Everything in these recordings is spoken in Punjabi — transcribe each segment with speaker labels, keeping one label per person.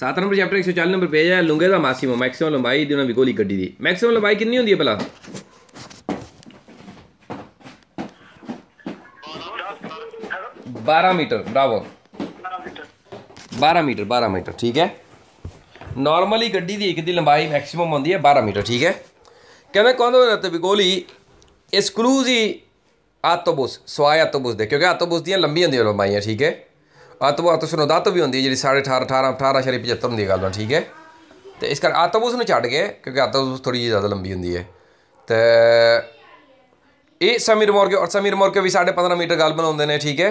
Speaker 1: सात नंबर चैप्टर एक सौ चाली नंबर पेज है लुंगे का मासीमो मैक्सिमम लंबाई दी उन्हें विगोली कड्डी दी मैक्सिमम लंबाई कितनी होंगी भला बारह मीटर ब्रावो बारह मीटर बारह मीटर ठीक है नॉर्मली गड्डी की एक दी लंबाई मैक्सिमम होती है बारह मीटर ठीक है कहते कौन रहते बिगोली ही आतोबुस सवाए आतोबुस दे क्योंकि आतोबुस दियाँ लंबी होंगे लंबाइयाँ ठीक है ਆਤਬੂ ਆਤਸਨੋ ਦਾਤ ਵੀ ਹੁੰਦੀ ਹੈ ਜਿਹੜੀ 18 18 18 18.75 ਹੁੰਦੀ ਹੈ ਗੱਲ ਠੀਕ ਹੈ ਤੇ ਇਸ ਕਰ ਉਸ ਨੂੰ ਛੱਡ ਗਏ ਕਿਉਂਕਿ ਆਤਬੂਸ ਥੋੜੀ ਜਿਹੀ ਜ਼ਿਆਦਾ ਲੰਬੀ ਹੁੰਦੀ ਹੈ ਤੇ ਇਹ ਸਮੀਰ ਮੋਰਕੇ ਔਰ ਸਮੀਰ ਮੋਰਕੇ ਵੀ 15.5 ਮੀਟਰ ਗੱਲ ਬਣਾਉਂਦੇ ਨੇ ਠੀਕ ਹੈ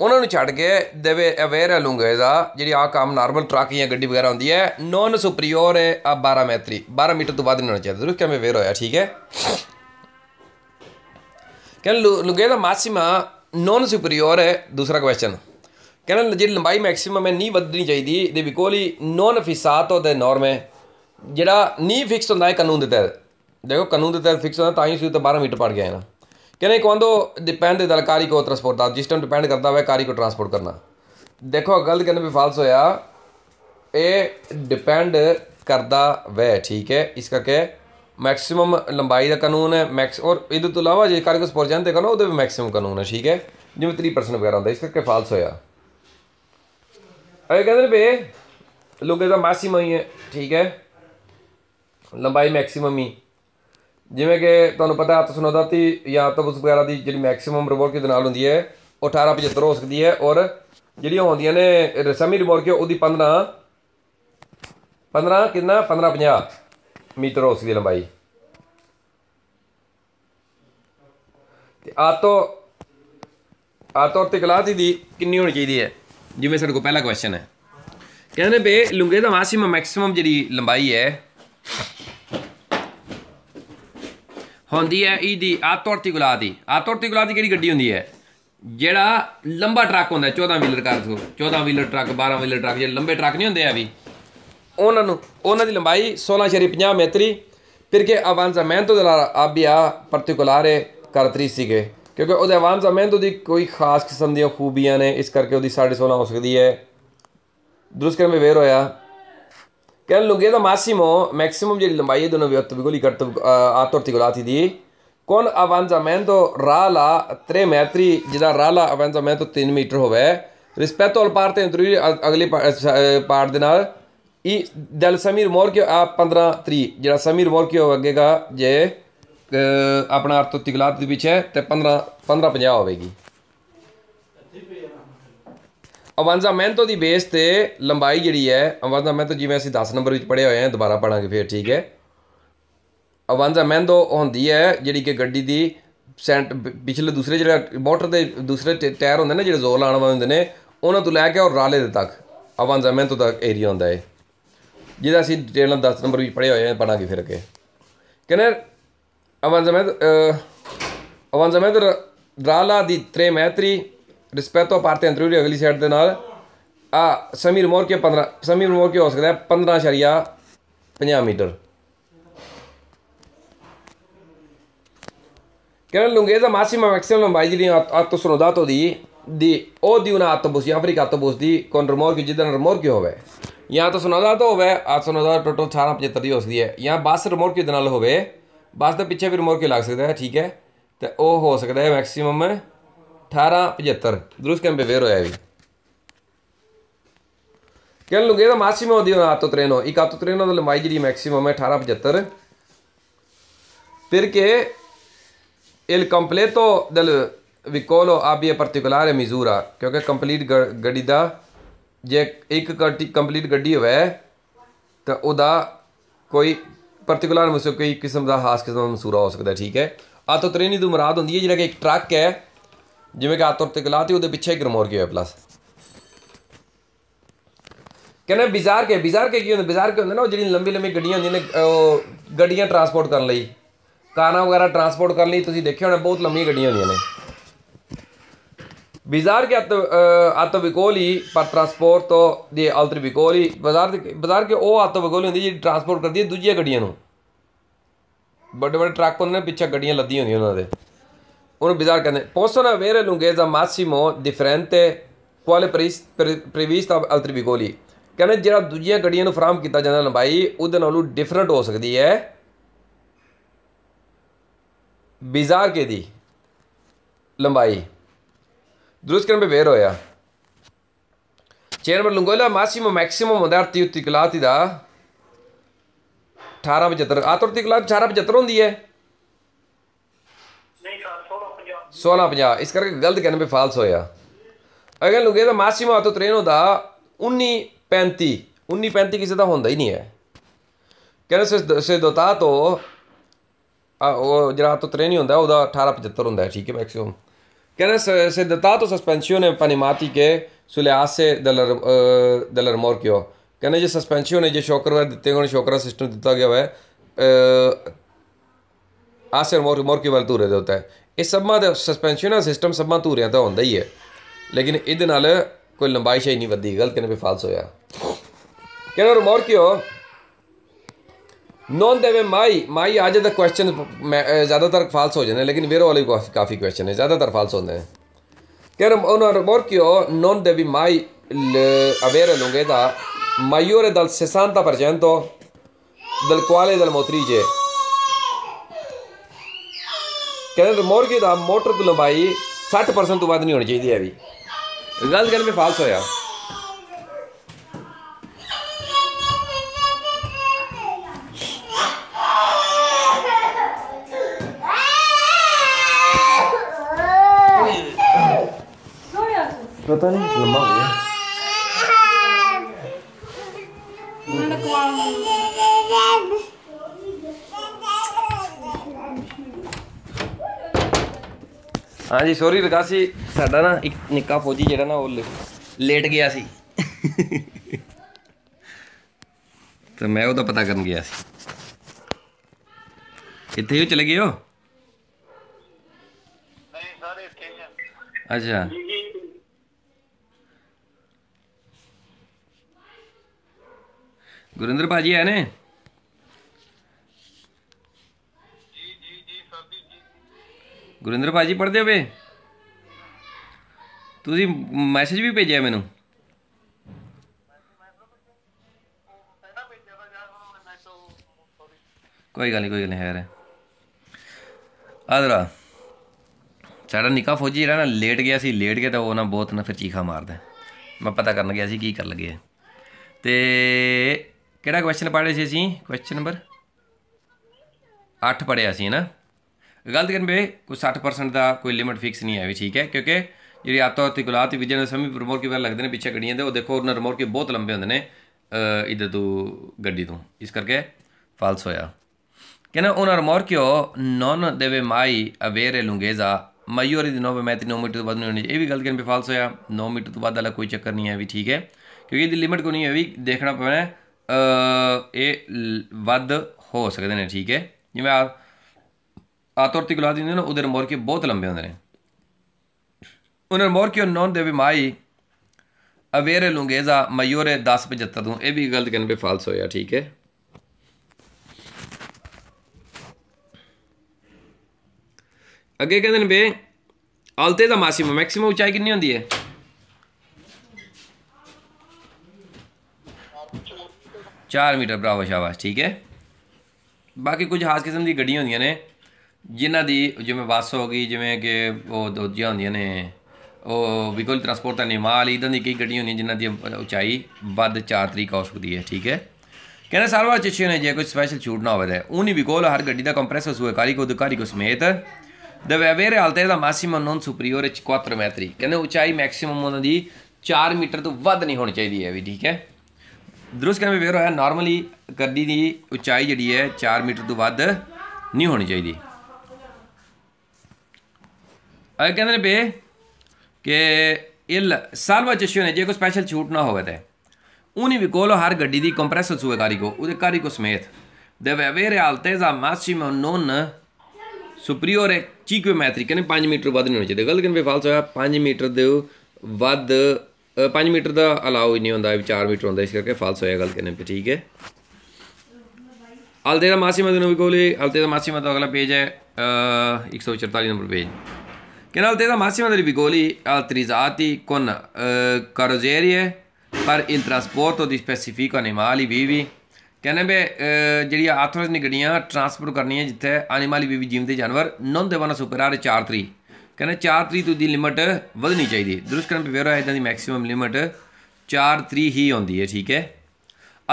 Speaker 1: ਉਹਨਾਂ ਨੂੰ ਛੱਡ ਕੇ ਦੇਵੇ ਅਵੇਅਰ ਲੂੰਗੇ ਦਾ ਜਿਹੜੀ ਆ ਕੰਮ ਨਾਰਮਲ ਟਰੱਕ ਜਾਂ ਗੱਡੀ ਵਗੈਰਾ ਹੁੰਦੀ ਹੈ ਨੋਨ ਸੁਪਰੀਓਰ ਹੈ ਆ 12 ਮੈਤਰੀ 12 ਮੀਟਰ ਤੋਂ ਵੱਧ ਨਹੀਂ ਹੋਣਾ ਚਾਹੀਦਾ ਜ਼ਰੂਰ ਕਿ ਅਵੇਅਰ ਹੋਇਆ ਠੀਕ ਹੈ ਕਹਿੰਦੇ ਲੂੰਗੇ ਦਾ ਮਾਕਸਿਮਾ ਨੋਨ ਸੁਪਰੀਓਰ ਹੈ ਦੂਸਰਾ ਕੁਐਸਚਨ ਕਹਿੰਦਾ ਜੇ ਲੰਬਾਈ ਮੈਕਸਿਮਮ ਹੈ ਨਹੀਂ ਵੱਧਣੀ ਚਾਹੀਦੀ ਦੇ ਬਿਕੋਲ ਹੀ ਨੋਨ ਫਿਸਾਤ ਉਹਦੇ ਨੋਰਮ ਹੈ ਜਿਹੜਾ ਨਹੀਂ ਫਿਕਸ ਹੁੰਦਾ ਹੈ ਕਾਨੂੰਨ ਦਿੱਤਾ ਹੈ ਦੇਖੋ ਕਾਨੂੰਨ ਦਿੱਤਾ ਹੈ ਫਿਕਸ ਹੁੰਦਾ ਤਾਂ ਹੀ ਸੂਤ 12 ਮੀਟਰ ਪੜ ਗਿਆ ਨਾ ਕਹਿੰਦੇ ਕਹਿੰਦੋ ਡਿਪੈਂਡ ਦੇ ਦਲਕਾਰੀ ਕੋ ਟਰਾਂਸਪੋਰਟ ਜਿਸ ਟਾਈਮ ਡਿਪੈਂਡ ਕਰਦਾ ਹੋਵੇ ਕਾਰੀ ਕੋ ਟਰਾਂਸਪੋਰਟ ਕਰਨਾ ਦੇਖੋ ਗਲਤ ਕਹਿੰਦੇ ਵੀ ਫਾਲਸ ਹੋਇਆ ਇਹ ਡਿਪੈਂਡ ਕਰਦਾ ਵੈ ਠੀਕ ਹੈ ਇਸ ਕਰਕੇ ਮੈਕਸਿਮਮ ਲੰਬਾਈ ਦਾ ਕਾਨੂੰਨ ਹੈ ਮੈਕਸ ਔਰ ਇਹਦੇ ਤੋਂ ਇਲਾਵਾ ਜੇ ਕਾਰੀ ਕੋ ਸਪੋਰਟ ਜਾਂਦੇ ਕਰਨਾ ਉਹਦੇ ਵੀ ਮੈਕਸਿਮਮ ਕਾਨੂੰਨ ਹੈ ਠੀਕ ਹੈ ਜਿਵੇਂ 3% ਵਗੈਰਾ ਹੁੰਦਾ ਇਸ ਕਰਕੇ ਫਾਲਸ ਹੋਇਆ ਅਰੇ ਕਹਿੰਦੇ ਨੇ ਬੇ ਲੋਗੇ ਦਾ ਮੈਕਸਿਮਮ ਹੀ ਹੈ ਠੀਕ ਹੈ ਲੰਬਾਈ ਮੈਕਸਿਮਮ ਹੀ ਜਿਵੇਂ ਕਿ ਤੁਹਾਨੂੰ ਪਤਾ ਹੱਥ ਸੁਣਾਦਾ ਤੀ ਜਾਂ ਤਬਸ ਵਗੈਰਾ ਦੀ ਜਿਹੜੀ ਮੈਕਸਿਮਮ ਰਿਵੋਲਕ ਦੇ ਨਾਲ ਹੁੰਦੀ ਹੈ ਉਹ 1875 ਹੋ ਸਕਦੀ ਹੈ ਔਰ ਜਿਹੜੀਆਂ ਹੁੰਦੀਆਂ ਨੇ ਰਸਮੀ ਰਿਵੋਲਕ ਉਹਦੀ 15 15 ਕਿੰਨਾ 1550 ਮੀਟਰ ਹੋ ਸਕਦੀ ਲੰਬਾਈ ਤੇ ਆਤੋ ਆਤੋ ਤੇ ਕਲਾਸ ਦੀ ਕਿੰਨੀ ਹੋਣੀ ਚਾਹੀਦੀ ਹੈ ਜਿਵੇਂ ਸਾਡੇ ਕੋਲ ਪਹਿਲਾ ਕੁਐਸਚਨ ਹੈ ਕਹਿੰਦੇ ਬੇ ਲੁੰਗੇ ਦਾ ਮਾਸਿਮ ਮੈਕਸਿਮਮ ਜਿਹੜੀ ਲੰਬਾਈ ਹੈ ਹੁੰਦੀ ਹੈ ਇਹਦੀ ਗੁਲਾ ਦੀ ਗੁਲਾ ਦੀ ਕਿਹੜੀ ਗੱਡੀ ਹੁੰਦੀ ਹੈ ਜਿਹੜਾ ਲੰਬਾ ਟਰੱਕ ਹੁੰਦਾ 14 ਵੀਲਰ ਕਰ ਦੋ 14 ਵੀਲਰ ਟਰੱਕ 12 ਵੀਲਰ ਟਰੱਕ ਜਿਹੜੇ ਲੰਬੇ ਟਰੱਕ ਨਹੀਂ ਹੁੰਦੇ ਆ ਵੀ ਉਹਨਾਂ ਨੂੰ ਉਹਨਾਂ ਦੀ ਲੰਬਾਈ 16.50 ਮੀਟਰੀ ਫਿਰ ਕੇ ਆਵਾਂਜ਼ਾ ਮੈਂ ਤੋਂ ਦਲਾ ਆ ਵੀ ਆ ਹੈ ਕਰਤਰੀ ਸੀਗੇ क्योंकि ਉਹਦੇ ਆਵਾਮ ਜ਼ਮੀਨ ਤੋਂ ਦੀ ਕੋਈ ਖਾਸ ਕਿਸਮ ਦੀਆਂ ਖੂਬੀਆਂ ਨੇ ਇਸ ਕਰਕੇ ਉਹਦੀ 16.5 ਹੋ दुरुस्त करने में वेर होया कह लगे तो मासीमो मैक्सिमम जी लंबाई है दोनों बिगोली कट आतोर ती गुलाती दी कौन आवानजा मैन तो ला त्रे मैत्री जिला राला आवानजा मैन तो तीन मीटर होवे रिस्पेक्ट तो पार ते अंतरी अगले पार दे नाल दल समीर मोर के आप पंद्रह त्री जरा समीर मोर के अगेगा जे ਆਪਣਾ ਅਰਥ ਤਿਗਲਾਤ ਦੇ ਵਿੱਚ ਹੈ ਤੇ 15 1550 ਹੋਵੇਗੀ ਅਵਾਂਜ਼ਾ ਮਹਿੰਤੋ ਦੀ ਬੇਸ ਤੇ ਲੰਬਾਈ ਜਿਹੜੀ ਹੈ ਅਵਾਂਜ਼ਾ ਮਹਿੰਤੋ ਜਿਵੇਂ ਅਸੀਂ 10 ਨੰਬਰ ਵਿੱਚ ਪੜ੍ਹੇ ਹੋਏ ਆਂ ਦੁਬਾਰਾ ਪੜਾਂਗੇ ਫੇਰ ਠੀਕ ਹੈ ਅਵਾਂਜ਼ਾ ਮਹਿੰਦੋ ਹੁੰਦੀ ਹੈ ਜਿਹੜੀ ਕਿ ਗੱਡੀ ਦੀ ਸੈਂਟ ਪਿਛਲੇ ਦੂਸਰੇ ਜਿਹੜਾ ਮੋਟਰ ਦੇ ਦੂਸਰੇ ਟਾਇਰ ਹੁੰਦੇ ਨੇ ਜਿਹੜੇ ਜ਼ੋਰ ਲਾਉਣ ਵਾਲੇ ਹੁੰਦੇ ਨੇ ਉਹਨਾਂ ਤੋਂ ਲੈ ਕੇ ਔਰ ਰਾਲੇ ਦੇ ਤੱਕ ਅਵਾਂਜ਼ਾ ਮਹਿੰਦੋ ਦਾ ਏਰੀਆ ਹੁੰਦਾ ਹੈ ਜਿਹਦਾ ਅਸੀਂ ਡਿਟੇਲ 10 ਨੰਬਰ ਵਿੱਚ ਪੜ੍ਹੇ ਹੋਏ ਆਂ ਪੜਾਂਗੇ ਫਿਰ ਕੇ ਕਹਿੰਦੇ अवन समेत अवन समेत राला दी त्रे मैत्री रिस्पैतो पारते अंतरूरी अगली सैड के न समीर के पंद्रह समीर के हो सकता है पंद्रह शरिया मीटर कहने लूंगे यह मासीम मैक्सीम बाई जी अत सुनो दातो दी दी ओ दी उन्हें अत बुस या फिर अत बुस दी कौन रमोर की जिदन रमोर की होवे या तो सुनो दातो हो अत सुनो दा टोटल अठारह पचहत्तर दी हो सकती है या बस रमोर की हो ਬੱਸ ਦਾ ਪਿੱਛੇ ਵੀ ਰਿਮੋਰ ਕੇ ਲੱਗ ਸਕਦਾ ਹੈ ਠੀਕ ਹੈ ਤੇ ਉਹ ਹੋ ਸਕਦਾ ਹੈ ਮੈਕਸਿਮਮ 1875 ਦਰੂਸ ਕੈਂਪੇ ਵੇਰ ਹੋਇਆ ਵੀ ਕਹਿ ਲੁਗੇ ਦਾ ਮਾਕਸਿਮਮ ਦੀ ਹੈ ਆਤੋ ਤ੍ਰੇਨੋ ਇੱਕ ਆਤੋ ਤ੍ਰੇਨੋ ਦਾ ਲੰਬਾਈ ਜਿਹੜੀ ਮੈਕਸਿਮਮ ਹੈ 1875 ਫਿਰ ਇਲ ਕੰਪਲੀਟੋ ਦਲ ਵਿਕੋਲੋ ਆਬੀਏ abbia ਹੈ ਮਿਜ਼ੂਰਾ ਕਿਉਂਕਿ ਕੰਪਲੀਟ ਗੱਡੀ ਦਾ ਜੇ ਇੱਕ ਕੰਪਲੀਟ ਗੱਡੀ ਹੋਵੇ ਤਾਂ ਉਹਦਾ ਕੋਈ ਪਰਟੀਕੁਲਰ ਮਸੂਕ ਕੋਈ ਕਿਸਮ ਦਾ ਖਾਸ ਕਿਸਮ ਦਾ ਮਸੂਰਾ ਹੋ ਸਕਦਾ ਠੀਕ ਹੈ ਆਤੋ ਤਰੇਨੀ ਦੀ ਮੁਰਾਦ ਹੁੰਦੀ ਹੈ ਜਿਹੜਾ ਕਿ ਇੱਕ ਟਰੱਕ ਹੈ ਜਿਵੇਂ ਕਿ ਆਤੋ ਇਰਤਕਲਾ ਤੇ ਉਹਦੇ ਪਿੱਛੇ ਗਰਮੋਰ ਗਿਆ ਪਲੱਸ ਕਹਿੰਦਾ ਬਾਜ਼ਾਰ ਕੇ ਬਾਜ਼ਾਰ ਕੇ ਕੀ ਹੁੰਦਾ ਬਾਜ਼ਾਰ ਕੇ ਹੁੰਦਾ ਨਾ ਉਹ ਜਿਹੜੀ ਲੰਬੀ ਲੰਬੀ ਗੱਡੀਆਂ ਹੁੰਦੀਆਂ ਨੇ ਉਹ ਗੱਡੀਆਂ ਟਰਾਂਸਪੋਰਟ ਕਰਨ ਲਈ ਕਾਰਾਂ ਵਗੈਰਾ ਟਰਾਂਸਪੋਰਟ ਕਰਨ ਲਈ ਤੁਸੀਂ ਦੇਖਿਆ ਹੋਣਾ ਬਹੁਤ ਲੰਮੀਆਂ ਗੱਡੀਆਂ ਹੁੰਦੀਆਂ ਨੇ Bizar atto vicoli per trasporto di altri veicoli bazar ਦੇ ਬਾਜ਼ਾਰ atto vicoli Atovicoli ਹੁੰਦੀ ਜਿਹੜੀ kardi ਕਰਦੀ ਹੈ ਦੂਜੀਆਂ ਗੱਡੀਆਂ bade ਵੱਡੇ ਵੱਡੇ ਟਰੱਕ ਉਹਨਾਂ ਦੇ ਪਿੱਛੇ ਗੱਡੀਆਂ ਲੱਦੀਆਂ ਹੁੰਦੀਆਂ ਉਹਨਾਂ ਦੇ ਉਹਨੂੰ ਬਾਜ਼ਾਰ ਕਹਿੰਦੇ possono avere lunghezza massimo differente quale prevista altri vicoli ਕਹਿੰਦੇ ਜਿਹੜਾ ਦੂਜੀਆਂ ਗੱਡੀਆਂ nu ਫਰਾਮ kita janda lambai ਉਹਦੇ nalu different ho sakdi hai ਬਾਜ਼ਾਰ ke di lambai Druskan Beveroja. Chairman ਲੰਗੋਲਾ ਮਾਕਸਿਮਮ ਮੈਕਸਿਮਮ ਹੁੰਦਾ 38 ਇਕਲਾਤ ਦਾ 1875 ਆ ਤੁਰਤੀ ਇਕਲਾਤ 1875 ਹੁੰਦੀ ਹੈ ਨਹੀਂ 1650 1650 ਇਸ ਕਰਕੇ ਗਲਤ ਕਹਿਣ 'ਤੇ ਫਾਲਸ ਹੋਇਆ ਅਗਰ ਲੁਗੇ ਦਾ ਮਾਕਸਿਮਮ ਆ ਤੋਂ ਟ੍ਰੇਨ ਹੁੰਦਾ 1935 1935 ਕਿਸੇ ਦਾ ਹੁੰਦਾ ਹੀ ਨਹੀਂ ਹੈ ਕਹਿੰਦੇ ਸੇ ਦੋਤਾ ਤੋਂ ਉਹ ਜਿਹੜਾ ਤੋ ਟ੍ਰੇਨ ਹੀ ਹੁੰਦਾ ਉਹਦਾ 1875 ਹੁੰਦਾ ਠੀਕ ਹੈ maximum Care se datat o sospensione pneumatiche sulle asse dell'armorchio. कहने जो सस्पेंशन है जो शॉकर वगैरह दिते गए शॉकरा सिस्टम दिता गया हुआ है ਆਸੇ ਮੋਰ ਮੋਰ ਕੀ ਵਾਲ ਧੂਰੇ ਦੇ ਹੁੰਦਾ ਹੈ ਇਹ ਸਭਾਂ ਦਾ ਸਸਪੈਂਸ਼ਨ ਆ ਸਿਸਟਮ ਸਭਾਂ ਧੂਰਿਆਂ ਦਾ ਹੁੰਦਾ ਹੀ ਹੈ ਲੇਕਿਨ ਇਹਦੇ ਨਾਲ ਕੋਈ ਲੰਬਾਈ ਸ਼ਾਈ ਨਹੀਂ ਵੱਧੀ ਗਲਤ ਕਿਨੇ ਵੀ ਫਾਲਸ ਹੋਇਆ ਕਿਹੜਾ ਰਮੋਰ ਕਿਉਂ ਮਾਈ ਮਾਈ ਅੱਜ ਦਾ ਕੁਐਸਚਨ ਜ਼ਿਆਦਾਤਰ ਫਾਲਸ ਹੋ ਜਾਂਦੇ ਨੇ ਲੇਕਿਨ लेकिन ਵਾਲੇ वाले ਕਾਫੀ ਕੁਐਸਚਨ है ਜ਼ਿਆਦਾਤਰ ਫਾਲਸ ਹੁੰਦੇ ਨੇ ਕਹਿਰ ਉਹਨਾਂ ਰਿਪੋਰਟ ਕਿਉ ਨੋਨ ਦੇ ਵੀ ਮਾਈ ਅਵੇਰ ਲੂੰਗੇ ਦਾ ਮਾਇਓਰ ਦਲ 60% ਦਲ ਕੁਆਲੇ ਦਲ ਮੋਤਰੀਜੇ ਕਹਿੰਦੇ ਰਿਮੋਰ ਕੀ ਦਾ ਮੋਟਰ ਦੀ ਲੰਬਾਈ 60% ਤੋਂ ਵੱਧ ਨਹੀਂ ਹੋਣੀ ਚਾਹੀਦੀ ਹੈ ਵੀ ਗਲਤ ਗੱਲ ਮੇ ਫਾਲਸ ਹੋਇਆ ਪਤਾ ਨਹੀਂ ਲੰਮਾ ਹੋ ਗਿਆ ਹਾਂਜੀ ਸੌਰੀ ਲਗਾ ਸੀ ਸਾਡਾ ਨਾ ਇੱਕ ਨਿੱਕਾ ਫੌਜੀ ਜਿਹੜਾ ਨਾ ਉਹ ਲੇਟ ਗਿਆ ਸੀ ਤੇ ਮੈਂ ਉਹਦਾ ਪਤਾ ਕਰਨ ਗਿਆ ਸੀ ਕਿੱਥੇ ਹੋ ਚਲੇ ਗਏ ਹੋ ਨਹੀਂ ਸਾਰੇ ਇੱਥੇ ਅੱਛਾ ਗੁਰਿੰਦਰ ਭਾਜੀ ਆਏ ਨੇ ਜੀ ਜੀ ਜੀ ਸਰਦੀ ਜੀ ਗੁਰਿੰਦਰ ਭਾਜੀ ਪੜਦੇ ਹੋਵੇ ਤੁਸੀਂ ਮੈਸੇਜ ਵੀ ਭੇਜਿਆ ਮੈਨੂੰ ਕੋਈ ਗੱਲ ਨਹੀਂ ਕੋਈ ਗੱਲ ਨਹੀਂ ਯਾਰ ਆਦਰਾ ਸਾਡਾ ਨਿਕਾ ਫੌਜੀ ਜਿਹੜਾ ਨਾ ਲੇਟ ਗਿਆ ਸੀ ਲੇਟ ਗਿਆ ਤਾਂ ਉਹ ਨਾ ਬਹੁਤ ਨਾ ਫਿਰ ਚੀਖਾ ਮਾਰਦਾ ਮੈਂ ਪਤਾ ਕਰਨ ਗਿਆ ਸੀ ਕੀ ਕਰ ਲਗੇ ਤੇ ਕਿਹੜਾ ਕੁਐਸਚਨ ਪੜ੍ਹੇ ਸੀ ਅਸੀਂ ਕੁਐਸਚਨ ਨੰਬਰ 8 ਪੜਿਆ ਸੀ ਨਾ ਗਲਤ ਕਰਨ ਬੇ ਕੋਈ 60% ਦਾ ਕੋਈ ਲਿਮਿਟ ਫਿਕਸ ਨਹੀਂ ਆਵੇ ਠੀਕ ਹੈ ਕਿਉਂਕਿ ਜਿਹੜੀ ਆਤੋ ਤੇ ਗੁਲਾਤ ਵਿਜਨ ਦੇ ਸਮੇਂ ਰਿਮੋਰ ਕੀ ਵਾਰ ਲੱਗਦੇ ਨੇ ਪਿੱਛੇ ਗੱਡੀਆਂ ਦੇ ਉਹ ਦੇਖੋ ਉਹਨਾਂ ਰਿਮੋਰ ਕੀ ਬਹੁਤ ਲੰਬੇ ਹੁੰਦੇ ਨੇ ਇਧਰ ਤੋਂ ਗੱਡੀ ਤੋਂ ਇਸ ਕਰਕੇ ਫਾਲਸ ਹੋਇਆ ਕਹਿੰਦਾ ਉਹਨਾਂ ਰਿਮੋਰ ਕਿਉ ਨਨ ਦੇਵੇ ਮਾਈ ਅਵੇਰੇ ਲੁੰਗੇਜ਼ਾ ਮਾਈਓਰੀ ਦੀ ਨੋਵੇ ਮੈਂ 9 ਮੀਟਰ ਤੋਂ ਵੱਧ ਨਹੀਂ ਹੋਣੀ ਇਹ ਵੀ ਗਲਤ ਕਰਨ ਬੇ ਫਾਲਸ ਹੋਇਆ 9 ਮੀਟਰ ਤੋਂ ਵੱਧ ਵਾਲਾ ਕੋਈ ਚੱਕਰ ਨਹੀਂ ਹੈ ਵੀ ਠੀਕ ਹੈ ਕਿਉਂਕਿ ਇਹਦੀ ਲਿਮਿਟ ਕੋ ਨਹੀਂ ਹੈ ਵੀ ਦੇਖਣਾ ਪੈਣਾ ਇਹ ਵੱਧ ਹੋ ਸਕਦੇ ਨੇ ਠੀਕ ਹੈ ਜਿਵੇਂ ਆ ਆਤੋਰਤਿਕੁਲਾ ਦੀ ਨੇ ਉਹਦੇ ਕੇ ਬਹੁਤ ਲੰਬੇ ਹੁੰਦੇ ਨੇ ਉਹਨਾਂ ਕੇ ਨੌਨ ਦੇ ਬਿਮਾਈ ਅਵੇਰੇ ਲੁੰਗੇਜ਼ਾ ਮਯੂਰੇ 1075 ਤੋਂ ਇਹ ਵੀ ਗਲਤ ਕਰਨ ਬੇ ਫਾਲਸ ਹੋਇਆ ਠੀਕ ਹੈ ਅੱਗੇ ਕਹਿੰਦੇ ਨੇ ਬੇ ਹਲਤੇ ਦਾ ਮਾਸੀਮ ਮੈਕਸਿਮਮ ਉਚਾਈ ਕਿੰਨੀ ਹੁੰਦੀ ਹੈ 4 ਮੀਟਰ ਬਰਾਵਾ ਸ਼ਾਬਾਸ਼ ਠੀਕ ਹੈ ਬਾਕੀ ਕੁਝ ਖਾਸ ਕਿਸਮ ਦੀ ਗੱਡੀਆਂ ਹੁੰਦੀਆਂ ਨੇ ਜਿਨ੍ਹਾਂ ਦੀ ਜਿਵੇਂ ਬੱਸ ਹੋ ਗਈ ਜਿਵੇਂ ਕਿ ਉਹ ਦੋਜੀਆਂ ਹੁੰਦੀਆਂ ਨੇ ਉਹ ਵਿਕਲ ਟਰਾਂਸਪੋਰਟ ਨਹੀਂ ਮਾਲ ਇਦਾਂ ਦੀ ਕਈ ਗੱਡੀਆਂ ਹੁੰਦੀਆਂ ਜਿਨ੍ਹਾਂ ਦੀ ਉਚਾਈ ਵੱਧ 4 ਤਰੀਕ ਹੋ ਸਕਦੀ ਹੈ ਠੀਕ ਹੈ ਕਹਿੰਦੇ ਸਾਰਵਾ ਚਿੱਛੇ ਨੇ ਜੇ ਕੋਈ ਸਪੈਸ਼ਲ ਛੂਟ ਨਾ ਹੋਵੇ ਤਾਂ ਉਨੀ ਵਿਕੋਲ ਹਰ ਗੱਡੀ ਦਾ ਕੰਪਰੈਸਰ ਸੂਏ ਕਾਰੀ ਕੋ ਦੁਕਾਰੀ ਕੋ ਸਮੇਤ ਦ ਵੇਵੇਰ ਹਾਲਤੇ ਦਾ ਮੈਕਸਿਮਮ ਨੋਨ ਸੁਪਰੀਓਰ 4 ਮੈਟਰੀ ਕਹਿੰਦੇ ਉਚਾਈ ਮੈਕਸਿਮਮ ਉਹਨਾਂ ਦੀ 4 ਮੀਟਰ ਤੋਂ ਵੱਧ ਨਹੀਂ ਹੋਣੀ ਚਾਹੀਦੀ ਹੈ ਵੀ ਠੀਕ ਹੈ ਦਰੁਸਤ ਕਰਨ ਵੀ ਵੇਰ ਹੋਇਆ ਨਾਰਮਲੀ ਕਰਦੀ ਦੀ ਉਚਾਈ ਜਿਹੜੀ ਹੈ 4 ਮੀਟਰ ਤੋਂ ਵੱਧ ਨਹੀਂ ਹੋਣੀ ਚਾਹੀਦੀ ਅਗੇ ਕਹਿੰਦੇ ਨੇ ਬੇ ਕਿ ਇਲ ਸਾਲਵਾ ਚਸ਼ੂ ਨੇ ਜੇ ਕੋਈ ਸਪੈਸ਼ਲ ਛੂਟ ਨਾ ਹੋਵੇ ਤੇ ਉਨੀ ਵੀ ਕੋਲ ਹਰ ਗੱਡੀ ਦੀ ਕੰਪਰੈਸਰ ਸੂਏਕਾਰੀ ਕੋ ਉਹਦੇ ਕਾਰੀ ਕੋ ਸਮੇਤ ਦੇ ਵੇਰੇ ਆਲਤੇਜ਼ਾ ਮਾਸੀਮੋ ਨੋਨ ਸੁਪਰੀਅਰ ਚੀਕਵੇ ਮੈਟਰੀ ਕਹਿੰਦੇ 5 ਮੀਟਰ ਵੱਧ ਨਹੀਂ ਹੋਣੀ ਚਾਹੀਦੀ ਗੱਲ ਕਹਿੰਦੇ ਫਾਲਸ ਹੋਇਆ 5 ਮੀਟਰ ਦੇ ਵੱਧ 5 ਮੀਟਰ ਦਾ ਅਲਾਉ ਨਹੀਂ ਹੁੰਦਾ ਵੀ 4 ਮੀਟਰ ਹੁੰਦਾ ਇਸ ਕਰਕੇ ਫਾਲਸ ਹੋਇਆ ਗੱਲ ਕਹਿੰਦੇ ਪੇ ਠੀਕ ਹੈ ਦਾ ਮਾਸੀ ਵੀ ਕੋਲੇ ਦਾ ਮਾਸੀ ਮਦਨ ਅਗਲਾ ਪੇਜ ਹੈ 144 ਨੰਬਰ ਪੇਜ ਕਿਨਾਲ ਦਾ ਮਾਸੀ ਮਦਨੂ ਬਿਗੋਲੀ ਅਲਤਰੀਜ਼ਾਤੀ ਕੋਨ ਕਰੋਜ਼ੇਰੀਏ ਪਰ ਇਲ ਟ੍ਰਾਂਸਪੋਰਟੋ ਦੀ ਸਪੈਸੀਫਿਕ ਐਨੀਮਾਲੀ ਵੀਵੀ ਕਹਿੰਦੇ ਬੇ ਜਿਹੜੀ ਆਥੋਰਸ ਨਿਗੜੀਆਂ ਟ੍ਰਾਂਸਪੋਰਟ ਟਰਾਂਸਪੋਰਟ ਕਰਨੀਆਂ ਜਿੱਥੇ ਐਨੀਮਾਲੀ ਵੀਵੀ ਜਿਵੇਂ ਜਾਨਵਰ ਨੰਦੇਵਨ ਸੁਪਰਾਰ 43 ਕਹਿੰਦਾ 4 3 ਤੋਂ ਦੀ ਲਿਮਟ ਵਧਣੀ ਚਾਹੀਦੀ ਹੈ ਦਰੁਸਤ ਕਰਨ ਵੇਰਾ ਇਦਾਂ ਦੀ ਮੈਕਸਿਮਮ ਲਿਮਟ 4 3 ਹੀ ਹੁੰਦੀ ਹੈ ਠੀਕ ਹੈ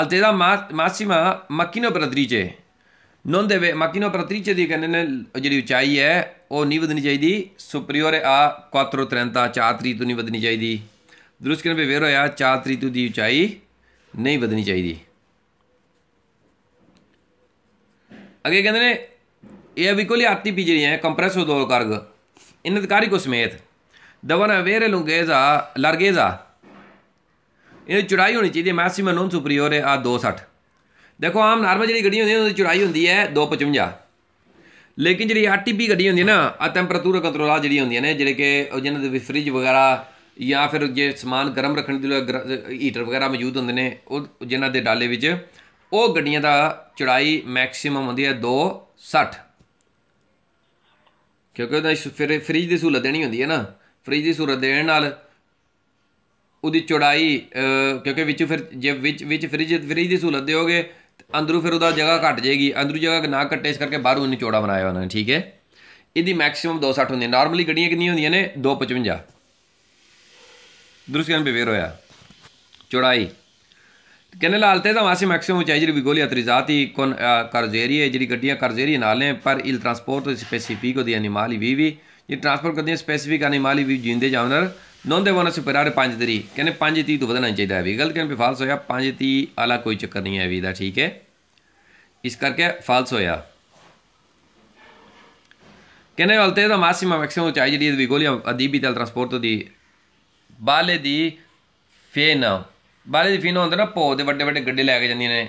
Speaker 1: ਅਲਤੇਦਾ ਮਾਸੀਮਾ ਮਕੀਨੋ ਬਰਦਰੀ ਚ ਨੋਂਦੇ ਵੇ ਮਕੀਨੋ ਬਰਦਰੀ ਚ ਦੀ ਕਹਿੰਦੇ ਨੇ ਜਿਹੜੀ ਉਚਾਈ ਹੈ ਉਹ ਨਹੀਂ ਵਧਣੀ ਚਾਹੀਦੀ ਸੁਪਰੀਅਰ ਆ ਤ੍ਰੈਂਤਾ 4 3 ਤੋਂ ਨਹੀਂ ਵਧਣੀ ਚਾਹੀਦੀ ਦਰਸ ਕਰਨ ਵਿਵਰਾ ਆ 4 3 ਤੋਂ ਦੀ ਉਚਾਈ ਨਹੀਂ ਵਧਣੀ ਚਾਹੀਦੀ ਅਗੇ ਕਹਿੰਦੇ ਨੇ ਇਹ ਬਿਲਕੁਲ ਹੀ ਆਤੀ ਪੀ ਜਿਹੜੀਆਂ ਕੰਪਰੈਸਰ ਕੰਪਰੈਸ ਦੋ ਕਰਗ इन इनकारी तो को समेत दवन वेरे लुंगेजा लारगेजा इन्हें चौड़ाई होनी चाहिए मैक्सीमम नॉन सुपरीओर है आ दो सठ देखो आम नॉर्मल जी गड्डी होंगी उन्होंने चौड़ाई होंगी है दो पचवंजा लेकिन जी आर टी पी गड्डी ना आ टैंपरेचूर कंट्रोल जी होंगे ने जेडे के जिन्होंने फ्रिज वगैरह ਜਾਂ ਫਿਰ ਜੇ ਸਮਾਨ ਗਰਮ ਰੱਖਣ ਦੇ ਲਈ ਹੀਟਰ ਵਗੈਰਾ ਮੌਜੂਦ ਹੁੰਦੇ ਨੇ ਉਹ ਜਿਨ੍ਹਾਂ ਦੇ ਡਾਲੇ ਵਿੱਚ ਉਹ ਗੱਡੀਆਂ ਦਾ ਚੜਾਈ ਮੈਕਸਿਮਮ ਹੁੰਦੀ ਹੈ ਕਿਉਂਕਿ ਉਹਦਾ ਫਿਰ ਫ੍ਰਿਜ ਦੀ ਸਹੂਲਤ ਦੇਣੀ ਹੁੰਦੀ ਹੈ ਨਾ ਫ੍ਰਿਜ ਦੀ ਸਹੂਲਤ ਦੇਣ ਨਾਲ ਉਹਦੀ ਚੌੜਾਈ ਕਿਉਂਕਿ ਵਿੱਚ ਫਿਰ ਜੇ ਵਿੱਚ ਵਿੱਚ ਫ੍ਰਿਜ ਫ੍ਰਿਜ ਦੀ ਸਹੂਲਤ ਦੇਓਗੇ ਅੰਦਰੋਂ ਫਿਰ ਉਹਦਾ ਜਗ੍ਹਾ ਘਟ ਜਾਏਗੀ ਅੰਦਰੋਂ ਜਗ੍ਹਾ ਨਾ ਘਟੇ ਇਸ ਕਰਕੇ ਬਾਹਰੋਂ ਇੰਨੀ ਚੌੜਾ ਬਣਾਇਆ ਉਹਨਾਂ ਨੇ ਠੀਕ ਹੈ ਇਹਦੀ ਮੈਕਸਿਮਮ 260 ਹੁੰਦੀ ਹੈ ਨਾਰਮਲੀ ਗੱਡੀਆਂ ਕਿੰਨੀਆਂ ਹੁੰਦੀਆਂ ਨੇ 255 ਦਰੁਸਤ ਕਰਨ ਹੋਇਆ ਚੌੜਾਈ कहने अल्तेज़ा मासी मैक्सीम ऊंचाई जी विगोली अतरीजाती कौन है जी गड्डियाँ करजेरी नाले पर इल ट्रांसपोर्ट स्पेसीफिक होती एनिमाली वी वी ये ट्रांसपोर्ट करती हैं स्पेसिफिक एनिमाली वी जींदे जानवर नौंदे बोनस से परारे पाँच दरी कहने पाँच ती तो बदलना चाहिए अभी गलत कहने पर फाल्स होया पाँच ती आला कोई चक्कर नहीं है अभी ठीक है इस करके फालस होया कहने वालते तो मासीमा मैक्सिमम ऊंचाई जी विगोली अदीबी तल ट्रांसपोर्ट दी बाले दी फेना ਬਾਹਲੇ ਦੀ ਫੀਨ ਹੁੰਦੇ ਨਾ ਪੋ ਦੇ ਵੱਡੇ ਵੱਡੇ ਗੱਡੇ ਲੈ ਕੇ ਜਾਂਦੀਆਂ ਨੇ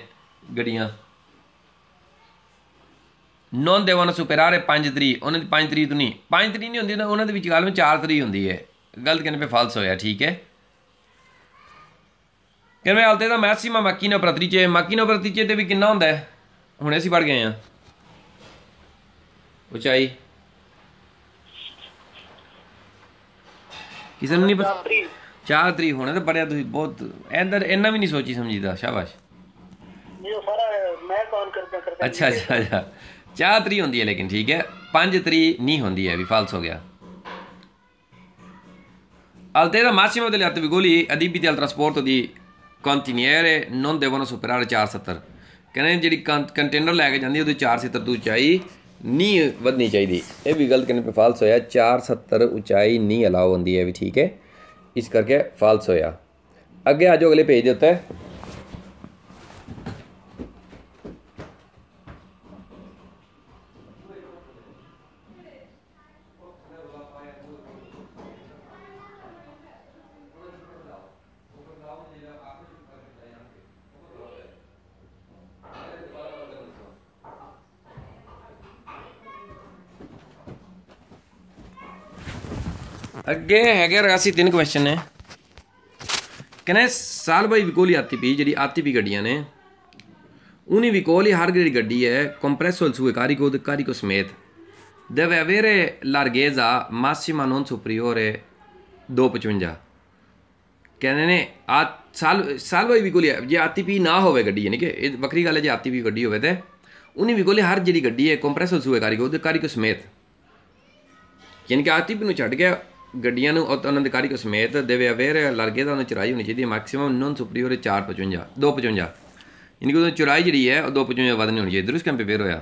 Speaker 1: ਗੱਡੀਆਂ ਨੌਨ ਦੇ ਵਨ ਸੁਪਰਾਰੇ 5 ਤਰੀ ਉਹਨਾਂ ਦੀ 5 ਤਰੀ ਤੋਂ ਨਹੀਂ 5 ਤਰੀ ਨਹੀਂ ਹੁੰਦੀ ਨਾ ਉਹਨਾਂ ਦੇ ਵਿੱਚ ਗੱਲ ਵਿੱਚ 4 ਤਰੀ ਹੁੰਦੀ ਹੈ ਗਲਤ ਕਹਿੰਦੇ ਪੇ ਫਾਲਸ ਹੋਇਆ ਠੀਕ ਹੈ ਕਿਵੇਂ ਹਾਲਤੇ ਦਾ ਮੈਕਸਿਮਮ ਮਕੀਨੋ ਪ੍ਰਤੀਚੇ ਮਕੀਨੋ ਪ੍ਰਤੀਚੇ ਤੇ ਵੀ ਕਿੰਨਾ ਹੁੰਦਾ ਹੈ ਹੁਣੇ ਅਸੀਂ ਪੜ ਗਏ ਆ ਉਚਾਈ ਕਿਸੇ ਨੂੰ ਨਹੀਂ ਪਤਾ 4 ਤਰੀਕ ਹੋਣਾ ਤੇ ਪੜਿਆ ਤੁਸੀਂ ਬਹੁਤ ਇੰਦਰ ਇੰਨਾ ਵੀ ਨਹੀਂ ਸੋਚੀ ਸਮਝੀਦਾ ਸ਼ਾਬਾਸ਼ ਨਹੀਂ ਉਹ ਸਾਰਾ ਮੈਂ ਕੌਣ ਕਰਦਾ ਕਰਦਾ ਅੱਛਾ ਅੱਛਾ ਅੱਛਾ 4 ਹੁੰਦੀ ਹੈ ਲੇਕਿਨ ਠੀਕ ਹੈ 5 ਤਰੀ ਨਹੀਂ ਹੁੰਦੀ ਹੈ ਵੀ ਫਾਲਸ ਹੋ ਗਿਆ Altera massima delle attivigoli adibiti al trasporto ਦੀ continiere non devono superare 470 ਕਹਿੰਦੇ ਜਿਹੜੀ ਕੰਟੇਨਰ ਲੈ ਕੇ ਜਾਂਦੀ ਉਹਦੇ 470 ਤੋਂ ਉਚਾਈ ਨਹੀਂ ਵਧਣੀ ਚਾਹੀਦੀ ਇਹ ਵੀ ਗਲਤ ਕਹਿੰਦੇ ਫਾਲਸ ਹੋਇਆ 470 ਉਚਾਈ ਨਹੀਂ ਅਲਾਉ ਹੁੰਦੀ ਹੈ ਵੀ ਠੀਕ ਹੈ ਇਸ ਕਰਕੇ ਫਾਲਸ ਹੋਇਆ ਅੱਗੇ ਆਜੋ ਅਗਲੇ ਪੇਜ ਦੇ ਉੱਤੇ अगे है रगासी तीन क्वेश्चन है कहने साल भाई विकोली आती पी जी आती पी गड्डिया ने उन्हीं विकोली हर गड़ी गड्डी है कंप्रेसोल सुए कारी को कारी को समेत दव अवेरे लारगेजा मासीमा नॉन सुप्रियोर है दो पचवंजा कहने ने आ साल साल भाई विकोली जो आती पी ना हो गई यानी कि बखरी गल है जो आती पी गड्डी होवे ते विकोली हर जी गड्डी है कंप्रेसोल सुए कारी को कारी को समेत यानी कि आती पी छड़ ਗੱਡੀਆਂ ਨੂੰ ਕੋ ਸਮੇਤ ਦੇਵੇ ਅਵੇਰ ਲਰਗੇ ਦਾ ਉਹਨਾਂ ਚੁਰਾਈ ਹੋਣੀ ਚਾਹੀਦੀ ਮੈਕਸਿਮਮ ਨਨ ਸੁਪਰੀਅਰ 455 255 ਇਨਕੋ ਉਹਨਾਂ ਚੁਰਾਈ ਜਿਹੜੀ ਹੈ ਉਹ 255 ਵਧਣੀ ਹੋਣੀ ਚਾਹੀਦੀ ਦਰਸ ਫੇਰ ਹੋਇਆ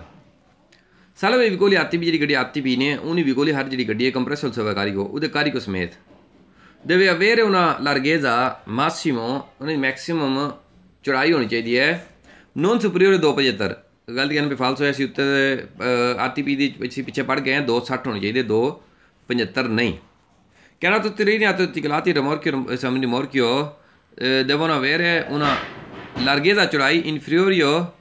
Speaker 1: ਸਾਲਾ ਵੀ ਕੋਲੀ ਆਤੀ ਵੀ ਜਿਹੜੀ ਗੱਡੀ ਆਤੀ ਵੀ ਨੇ ਉਹਨੀ ਕੋਲੀ ਹਰ ਜਿਹੜੀ ਗੱਡੀ ਹੈ ਕੰਪਰੈਸਰ ਸਵਾਰੀ ਕੋ ਉਹਦੇ ਕਾਰੀ ਕੋ ਸਮੇਤ ਦੇਵੇ ਅਵੇਰ ਉਹਨਾਂ ਦਾ ਮਾਕਸਿਮਮ ਉਹਨਾਂ ਮੈਕਸਿਮਮ ਚੁਰਾਈ ਹੋਣੀ ਚਾਹੀਦੀ ਹੈ ਨਨ ਸੁਪਰੀਅਰ 275 ਗਲਤ ਕਹਿਣ ਪੇ ਫਾਲਸ ਹੋਇਆ ਸੀ ਉੱਤੇ ਆਰਟੀਪੀ ਦੀ ਪਿੱਛੇ ਪੜ ਗਏ 260 ਹੋਣੀ ਚਾਹੀਦੀ 275 ਨਹੀਂ che hanno tutti i Rini, a tutti i lati Samini Morchio, eh, devono avere una larghezza, cioè inferiore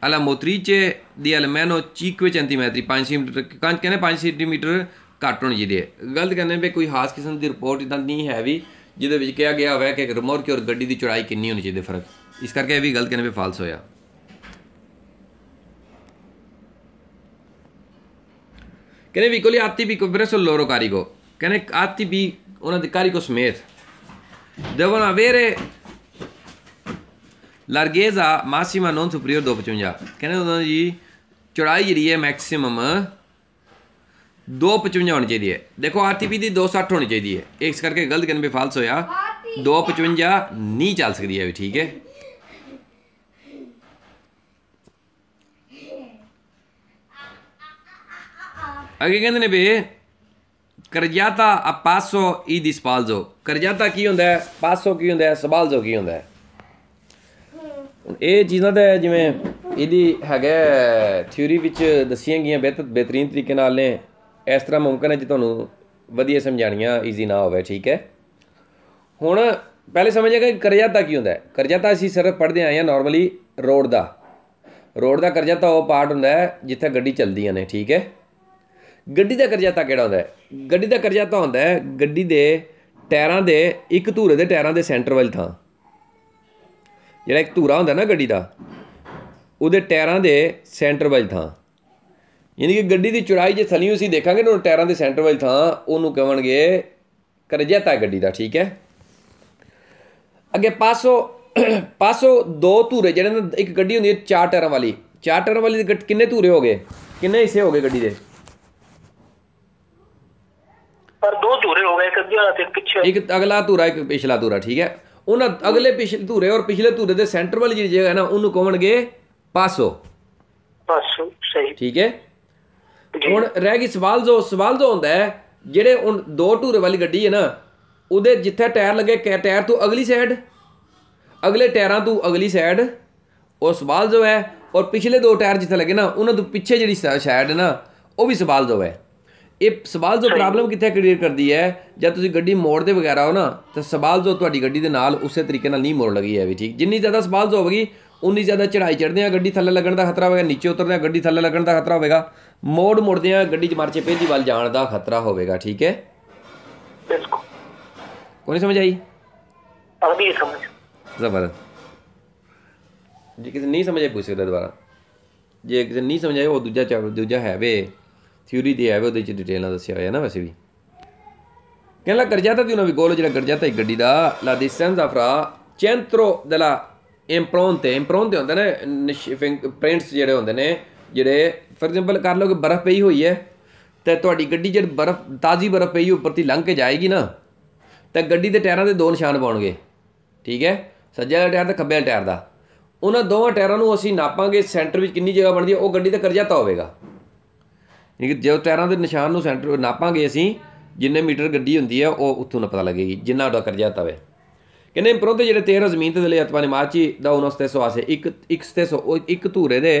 Speaker 1: alla motrice di almeno 5 cm, 5 cm, ਕਹਿੰਦੇ 5 cm ਘੱਟ ਹੋਣੀ ਚਾਹੀਦੀ ਹੈ ਗਲਤ ਕਹਿੰਦੇ ਵੀ ਕੋਈ ਖਾਸ ਕਿਸਮ ਦੀ ਰਿਪੋਰਟ ਇਦਾਂ ਨਹੀਂ ਹੈ ਵੀ ਜਿਹਦੇ ਵਿੱਚ ਕਿਹਾ ਗਿਆ ਹੋਇਆ ਕਿ ਰਿਮੋਰਕੀ ਔਰ ਗੱਡੀ ਦੀ ਚੌੜਾਈ ਕਿੰਨੀ ਹੋਣੀ ਚਾਹੀਦੀ ਫਰਕ ਇਸ ਕਰਕੇ ਇਹ ਵੀ ਗਲਤ ਕਹਿੰਦੇ ਵੀ ਫਾਲਸ ਹੋਇਆ Kene vikoli atti bi compreso il loro carico. Kene atti bi una di carico smet. Devono avere larghezza massima non superiore a 250. Kene dono ji चौड़ाई जी है मैक्सिमम दो पचवंजा होनी चाहिए देखो आर टी पी की दो सठ होनी चाहिए इस करके गलत कहने पे फाल्स होया दो पचवंजा नहीं चल सकती है ठीक है ਅੱਗੇ ਕਹਿੰਦੇ ਨੇ ਵੀ ਕਰਜਾਤਾ ਆਪਾਸੋ ਈ ਦਿਸਪਾਲਜੋ ਸਪਾਲਜ਼ੋ ਕਰਜਾਤਾ ਕੀ ਹੁੰਦਾ ਹੈ ਪਾਸੋ ਕੀ ਹੁੰਦਾ ਹੈ ਸਬਾਲਜੋ ਕੀ ਹੁੰਦਾ ਹੈ ਇਹ ਚੀਜ਼ਾਂ ਦਾ ਜਿਵੇਂ ਇਹਦੀ ਹੈਗਾ ਥਿਊਰੀ ਵਿੱਚ ਦਸੀਆਂ ਗਈਆਂ ਬਿਹਤਰ ਬਿਹਤਰੀਨ ਤਰੀਕੇ ਨਾਲ ਨੇ ਇਸ ਤਰ੍ਹਾਂ ਮੁਮਕਨ ਹੈ ਜੇ ਤੁਹਾਨੂੰ ਵਧੀਆ ਸਮਝਾਣੀਆਂ ਈਜ਼ੀ ਨਾ ਹੋਵੇ ਠੀਕ ਹੈ ਹੁਣ ਪਹਿਲੇ ਸਮਝਿਆ ਕਿ ਕਰਜ਼ਾਤਾ ਕੀ ਹੁੰਦਾ ਹੈ ਕਰਜ਼ਾਤਾ ਅਸੀਂ ਸਿਰਫ ਪੜਦੇ ਆਏ ਆ ਨਾਰਮਲੀ ਰੋਡ ਦਾ ਰੋਡ ਦਾ ਕਰਜ਼ਾਤਾ ਉਹ ਪਾਰਟ ਹੁੰਦਾ ਹੈ ਜਿੱਥੇ ਗੱਡੀ ਚੱਲਦੀਆਂ ਨੇ ਠੀਕ ਹੈ ਗੱਡੀ ਦਾ ਕਰਜ਼ਾਤਾ ਕਿਹੜਾ ਹੁੰਦਾ ਹੈ ਗੱਡੀ ਦਾ ਕਰਜ਼ਾਤਾ ਹੁੰਦਾ ਹੈ ਗੱਡੀ ਦੇ ਟਾਇਰਾਂ ਦੇ ਇੱਕ ਧੂਰੇ ਦੇ ਟਾਇਰਾਂ ਦੇ ਸੈਂਟਰ ਵੱਲ ਥਾਂ ਜਿਹੜਾ ਇੱਕ ਧੂਰਾ ਹੁੰਦਾ ਨਾ ਗੱਡੀ ਦਾ ਉਹਦੇ ਟਾਇਰਾਂ ਦੇ ਸੈਂਟਰ ਵੱਲ ਥਾਂ ਯਾਨੀ ਕਿ ਗੱਡੀ ਦੀ ਚੌੜਾਈ ਜੇ ਸਲੀਓ ਸੀ ਦੇਖਾਂਗੇ ਨਾ ਟਾਇਰਾਂ ਦੇ ਸੈਂਟਰ ਵੱਲ ਥਾਂ ਉਹਨੂੰ ਕਰਜ਼ਾ ਕਰਜ਼ਾਤਾ ਗੱਡੀ ਦਾ ਠੀਕ ਹੈ ਅੱਗੇ ਪਾਸੋ ਪਾਸੋ ਦੋ ਧੂਰੇ ਜਿਹੜੇ ਇੱਕ ਗੱਡੀ ਹੁੰਦੀ ਹੈ ਚਾਰ ਟਾਇਰਾਂ ਵਾਲੀ ਚਾਰ ਟਾਇਰਾਂ ਵਾਲੀ ਦੇ ਕਿੰਨੇ ਧੂਰੇ ਹੋ ਗਏ ਕਿੰਨੇ ਹਿੱਸੇ ਹੋ ਗਏ ਗੱਡੀ ਦੇ ਪਰ ਦੋ ਧੂਰੇ ਹੋ ਗਏ ਇੱਕ ਅੱਗੇ ਤੇ ਪਿੱਛੇ ਇੱਕ ਅਗਲਾ ਧੂਰਾ ਇੱਕ ਪਿਛਲਾ ਧੂਰਾ ਠੀਕ ਹੈ ਉਹਨਾਂ ਅਗਲੇ ਪਿਛਲੇ ਧੂਰੇ ਔਰ ਪਿਛਲੇ ਧੂਰੇ ਦੇ ਸੈਂਟਰ ਵਾਲੀ ਜਿਹੜੀ ਜਗ੍ਹਾ ਹੈ ਨਾ ਉਹਨੂੰ ਕਹਣਗੇ ਪਾਸੋ ਪਾਸੋ ਸਹੀ ਠੀਕ ਹੈ ਹੁਣ ਰਹਿ ਗਈ ਸਵਾਲ ਜੋ ਸਵਾਲ ਜੋ ਹੁੰਦਾ ਹੈ ਜਿਹੜੇ ਹੁਣ ਦੋ ਧੂਰੇ ਵਾਲੀ ਗੱਡੀ ਹੈ ਨਾ ਉਹਦੇ ਜਿੱਥੇ ਟਾਇਰ ਲੱਗੇ ਕ- ਟਾਇਰ ਤੋਂ ਅਗਲੀ ਸਾਈਡ ਅਗਲੇ ਟਾਇਰਾਂ ਤੋਂ ਅਗਲੀ ਸਾਈਡ ਉਹ ਸਵਾਲ ਜੋ ਹੈ ਔਰ ਪਿਛਲੇ ਦੋ ਟਾਇਰ ਜਿੱਥੇ ਲੱਗੇ ਨਾ ਉਹਨਾਂ ਤੋਂ ਪਿੱਛੇ ਜਿਹੜੀ ਸਾਈਡ ਹੈ ਨਾ ਉਹ ਵੀ ਸਵਾਲ ਜੋ ਹੈ ਇਹ ਸਵਾਲ ਜੋ ਪ੍ਰੋਬਲਮ ਕਿੱਥੇ ਕ੍ਰੀਏਟ ਕਰਦੀ ਹੈ ਜਦ ਤੁਸੀਂ ਗੱਡੀ ਮੋੜਦੇ ਵਗੈਰਾ ਹੋ ਨਾ ਤਾਂ ਸਵਾਲ ਜੋ ਤੁਹਾਡੀ ਗੱਡੀ ਦੇ ਨਾਲ ਉਸੇ ਤਰੀਕੇ ਨਾਲ ਨਹੀਂ ਮੋੜ ਲਗੀ ਹੈ ਵੀ ਠੀਕ ਜਿੰਨੀ ਜ਼ਿਆਦਾ ਸਵਾਲ ਜੋ ਹੋਵੇਗੀ ਉਨੀ ਜ਼ਿਆਦਾ ਚੜਾਈ ਚੜਦੇ ਆ ਗੱਡੀ ਥੱਲੇ ਲੱਗਣ ਦਾ ਖਤਰਾ ਹੋਵੇਗਾ ਨੀਚੇ ਉਤਰਦੇ ਆ ਗੱਡੀ ਥੱਲੇ ਲੱਗਣ ਦਾ ਖਤਰਾ ਹੋਵੇਗਾ ਮੋੜ ਮੁੜਦੇ ਆ ਗੱਡੀ ਜਮਾਰ ਚੇ ਪੇਜੀ ਵੱਲ ਜਾਣ ਦਾ ਖਤਰਾ ਹੋਵੇਗਾ ਠੀਕ ਹੈ ਬਿਲਕੁਲ ਕੋਈ ਸਮਝ ਆਈ ਅਗਲੀ ਸਮਝ ਜ਼ਬਰਦਸਤ ਜੇ ਕਿਸੇ ਨਹੀਂ ਸਮਝੇ ਪੁੱਛ ਸਕਦਾ ਦੁਬਾਰਾ ਜੇ ਕਿਸੇ ਨਹੀਂ ਸਮਝਾਇਆ ਉਹ ਦੂਜਾ ਦੂਜਾ ਹੈ ਵੇ ਥਿਊਰੀ ਦੀ ਹੈ ਉਹਦੇ ਚ ਡਿਟੇਲ ਨਾਲ ਦੱਸਿਆ ਹੋਇਆ ਨਾ ਵੈਸੇ ਵੀ ਕਹਿੰਦਾ ਤਾਂ ਦੀ ਉਹਨਾਂ ਵੀ ਗੋਲ ਜਿਹੜਾ ਗਰਜਾਤਾ ਇੱਕ ਗੱਡੀ ਦਾ ਲਾ ਡਿਸਟੈਂਸ ਆਫ ਰਾ ਚੈਂਟਰੋ ਦਲਾ ਇੰਪਰੋਨ ਤੇ ਇੰਪਰੋਨ ਦੇ ਹੁੰਦੇ ਨੇ ਪ੍ਰਿੰਟਸ ਜਿਹੜੇ ਹੁੰਦੇ ਨੇ ਜਿਹੜੇ ਫੋਰ ਐਗਜ਼ਾਮਪਲ ਕਰ ਲਓ ਕਿ ਬਰਫ਼ ਪਈ ਹੋਈ ਹੈ ਤੇ ਤੁਹਾਡੀ ਗੱਡੀ ਜਦ ਬਰਫ਼ ਤਾਜ਼ੀ ਬਰਫ਼ ਪਈ ਉੱਪਰ ਤੇ ਲੰਘ ਕੇ ਜਾਏਗੀ ਨਾ ਤਾਂ ਗੱਡੀ ਦੇ ਟਾਇਰਾਂ ਦੇ ਦੋ ਨਿਸ਼ਾਨ ਪਾਉਣਗੇ ਠੀਕ ਹੈ ਸੱਜੇ ਦਾ ਟਾਇਰ ਤੇ ਖੱਬੇ ਦਾ ਟਾਇਰ ਦਾ ਉਹਨਾਂ ਦੋਵਾਂ ਟਾਇਰਾਂ ਨੂੰ ਅਸੀਂ ਨਾਪਾਂਗੇ ਸੈਂਟਰ ਵਿੱਚ ਕਿੰਨੀ ਜਗ੍ਹਾ ਬਣਦੀ ਹੈ ਉਹ ਗੱਡੀ ਦਾ ਕਰਜ਼ਾਤਾ ਹੋਵੇਗਾ ਯਾਨੀ ਕਿ ਜੇ ਟਾਇਰਾਂ ਦੇ ਨਿਸ਼ਾਨ ਨੂੰ ਸੈਂਟਰ ਨਾਪਾਂਗੇ ਅਸੀਂ ਜਿੰਨੇ ਮੀਟਰ ਗੱਡੀ ਹੁੰਦੀ ਹੈ ਉਹ ਉੱਥੋਂ ਨਾ ਪਤਾ ਲੱਗੇਗੀ ਜਿੰਨਾ ਉਹਦਾ ਕਰਜ਼ਾ ਤਵੇ ਕਹਿੰਦੇ ਪ੍ਰੰਤੂ ਜਿਹੜੇ 13 ਜ਼ਮੀਨ ਤੇ ਦਲੇ ਅਤਵਾ ਨੇ ਮਾਚੀ ਦਾ 1900 ਆਸੇ ਇੱਕ ਇੱਕ ਸੋ ਇੱਕ ਧੂਰੇ ਦੇ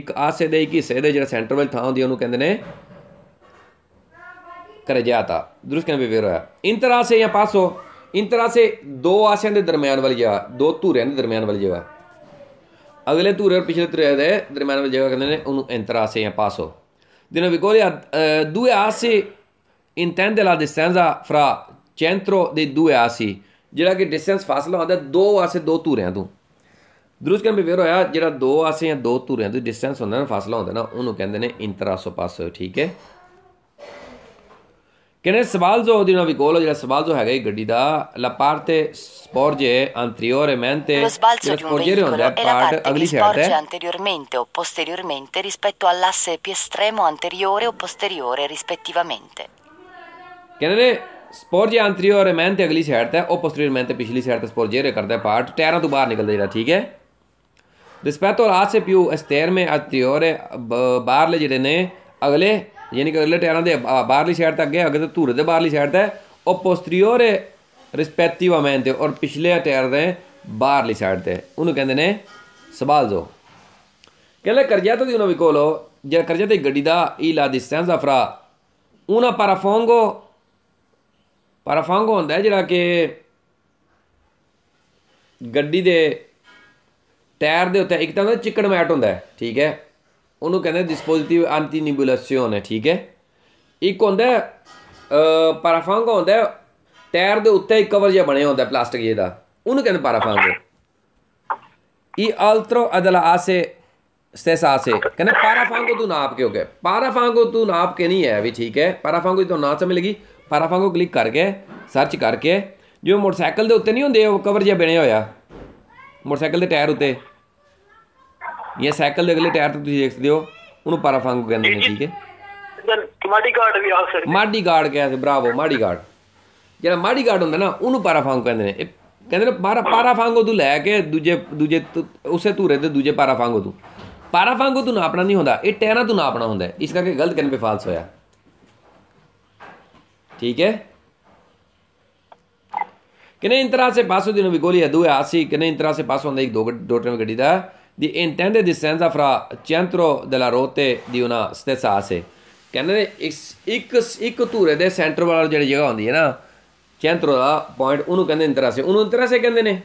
Speaker 1: ਇੱਕ ਆਸੇ ਦੇ ਇੱਕ ਹਿੱਸੇ ਦੇ ਜਿਹੜਾ ਸੈਂਟਰ ਵਿੱਚ ਥਾਂ ਹੁੰਦੀ ਉਹਨੂੰ ਕਹਿੰਦੇ ਨੇ ਕਰਜਾਤਾ ਦਰੁਸਤ ਕਹਿੰਦੇ ਵੇਰ ਹੋਇਆ ਇੰਤਰਾ ਸੇ ਜਾਂ ਪਾਸੋ ਇੰਤਰਾ ਸੇ ਦੋ ਆਸਿਆਂ ਦੇ ਦਰਮਿਆਨ ਵਾਲੀ ਜਗ੍ਹਾ ਦੋ ਧੂਰਿਆਂ ਦੇ ਦਰਮਿਆਨ ਵਾਲੀ ਜਗ੍ਹਾ ਅਗਲੇ ਧੂਰੇ ਔਰ ਪਿਛਲੇ ਧੂਰੇ ਦੇ ਦਰਮਿਆਨ ਵਾਲੀ ਜਗ੍ਹਾ ਕਹਿੰਦੇ ਨੇ ਉਹਨੂੰ ਇੰਤਰਾ ਸੇ ਜਾਂ ਪਾਸੋ Della Vigoglia eh, due assi intende la distanza fra centro dei due assi ਜਿਹੜਾ ਕਿ ਡਿਸਟੈਂਸ ਫਾਸਲਾ ਹੁੰਦਾ ਦੋ ਆਸੇ ਦੋ ਧੁਰਿਆਂ ਤੋਂ ਦਰੁਸਤ ਕਰਨ ਬੇਵੇਰ ਹੋਇਆ ਜਿਹੜਾ ਦੋ ਆਸੇ ਜਾਂ ਦੋ ਧੁਰਿਆਂ ਤੋਂ ਡਿਸਟੈਂਸ ਹੁੰਦਾ ਨਾ ਫਾਸਲਾ ਹੁੰਦਾ ਨਾ ਉਹਨੂੰ ਕਹਿੰਦੇ ਨੇ ਇੰਤਰਾਸੋਪਾਸੋ ਠੀਕ ਹੈ ਕਹਿੰਦੇ ਸਵਾਲ ਜੋ ਉਹਦੀ ਨਾਲ ਵੀ ਕੋਲ ਜਿਹੜਾ ਸਵਾਲ ਜੋ ਹੈਗਾ ਇਹ parte sporge anteriormente lo sbalzo di un veicolo è la parte che sporge anteriormente o posteriormente rispetto all'asse più estremo anteriore o posteriore rispettivamente ਕਹਿੰਦੇ ਸਪੋਰਜ anteriormente ਅਗਲੀ ਸਾਈਡ ਤੇ posteriormente ਪਿਛਲੀ ਸਾਈਡ ਤੇ ਸਪੋਰਜੇਰੇ ਕਰਦਾ ਪਾਰਟ ਟਾਇਰਾਂ ਤੋਂ ਬਾਹਰ ਨਿਕਲਦਾ ਜਿਹੜਾ ਠੀਕ ਹੈ ਰਿਸਪੈਕਟ ਔਰ ਆਸੇ anteriore ਬਾਹਰਲੇ ਜਿਹੜੇ ਨੇ ਅਗਲੇ ਯਾਨੀ ਕਿ ਅਗਲੇ ਟਾਇਰਾਂ ਦੇ ਬਾਹਰਲੀ ਸਾਈਡ ਤੱਕ ਅੱਗੇ ਅੱਗੇ ਤੇ ਧੂਰੇ ਦੇ ਬਾਹਰਲੀ ਸਾਈਡ ਤੇ ਉਹ ਪੋਸਟਰੀਓਰੇ ਰਿਸਪੈਕਟਿਵamente ਔਰ ਪਿਛਲੇ ਟਾਇਰ ਦੇ ਬਾਹਰਲੀ ਸਾਈਡ ਤੇ ਉਹਨੂੰ ਕਹਿੰਦੇ ਨੇ ਸਬਾਲਜ਼ੋ ਕਹਿੰਦੇ ਕਰਜਾ ਦੀ ਉਹਨਾਂ ਵਿਕੋਲੋ ਜੇ ਕਰਜਾ ਤੇ ਗੱਡੀ ਦਾ ਇਲਾ ਦੀ ਸੈਂਜ਼ਾ ਫਰਾ ਉਹਨਾਂ ਪਾਰਾਫੋਂਗੋ ਪਰਫੋਂਗੋ ਹੁੰਦਾ ਜਿਹੜਾ ਕਿ ਗੱਡੀ ਦੇ ਟਾਇਰ ਦੇ ਉੱਤੇ ਇੱਕ ਤਾਂ ਚਿਕਨ ਮੈਟ ਹੁੰਦਾ ਠੀਕ ਹੈ ਉਹਨੂੰ ਕਹਿੰਦੇ ਡਿਸਪੋਜ਼ਿਟਿਵ ਐਂਟੀ ਨਿਬੂਲੇਸ਼ਨ ਹੈ ਠੀਕ ਹੈ ਇੱਕ ਹੁੰਦਾ ਪਾਰਾਫੰਗ ਹੁੰਦਾ ਟਾਇਰ ਦੇ ਉੱਤੇ ਇੱਕ ਕਵਰ ਜਿਹਾ ਬਣਿਆ ਹੁੰਦਾ ਪਲਾਸਟਿਕ ਜਿਹਾ ਦਾ ਉਹਨੂੰ ਕਹਿੰਦੇ ਪਾਰਾਫੰਗ ਇਹ ਆਲਟਰੋ ਅਦਲਾ ਆਸੇ तू नाप के हो गए पाराफांगो तू नाप के नहीं है अभी ठीक है पाराफांगो तो ना समझ लगी पाराफांगो क्लिक करके सर्च करके जो मोटरसाइकिल के उत्ते नहीं होंगे कवर जहा बने होया मोटरसाइकिल के टायर उत्ते ਜਾਂ ਸਾਈਕਲ ਦੇ ਅਗਲੇ ਟਾਇਰ ਤੇ ਤੁਸੀਂ ਦੇਖ ਸਕਦੇ ਹੋ ਉਹਨੂੰ ਪਾਰਾਫੰਗ ਕਹਿੰਦੇ ਨੇ ਠੀਕ ਹੈ ਮਾੜੀ ਗਾਰਡ ਵੀ ਆ ਸਕਦੇ ਮਾੜੀ ਗਾਰਡ ਕਹਿਆ ਸੀ ਬਰਾਵੋ ਮਾੜੀ ਗਾਰਡ ਜਿਹੜਾ ਮਾੜੀ ਗਾਰਡ ਹੁੰਦਾ ਨਾ ਉਹਨੂੰ ਪਾਰਾਫੰਗ ਕਹਿੰਦੇ ਨੇ ਕਹਿੰਦੇ ਨੇ ਪਾਰਾ ਉਹ ਤੋਂ ਲੈ ਕੇ ਦੂਜੇ ਦੂਜੇ ਉਸੇ ਧੂਰੇ ਤੇ ਦੂਜੇ ਤੂੰ ਤੋਂ ਉਹ ਤੋਂ ਆਪਣਾ ਨਹੀਂ ਹੁੰਦਾ ਇਹ ਟੈਰਾਂ ਤੋਂ ਆਪਣਾ ਹੁੰਦਾ ਇਸ ਕਰਕੇ ਗਲਤ ਕਹਿੰਦੇ ਫਾਲਸ ਹੋਇਆ ਠੀਕ ਹੈ ਕਿਨੇ ਇੰਤਰਾ ਸੇ ਪਾਸੋ ਦਿਨ ਵੀ ਗੋਲੀ ਹੈ ਦੋ ਹੈ ਆਸੀ ਕਿਨੇ ਇੰਤਰਾ ਸੇ ਪਾਸੋ पासो ਇੱਕ ਦੋ दो टन ਗੱਡੀ ਦਾ di intende dissenza fra centro della rotte di una stessa asse ਕਹਿੰਦੇ ਨੇ ਇੱਕ ਇੱਕ ਧੂਰੇ ਦੇ ਸੈਂਟਰ ਵਾਲਾ ਜਿਹੜੀ ਜਗ੍ਹਾ ਹੁੰਦੀ ਹੈ ਨਾ ਕੇਂਦਰ ਦਾ ਪੁਆਇੰਟ ਉਹਨੂੰ ਕਹਿੰਦੇ ਇੰਤਰਾਸੇ ਉਹਨੂੰ ਇੰਤਰਾਸੇ ਕਹਿੰਦੇ ਨੇ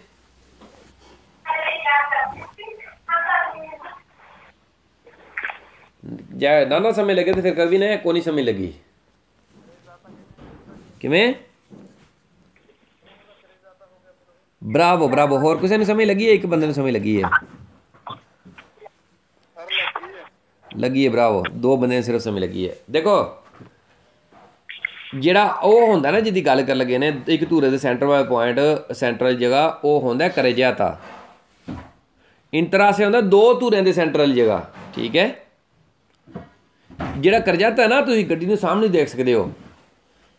Speaker 1: ਜਾ ਨਾ ਨਾ ਸਮੇਂ ਲੱਗੇ ਤੇ ਫਿਰ ਕਵੀ ਨੇ ਕੋਈ ਸਮੇਂ ਲੱਗੀ ਕਿਵੇਂ ਬਰਾਵੋ ਬਰਾਵੋ ਹੋਰ ਕਿਸੇ ਨੂੰ ਸਮੇਂ ਲੱਗੀ ਹੈ ਇੱਕ ਬੰਦੇ ਨੂੰ ਸਮੇਂ ਲੱਗੀ ਹੈ ਲੱਗੀ ਹੈ ਬਰਾਵੋ ਦੋ ਬੰਦੇ ਸਿਰਫ ਸਮੇਂ ਲੱਗੀ ਹੈ ਦੇਖੋ ਜਿਹੜਾ ਉਹ ਹੁੰਦਾ ਨਾ ਜਿੱਦੀ ਗੱਲ ਕਰ ਲਗੇ ਨੇ ਇੱਕ ਧੂਰੇ ਦੇ ਸੈਂਟਰ ਵਾਲਾ ਪੁਆਇੰਟ ਸੈਂਟਰਲ ਜਗ੍ਹਾ ਉਹ ਹੁੰਦਾ ਜਾਤਾ ਇੰਤਰਾ ਸੇ ਹੁੰਦਾ ਦੋ ਧੂਰੇ ਦੇ ਸੈਂਟਰਲ ਜਗ੍ਹਾ ਠੀਕ ਹੈ ਜਿਹੜਾ ਜਾਤਾ ਨਾ ਤੁਸੀਂ ਗੱਡੀ ਨੂੰ ਸਾਹਮਣੇ ਦੇਖ ਸਕਦੇ ਹੋ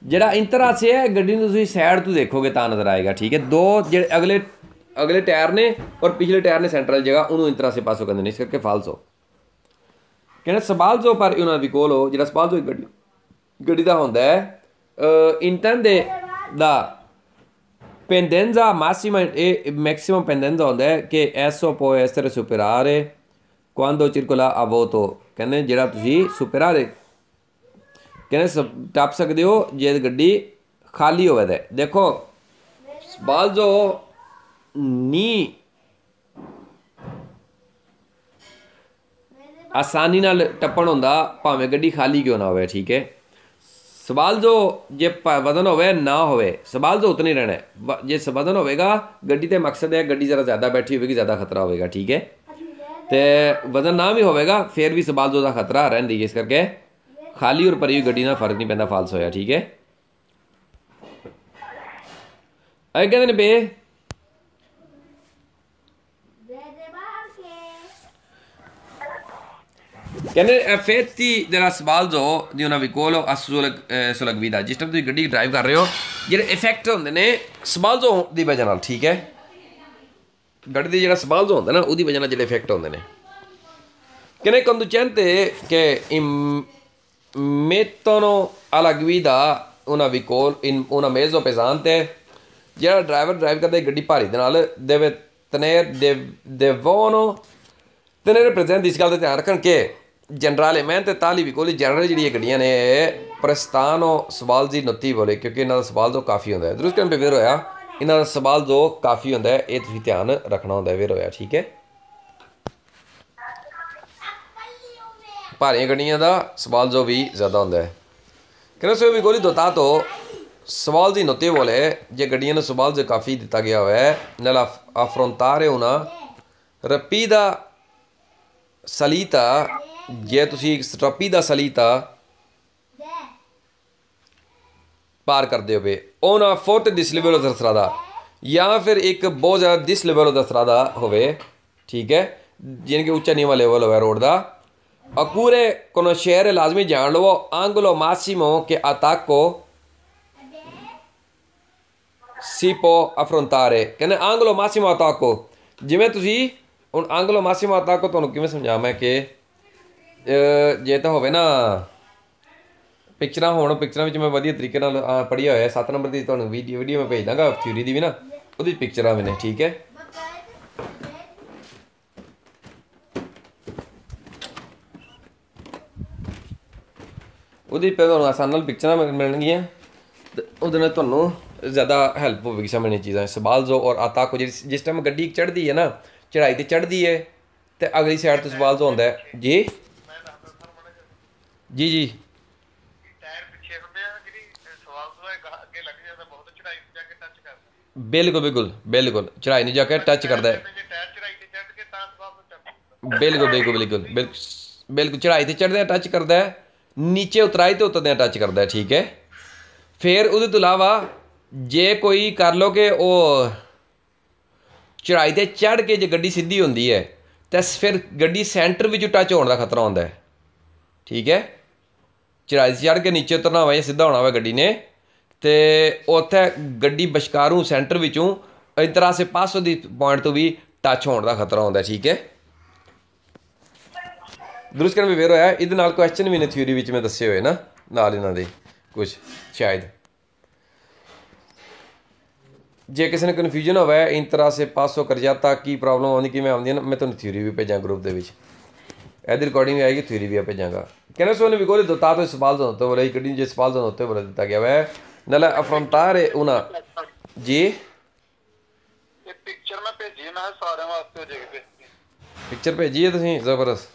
Speaker 1: ਜਿਹੜਾ ਇੰਤਰਾ ਸੇ ਹੈ ਗੱਡੀ ਨੂੰ ਤੁਸੀਂ ਸਾਈਡ ਤੋਂ ਦੇਖੋਗੇ ਤਾਂ ਨਜ਼ਰ ਆਏਗਾ ਠੀਕ ਹੈ ਦੋ ਜਿਹੜੇ ਅਗਲੇ ਅਗਲੇ ਟਾਇਰ ਨੇ ਔਰ ਪਿਛਲੇ ਟਾਇਰ ਨੇ ਸੈਂਟਰਲ ਜਗ੍ਹਾ ਉਹਨੂੰ ਇੰਤਰਾ ਸੇ ਪਾਸੋਂ ਕਹਿੰਦੇ ਨੇ ਇਸ ਕਰਕੇ ਫਾਲਸੋ ਕਹਿੰਦੇ ਸਵਾਲ ਜੋ ਪਰ ਉਹਨਾਂ ਵੀ ਕੋਲ ਹੋ ਜਿਹੜਾ ਸਵਾਲ ਜੋ ਗੱਡੀ ਗੱਡੀ ਦਾ ਹੁੰਦਾ ਹੈ ਦੇ ਦਾ ਪੈਂਡੈਂਜ਼ਾ ਮੈਕਸਿਮਮ ਇਹ ਮੈਕਸਿਮਮ ਪੈਂਡੈਂਜ਼ਾ ਹੁੰਦਾ ਹੈ ਕਿ ਐਸੋ ਪੋ ਐਸਰ ਸੁਪਰਾਰੇ ਕੁਆਂਦੋ ਚਿਰਕੁਲਾ ਤੋ ਕਹਿੰਦੇ ਜਿਹੜਾ ਤੁਸੀਂ ਸੁਪਰਾਰੇ ਕਹਿੰਦੇ ਟੱਪ ਸਕਦੇ ਹੋ ਜੇ ਗੱਡੀ ਖਾਲੀ ਹੋਵੇ ਤੇ ਦੇਖੋ ਸਵਾਲ ਜੋ ਨੀ ਆਸਾਨੀ ਨਾਲ ਟੱਪਣ ਹੁੰਦਾ ਭਾਵੇਂ ਗੱਡੀ ਖਾਲੀ ਕਿਉਂ ਨਾ ਹੋਵੇ ਠੀਕ ਹੈ ਸਵਾਲ ਜੋ ਜੇ ਵਜ਼ਨ ਹੋਵੇ ਨਾ ਹੋਵੇ ਸਵਾਲ ਜੋ ਉਤਨੇ ਰਹਿਣਾ ਹੈ ਜੇ ਸਵਦਨ ਹੋਵੇਗਾ ਗੱਡੀ ਤੇ ਮਕਸਦ ਹੈ ਗੱਡੀ ਜ਼ਰਾ ਜ਼ਿਆਦਾ ਬੈਠੀ ਹੋਵੇਗੀ ਜ਼ਿਆਦਾ ਖਤਰਾ ਹੋਵੇਗਾ ਠੀਕ ਹੈ ਤੇ ਵਜ਼ਨ ਨਾ ਵੀ ਹੋਵੇਗਾ ਫਿਰ ਵੀ ਸਵਾਲ ਜੋ ਦਾ ਖਤਰਾ ਰਹਿੰਦੀ ਹੈ ਇਸ ਕਰਕੇ ਖਾਲੀ ਔਰ ਭਰੀ ਗੱਡੀ ਨਾਲ ਫਰਕ ਨਹੀਂ ਪੈਂਦਾ ਫਾਲਸ ਹੋਇਆ ਠੀਕ ਹੈ ਅਗੇ ਕਹਿੰਦੇ ਨੇ ਬੇ ਕਹਿੰਦੇ e effetti della sbalzo di una veicolo eh, sulla guida ਜਿਸ ਟਾਈਮ ਤੁਸੀਂ ਗੱਡੀ ਡਰਾਈਵ ਕਰ ਰਹੇ ਹੋ ਜਿਹੜੇ ਇਫੈਕਟ ਹੁੰਦੇ ਨੇ ਜੋ ਦੀ ਵਜ੍ਹਾ ਨਾਲ ਠੀਕ ਹੈ ਗੱਡੀ ਦੇ ਜਿਹੜਾ ਜੋ ਹੁੰਦਾ ਨਾ ਉਹਦੀ ਵਜ੍ਹਾ ਨਾਲ ਜਿਹੜੇ ਇਫੈਕਟ ਹੁੰਦੇ ਨੇ ਕਹਿੰਦੇ ਕੰਦੂਚੈਂਤੇ ਕਿ mettono alla guida una ਇਨ in ਮੇਜ਼ੋ mezzo pesante ਜਿਹੜਾ ਡਰਾਈਵਰ ਡਰਾਈਵ ਕਰਦਾ ਗੱਡੀ ਭਾਰੀ ਦੇ ਨਾਲ ਦੇਵੇ ਤਨੇਰ ਦੇ ਦੇਵੋਨੋ ਤਨੇਰ ਪ੍ਰੈਜ਼ੈਂਟ ਇਸ ਗੱਲ ਦਾ ਧਿਆਨ ਰੱਖਣ ਕਿ ਜਨਰਲ ਮੈਂ ਤੇ ਤਾਲੀ ਵੀ ਕੋਲੀ ਜਨਰਲ ਜਿਹੜੀ ਗੱਡੀਆਂ ਨੇ ਪ੍ਰਸਤਾਨੋ ਸਵਾਲ ਜੀ ਨਤੀ ਬੋਲੇ ਕਿਉਂਕਿ ਇਹਨਾਂ ਦਾ ਸਵਾਲ ਜੋ ਕਾਫੀ ਹੁੰਦਾ ਹੈ ਦਰੁਸਤ ਕੰਪੇ ਵੇਰ ਹੋਇਆ ਇਹਨਾਂ ਦਾ ਸਵਾਲ ਜੋ ਕਾਫੀ ਹੁੰਦਾ ਹੈ ਇਹ ਤੁਸੀਂ ਧਿਆਨ ਰੱਖਣਾ ਹੁੰਦਾ ਹੈ ਵੀਰ ਹੋਇਆ ਠੀਕ ਹੈ ਭਾਰੀਆਂ ਗੱਡੀਆਂ ਦਾ ਸਵਾਲ ਜੋ ਵੀ ਜ਼ਿਆਦਾ ਹੁੰਦਾ ਹੈ ਕਿਰਨ ਸੋ ਵੀ ਗੋਲੀ ਦੋਤਾ ਤੋ ਸਵਾਲ ਦੀ ਨੋਤੇ ਬੋਲੇ ਜੇ ਗੱਡੀਆਂ ਨੂੰ ਸਵਾਲ ਜੇ ਕਾਫੀ ਦਿੱਤਾ ਗਿਆ ਹੋਇਆ ਹੈ ਨਲ ਆਫਰੋਂਟਾਰੇ ਉਹਨਾਂ ਰਪੀਦਾ ਸਲੀਤਾ ਜੇ ਤੁਸੀਂ ਇੱਕ ਸਟ੍ਰਪੀ ਦਾ ਸਲੀਤਾ ਪਾਰ ਕਰਦੇ ਹੋਵੇ ਉਹ ਆ ਫੋਰਥ ਦਿਸ ਲੈਵਲ ਦਾ ਦਸਰਾ ਦਾ ਜਾਂ ਫਿਰ ਇੱਕ ਬਹੁਤ ਜ਼ਿਆਦਾ ਦਿਸ ਲੈਵਲ ਦਾ ਦਸਰਾ ਦਾ ਹੋਵੇ ਠੀਕ ਹੈ ਜਿਹਨ ਕੇ ਉੱਚਾ ਨੀਵਾ ਲੈਵਲ ਹੋਵੇ ਰੋਡ ਦਾ ਅਕੂਰੇ ਕੋਨੋ ਸ਼ਹਿਰ ਲਾਜ਼ਮੀ ਜਾਣ ਲਵੋ ਆਂਗਲੋ ਮਾਸੀਮੋ ਕੇ ਅਤਾਕੋ ਸੀਪੋ ਅਫਰੋਂਟਾਰੇ ਕਹਿੰਦੇ ਆਂਗਲੋ ਮਾਸੀਮੋ ਅਤਾਕੋ ਜਿਵੇਂ ਤੁਸੀਂ ਹੁਣ ਆਂਗਲੋ ਮਾਸੀਮੋ ਅਤਾਕੋ ਤੁਹਾਨੂੰ ਕਿਵੇਂ ਸਮਝਾਵਾਂ ਕਿ ਜੇ ਤਾਂ ਹੋਵੇ ਨਾ ਪਿਕਚਰਾਂ ਹੋਣ ਪਿਕਚਰਾਂ ਵਿੱਚ ਮੈਂ ਵਧੀਆ ਤਰੀਕੇ ਨਾਲ ਪੜਿਆ ਹੋਇਆ ਹੈ 7 ਨੰਬਰ ਦੀ ਤੁਹਾਨੂੰ ਵੀਡੀਓ ਵੀਡੀਓ ਮੈਂ ਭੇਜ ਦਾਂਗਾ ਥਿਊਰੀ ਦੀ ਵੀ ਨਾ ਉਹਦੀ ਪਿਕਚਰਾਂ ਵੀ ਨੇ ਠੀਕ ਹੈ ਉਹਦੀ ਪੇ ਆਸਾਨ ਨਾਲ ਪਿਕਚਰਾਂ ਮਿਲਣਗੀਆਂ ਉਹਦੇ ਨਾਲ ਤੁਹਾਨੂੰ ਜ਼ਿਆਦਾ ਹੈਲਪ ਹੋਵੇਗੀ ਸਮਝਣ ਦੀ ਚੀਜ਼ਾਂ ਸਵਾਲ ਜੋ ਔਰ ਆਤਾ ਕੋ ਜਿਸ ਟਾਈਮ ਗੱਡੀ ਚੜਦੀ ਹੈ ਨਾ ਚੜਾਈ ਤੇ ਚੜਦੀ ਹੈ ਤੇ ਅਗਲੀ ਸਾਈਡ ਤੋਂ ਸਵਾਲ ਜੋ ਹੁੰਦਾ ਹੈ ਜੇ ਜੀ ਜੀ ਟਾਇਰ ਪਿੱਛੇ ਹੁੰਦੇ ਆ ਜਿਹੜੀ ਸਵਾਲ ਸਵਾਲ ਅੱਗੇ ਲੱਗ ਜਾਂਦਾ ਬਹੁਤ ਚੜਾਈ ਤੇ ਜਾ ਕੇ ਟੱਚ ਕਰਦਾ ਬਿਲਕੁਲ ਬਿਲਕੁਲ ਬਿਲਕੁਲ ਚੜਾਈ ਨਹੀਂ ਜਾ ਕੇ ਟੱਚ ਕਰਦਾ ਹੈ ਬਿਲਕੁਲ ਬਿਲਕੁਲ ਬਿਲਕੁਲ ਬਿਲਕੁਲ ਚੜਾਈ ਤੇ ਚੜਦੇ ਟੱਚ ਕਰਦਾ ਹੈ ਨੀਚੇ ਉਤਰਾਈ ਤੇ ਉਤਰਦੇ ਟੱਚ ਕਰਦਾ ਹੈ ਠੀਕ ਹੈ ਫਿਰ ਉਹਦੇ ਤੋਂ ਇਲਾਵਾ ਜੇ ਕੋਈ ਕਰ ਲੋ ਕਿ ਉਹ ਚੜਾਈ ਤੇ ਚੜ ਕੇ ਜੇ ਗੱਡੀ ਸਿੱਧੀ ਹੁੰਦੀ ਹੈ ਤਾਂ ਫਿਰ ਗੱਡੀ ਸੈਂਟਰ ਵਿੱਚ ਟੱਚ ਹੋਣ ਦਾ ਖਤਰਾ ਹੁੰਦਾ ਹੈ ਠੀਕ ਹੈ ਚੜਾਈ ਚੜ ਕੇ ਨੀਚੇ ਉਤਰਨਾ ਹੋਵੇ ਸਿੱਧਾ ਹੋਣਾ ਹੋਵੇ ਗੱਡੀ ਨੇ ਤੇ ਉੱਥੇ ਗੱਡੀ ਬਸ਼ਕਾਰੂ ਸੈਂਟਰ ਵਿੱਚੋਂ ਇਸ ਤਰ੍ਹਾਂ ਸੇ ਪਾਸੋ ਦੀ ਪੁਆਇੰਟ ਤੋਂ ਵੀ ਟੱਚ ਹੋਣ ਦਾ ਖਤਰਾ ਹੁੰਦਾ ਠੀਕ ਹੈ ਦਰੁਸਤ ਕਰਨ ਵੇਰ ਹੋਇਆ ਇਹਦੇ ਨਾਲ ਕੁਐਸਚਨ ਵੀ ਨੇ ਥਿਊਰੀ ਵਿੱਚ ਮੈਂ ਦੱਸੇ ਹੋਏ ਨਾ ਨਾਲ ਇਹਨਾਂ ਦੇ ਕੁਝ ਸ਼ਾਇਦ ਜੇ ਕਿਸੇ ਨੂੰ ਕਨਫਿਊਜ਼ਨ ਹੋਵੇ ਇਸ ਤਰ੍ਹਾਂ ਸੇ ਪਾਸੋ ਕਰ ਜਾਤਾ ਕੀ ਪ੍ਰੋਬਲਮ ਆਉਂਦੀ ਕਿਵੇਂ ਆਉਂਦੀ ਹੈ ਨਾ ਮੈਂ ਤੁਹਾਨੂੰ ਥਿਊਰੀ ਵੀ ਭੇਜਾਂ ਗਰੁੱਪ ਦੇ ਵਿੱਚ ਇਹਦੀ ਰਿਕਾਰਡਿੰਗ ਵੀ ਆਏਗੀ ਥਿਊਰੀ ਵੀ ਆਪੇ ਜਾਗਾ ਕਹਿੰਦਾ ਸੋ ਉਹਨੇ ਵੀ ਕੋਲੇ ਦਿੱਤਾ ਤੋਂ ਸਵਾਲ ਜਨ ਹੁੰਦੇ ਬੋਲੇ ਕਿਡੀ ਜੇ ਸਵਾਲ ਜਨ ਹੁੰਦੇ ਬੋਲੇ ਦਿੱਤਾ ਗਿਆ ਵੈ ਨਲਾ ਅਫਰੰਤਾਰ ਹੈ ਉਹਨਾਂ ਜੀ ਇਹ ਪਿਕਚਰ ਮੈਂ ਭੇਜੀ ਨਾ ਸਾਰਿਆਂ ਵਾਸਤੇ ਜਿਗ ਪਿਕਚਰ ਭੇਜੀ ਹੈ ਤੁਸੀਂ ਜ਼ਬਰਦਸਤ